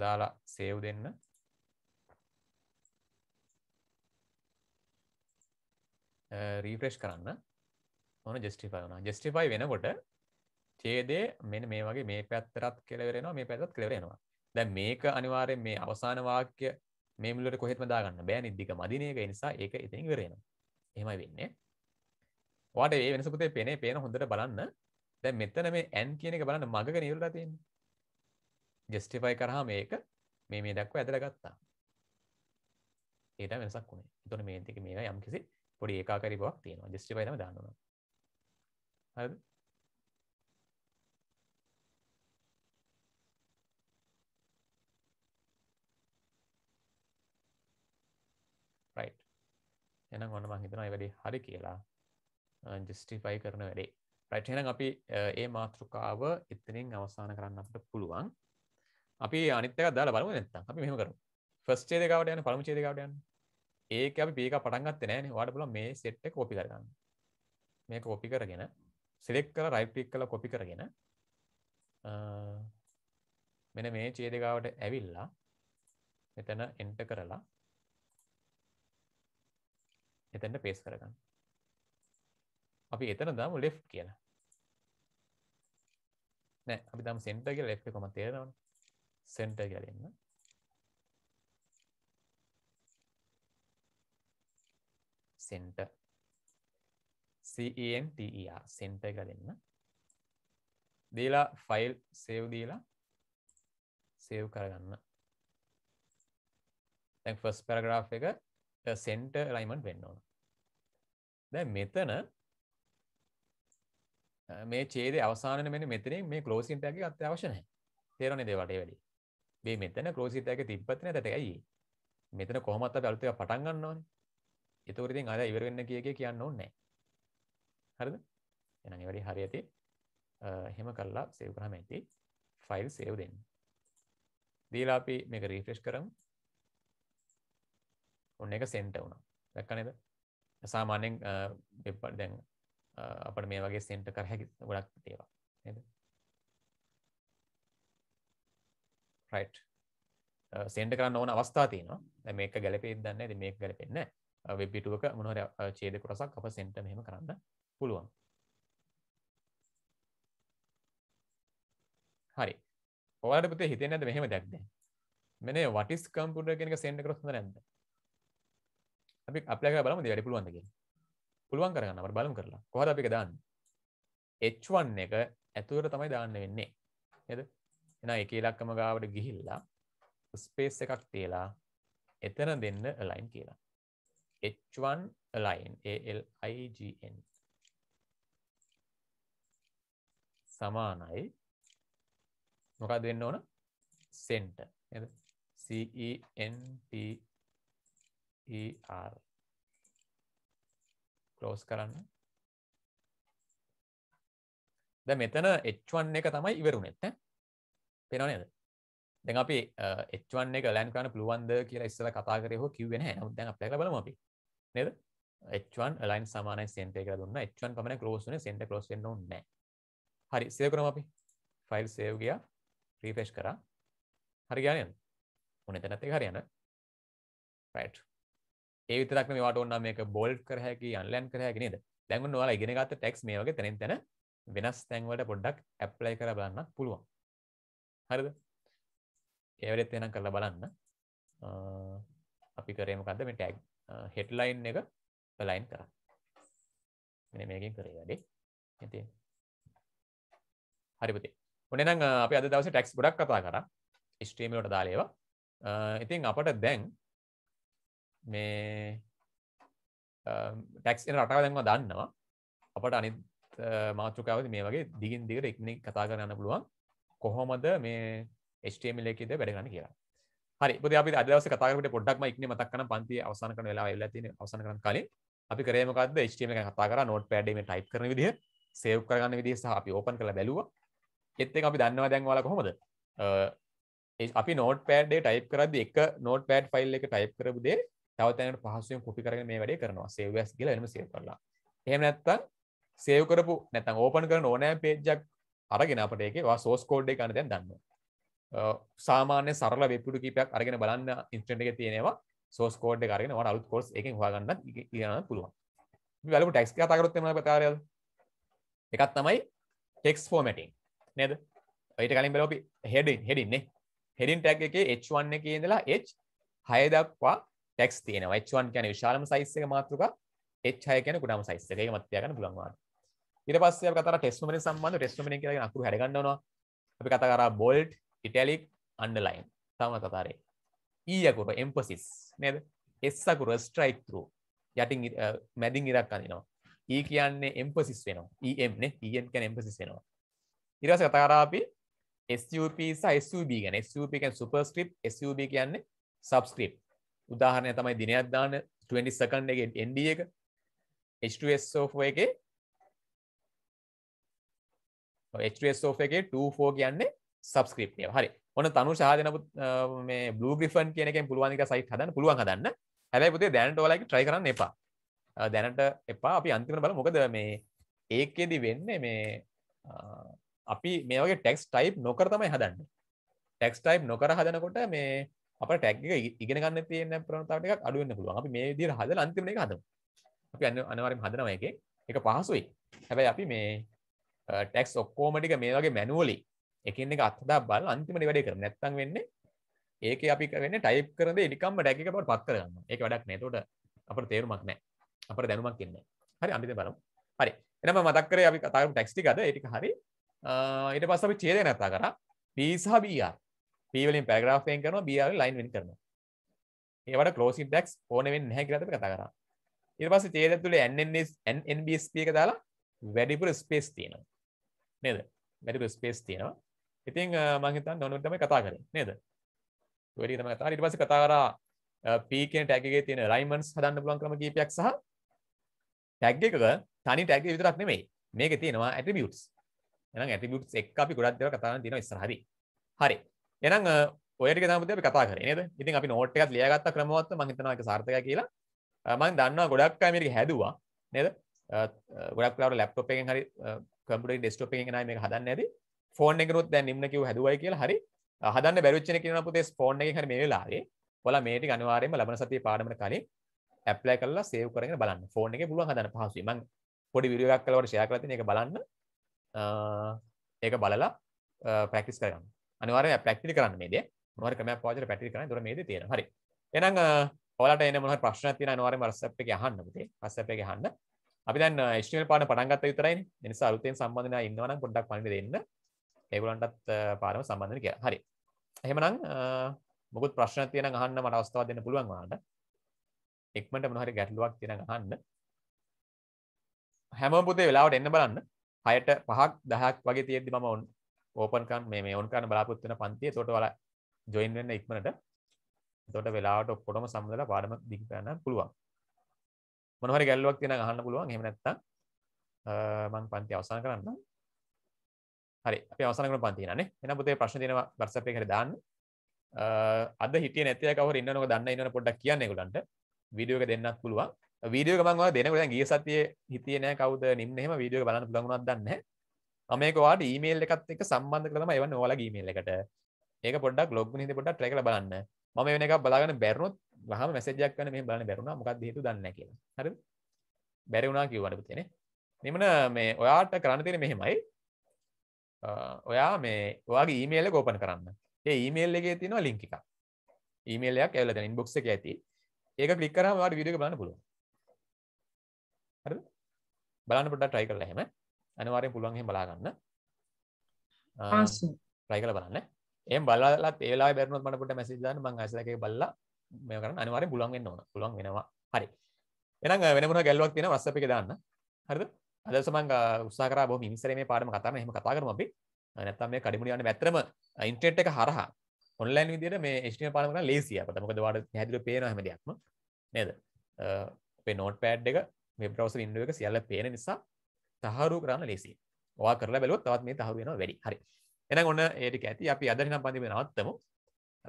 දාලා save දෙන්න. රීෆ්‍රෙෂ් eh, කරන්න ඕන ජෙස්ටිෆයි වන ජෙස්ටිෆයි වෙනකොට චේදය මෙන මේ වගේ මේ පැත්තරත් කෙලවෙනවා මේ පැත්ත් කෙලවෙනවා දැ මේක අනිවාරයෙන් මේ අවසාන වාක්‍ය මේමුලට කොහෙත්ම දාගන්න බෑ නිද්දික මදිනයක නිසා ඒක ඉතින් වෙරෙන එහෙමයි වෙන්නේ වාට ඒ වෙනසපුතේ පෙනේ පේන හොඳට බලන්න දැ මෙතන මේ ඇන් කියන එක බලන්න මගක නිවල්ලා තියෙන් ජෙස්ටිෆයි කරහා මේක මේ මේ දක්ව ඇදල ගත්තා ඒට වෙනසක් වුණේ තුන මේතික මේවා යම්කිසි පොඩි ඒකාකාරී බවක් තියෙනවා ජස්ටිෆයි තමයි දාන්න ඕන හරිද right එහෙනම් ඔන්න මම හිතනවා මේ වැඩේ හරි කියලා ජස්ටිෆයි කරන වැඩේ right එහෙනම් අපි ඒ මාතෘකාව එතනින් අවසන් කරන්න අපිට පුළුවන් අපි අනිත් එක දාලා බලමු නැත්තම් අපි මෙහෙම කරමු ෆස්ට් ඡේදයකට යන පළමු ඡේදයකට යන්නේ ඒක අපි පේක පටන්ගත් නෑන වාට පුල මේ සෙට්ට කෝපි කරගන්න මේ කෝපි කරගෙන සිලෙක් කල රයිපික් කල කොපි කරගෙන මෙන මේ චේදකාවට ඇවිල්ලා මෙතන එන්ට කරලා එතැන්ට පේස් කරගන්න අපි එතන දම ලෙෆ් කියන නෑ අපි දම් සෙන්ටගේ ලේ කොම තේරවන සෙන්ට ගැලන්න center CENTER center එක දෙන්න දීලා ෆයිල් save දීලා save කරගන්න දැන් first paragraph එක the center alignment වෙන්න ඕන දැන් මෙතන මේ චේදේ අවසානන මෙන්න මෙතනින් මේ ක්ලෝසින් ටැග් එක අත්‍යවශ්‍ය නැහැ. තේරෙන්නේ දේ වටේ වැඩි. මේ මෙතන ක්ලෝසින් ටැග් එක තිබ්බත් නැත ඇයි? මෙතන කොහොමවත් අපි අලුත් එකක් පටන් ගන්න ඕනේ. එතකොට ඉතින් අර ඉවර වෙන්න කිය කිය කියන්න ඕනේ නැහැ. හරිද? එහෙනම් ඒ වැඩේ හරියට එහෙම කරලා සේව් කරාම ඇති ෆයිල් සේව් දෙන්න. දීලා අපි මේක රිෆ්‍රෙෂ් කරමු. ඔන්න එක සෙන්ට් වුණා. දැක්කා නේද? සාමාන්‍යයෙන් දැන් අපිට මේ වගේ සෙන්ට් කර හැකි ගොඩක් දේවල් නේද? right. සෙන්ට් කරන්න ඕන අවස්ථා තියෙනවා. දැන් මේක ගැලපෙන්නේ නැහැ. ඉතින් මේක ගැලපෙන්නේ නැහැ. වෙබ්බිටුවක මොනහර චේද කොටසක් අප සෙන්ට මෙහෙම කරන්න පුළුවන් හරි ඔවාට පතේ හිතෙන් ඇද මෙහෙම දැක්ද මෙන වටිස් කම්පුට කෙනක සෙන්ඩ කරොස් නැද අපි අපලක බලම වැඩි පුළුවන්දග පුළුවන් කරන්න අපට බලම් කරලා කොහර අපි දාන්න එච්වන් එක ඇතුවට තමයි දාන්න වෙන්නේ එද එන එක ලක්කම ගාවට ගිහිල්ලා ස්පේස් එකක් තියලා එතන දෙන්න ලයින් කියලා H1 align ALIGN සමානයි මොකක්ද වෙන්න ඕන center නේද C E N T E R close කරන්න දැන් මෙතන H1 එක තමයි ඉවරුනේ ඈ පේනව නේද දැන් අපි H1 එක ලෑන් කරන්න පුළුවන්ද කියලා ඉස්සෙල්ලා කතා කරේ හො කිව්වේ නැහැ නමුත් දැන් අප්ලයි කරලා බලමු අපි නේද H1 align සමානයි center කියලා දුන්නා H1 පමණයි close වෙන්නේ center close වෙන්න ඕනේ නැහැ හරි save කරමු අපි file save ගියා refresh කරා හරි ගියා නේද ඕන එතනත් එක හරියන right ඒ විතරක් නෙමෙයි වාට ඕන නම් මේක bold කර හැකි unline කර හැකි නේද දැන් ඔන්න ඔයාලා ඉගෙන ගත්ත tags මේ වගේ තැනින් තැන වෙනස් තැන් වලට පොඩ්ඩක් apply කරලා බලන්න පුළුවන් හරිද ඒ වෙලෙත් එහෙනම් කරලා බලන්න අපි කරේ මොකද්ද මේ tag හෙට්ලයින් එක පලයින් කර මෙ මේකින් කරේ වැඩේ ඇති හරිපති උනනම් අප අද දවස ටැක්ස් ගොඩක් කතා කර ස්ට්‍රීමෝට දාලේවා ඉතින් අපට දැන් මේ ටැක්ස් එන රටාව දැන්වා දන්නවා අපට අනි මාතෘකාවද මේ වගේ දිගින් දිගට ඉක්මනි කතා කරන්න පුළුවන් කොහොමද මේ ස්ටේමිලෙකිද වැඩගන්න කියලා හරි පොද අපි අදවස කතාකට පොඩ්ඩක්ම ඉක්න මතක්කන පන්ති අවසාන කන වෙලා වෙලා තියෙන අවසාන කරන කලින් අපි කරේමකක්ද HTML එකෙන් කතා කරා නෝට් පෑඩ් එකේ ටයිප් කරන විදිහ සේව් කරගන්න විදිහ සහ අපි ඕපන් කරලා බැලුවා ඒත් එක අපි දන්නවා දැන් ඔයාලා කොහොමද අපි නෝට් පෑඩ්ඩේ ටයිප් කරද්දි එක නෝට් පෑඩ් ෆයිල් එක ටයිප් කරපු දේ තව තැනකට පහසුවෙන් කොපි කරගෙන මේ වැඩේ කරනවා සේව් ඇස් කියලා එනම සේව් කරලා එහෙම නැත්නම් සේව් කරපු නැත්නම් ඕපන් කරන ඕනෑම page එකක් අරගෙන අපිට ඒකේ වා source code එක ගන්න දැන් දන්නවා සාමාන්‍ය සරල වෙපුඩු කීපයක් අරගෙන බලන්න ඉන්ට්‍රට එක තියෙනවා සෝස් කෝඩ් කරගෙන වට අලුත් කෝස් එක හගන්න ලියන්න පුළුවන් වැලපු ටෙක්ස් කතාකරොත්තම ප්‍රකාරයද එකත් තමයි ටෙක්ස් ෆෝමටින් නේද ඔයිට කලින් බලපි හෙඩින් හෙඩින්නේ හෙඩින් ටැක් එක H1 එක ඉඳලා H 6 දක්වා ටැක්ස් තියෙනවා H1 කියන්නේ විශාලම සයිස් එක මාතෘක H6 කියන්නේ කුඩාම සයිස් එක. ඒක මතක තියාගන්න පුළුවන් වාට. ඊට පස්සේ අපි කතා කරා ටෙස්ට් නොමිනේන් සම්බන්ධව ටෙස්ට් නොමිනේන් කියලා කියන අකුරු හැඩ ගන්නවනවා. අපි කතා කරා බෝල්ට් ඉටැලික් අන්ඩලයින් තම කතාරේ ඊයකුර එම්පසිස් නද එස්සකුර ස්ට්‍රයික්තරු යටටින් මැදිින් ඉරක් අඳනවා ඒ e කියන්නේ එම්පසිස් වෙනවා ඒම්න ඒන් කැන එම්පසිස් වෙනවා ඉරස කතාරාපි SUP සයිස්B ගැන SUP කැන් සුපස්ක්‍රිප් SUB කියන්නේ සබස්ක්‍රිප් උදාහරණය තමයි දිනයක් දාන 20 සකන්ඩ එක එඩ එක H2Sෝ එක H2Sෝ එක 24 කියන්නේ සබස්ක්‍රප්නය හරි ඔන තනු ශාදන බල ගිෆන් කියනෙන් පුළුවන්ක සයිට් හදන්න පුළුවන් හදන්න හැබයි පුතේ දැනට ෝලයි ට්‍රයි කරන්න එපා දැනට එපා අපි අන්තිම බල මොකද මේ ඒකෙදි වෙන්න මේ අපි මේගේ ටෙක්ස් ටයිප් නොකර තමයි හදන්න ටෙක්ස් ටයිප් නොකර හදනකොට මේ අප ටැක් ඉගෙන ගන්න තියන ප්‍රනතාවටක් අඩුවන්න පුළුව අපි මේ දිර හද අන්තිම එක හදම අපි අන්න අනවරම් හදනව එක එක පහසුයි හැබැයි අපි මේ ටෙක්ස් ඔක්කෝමටික මේ වගේ මැනුවලි එකින් එක අත්හදා බල අන්තිමට වැඩේ කරමු නැත්නම් වෙන්නේ ඒකේ අපි වෙන්නේ ටයිප් කරන දේ නිකම්ම ටැග් එකකට පත් කරගන්න. ඒක වැඩක් නෑ. එතකොට අපිට තේරුමක් නෑ. අපිට දැනුමක් ඉන්නේ නෑ. හරි අනිත් බලමු. හරි. එහෙනම් මම මතක් කරේ අපි කතා කරපු ටැක්ස් ටික අද ඒ ටික හරි. ඊට පස්සේ අපි ඡේදය නැත්තා කරා. P සහ BR. P වලින් පැරග්‍රාෆ් වෙන් කරනවා BR වලින් ලයින් වෙන් කරනවා. ඒවට ක්ලෝසින් ටැක්ස් ඕනේ වෙන්නේ නැහැ කියලා අපි කතා කරා. ඊට පස්සේ ඡේදය තුලේ NNS NNBSP එක දාලා වැඩිපුර ස්පේස් තියෙනවා. නේද? වැඩිපුර ස්පේස් තියෙනවා. ඉතින් මං හිතන්නේ ඔන්න තමයි කතා කරේ නේද? ඔය ටික තමයි කතා කරේ. ඊට පස්සේ කතා කරා P කියන ටැග් එකේ තියෙන රයිමන්ඩ්ස් හදන්න පුළුවන් ක්‍රම කීපයක් සහ ටැග් එකක තනි ටැග් එක විතරක් නෙමෙයි. මේකේ තියෙනවා ඇට්‍රිබියුට්ස්. එහෙනම් ඇට්‍රිබියුට්ස් එක්ක අපි ගොඩක් දේවල් කතා කරන්න තියෙනවා ඉස්සරහදී. හරි. එහෙනම් ඔය ටික තමයි අපි කතා කරේ නේද? ඉතින් අපි නෝට් එකත් ලියාගත්ත ක්‍රමවත් මං හිතනවා ඒක සාර්ථකයි කියලා. මං දන්නවා ගොඩක් අය මේක හැදුවා නේද? ගොඩක් ලාවට ලැප්ටොප් එකෙන් හරි කම්පියුටර් ඩෙස්ක්ටොප් එකෙන් නයි මේක හදන්නේ නැති. ෆෝන් එකරුත් දැන් නිම්න කිව් හැදුවයි කියලා හරි හදන්න බැරිච්චන කියන පුතේ ෆෝන් එක හරි මේ වෙලාවේ ඔයාලා මේ ටික අනිවාර්යයෙන්ම ලබන සතියේ පාඩමට කලින් ඇප්ලයි කරලා සේව් කරගෙන බලන්න ෆෝන් එකේ පුළුවන් හදන්න පහසුයි මම පොඩි වීඩියෝ එකක් කළා වට ෂෙයා කරලා තියෙන එක බලන්න ඒක බලලා ප්‍රැක්ටිස් කරගන්න අනිවාර්යයෙන් ප්‍රැක්ටිස් කරන්න මේ දේ මොනවාරි ක්‍රමයක් පාවිච්චි කරලා ප්‍රැක්ටිස් කරන්න ඒතොර මේ දේ තියෙනවා හරි එහෙනම් ඔයාලට එන මොනවාරි ප්‍රශ්නක් තියෙනවා අනිවාර්යයෙන්ම WhatsApp එකේ අහන්න පුතේ WhatsApp එකේ අහන්න අපි දැන් HTML පාඩම පටන් ගත්තා විතරයිනේ ඒ නිසා අලුතෙන් සම්බන්ධ වෙනා ඉන්නවනම් පොඩ්ඩක් පණිවිඩ දෙන්න ඒගුලන්ටත් පාරම සම්බන්ධන කිය හරි එහෙමනම් මුකුත් ප්‍රශ්න තියෙන අහන්න මට අවස්ථාව දෙන්න පුළුවන් වාට එක්මට මොහරි ගැටලුවක් තියෙන අහන්න හැම පුතේ වෙලාවට එන්න බලන්න හයට පහක් දහක් වගේ තියෙද්දි මම ඔන් ඕපන්කන් මේ ඔන් කරන්න බලාපොත්වෙන පන්තිය තොට වල ජොයින් වෙන්න ඉක්මනට තොට වෙලාට ඔක්කොටම සම්බඳල පාඩම දිගකරන්න පුළුවන් මොනහරි ගැල්ලුවක් තියෙන අහන්න පුළුවන් එහෙම නැත්නම් මම පන්ති අවසන් කරන්නම් හරි අපි අවසන් කරන පන්ති නනේ එහෙනම් පුතේ ප්‍රශ්න තියෙනවා WhatsApp එකේ හරි දාන්න අද හිටියේ නැති අය කවුරු ඉන්නවද දන්න ඉන්නවද පොඩ්ඩක් කියන්න ඒගොල්ලන්ට වීඩියෝ එක දෙන්නත් පුළුවන් වීඩියෝ එක මම ඔයාලා දෙනකොට දැන් ගිය සතියේ හිටියේ නැහැ කවුද නිම්න එහෙම වීඩියෝ එක බලන්න පුළුවන් වුණාද දන්නේ නැහැ මම ඒක ඔයාලට ඊමේල් එකත් එක්ක සම්බන්ධ කරලා තමයි එවන්නේ ඔයාලගේ ඊමේල් එකට ඒක පොඩ්ඩක් ලොග් වෙන ඉඳි පොඩ්ඩක් try කරලා බලන්න මම වෙන එකක් බලාගෙන බැරුණොත් වහම මැසේජ් එකක් ගන්න මෙහෙම බලන්න බැරුණා මොකක්ද හේතුව දන්නේ නැහැ කියලා හරිද බැරි වුණා කිව්වට පුතේනේ නිමන මේ ඔයාට කරන්න තියෙන්නේ මෙහෙමයි ඔයා මේ වගේ ඊමේල ගෝපන කරන්න ඒ ඊමේල් එකේ තියෙනවා ලිංක එක ඊමේල්යක් ඇවල දැන ඉන්බොක්ස් එක ඇති ඒක ක්ලික් කරාම ඔයාලට වීඩියෝ එක බලන්න පුළුවන් හරිද බලන්න පොඩ්ඩක් try කරලා එහෙම අනිවාර්යෙන් පුළුවන් එහෙම බලා ගන්න try කරලා බලන්න එහෙම බලලා ඒ වෙලාවේ බැරිනොත් මට පොඩ්ඩක් මැසේජ් දාන්න මම ඇස්ලක් එක බලලා මේ කරන්න අනිවාර්යෙන් පුළුවන් වෙන්න ඕන පුළුවන් වෙනවා හරි එහෙනම් වෙන මොනවා ගැල්ලුවක් තියෙනවා WhatsApp එකේ දාන්න හරිද අද සමන් උසාකර බොහොම ඉස්සරේ මේ පාඩම කතා කරන එහෙම කතා කරමු අපි නැත්තම් මේ කඩිමුඩි යන වැත්තරම ඉන්ටර්නෙට් එක හරහා ඔන්ලයින් විදිහට මේ HTML පාඩම කරන්න ලේසියි අපිට මොකද ඔයාලට පැහැදිලිව පේනවා හැම දෙයක්ම නේද අපේ නෝට්පෑඩ් එක මේ බ්‍රවුසර් වින්ඩෝ එක සියල්ල පේන නිසා තහවුරු කරන්න ලේසියි ඔයා කරලා බැලුවොත් තවත් මේ තහවුරු වෙනවා වැඩි හරි එහෙනම් ඔන්න ඒ ටික ඇති අපි අද වෙනම් පන්ති මේ නවත්තමු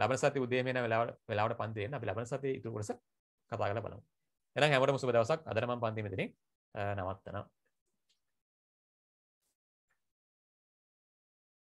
ලබන සති උදේ මේ යන වෙලාවට වෙලාවට පන්ති දෙන්න අපි ලබන සති ඉතුරු කොටස කතා කරලා බලමු එහෙනම් හැමෝටම සුබ දවසක් අදට මම පන්ති මෙතනින් නවත්තනවා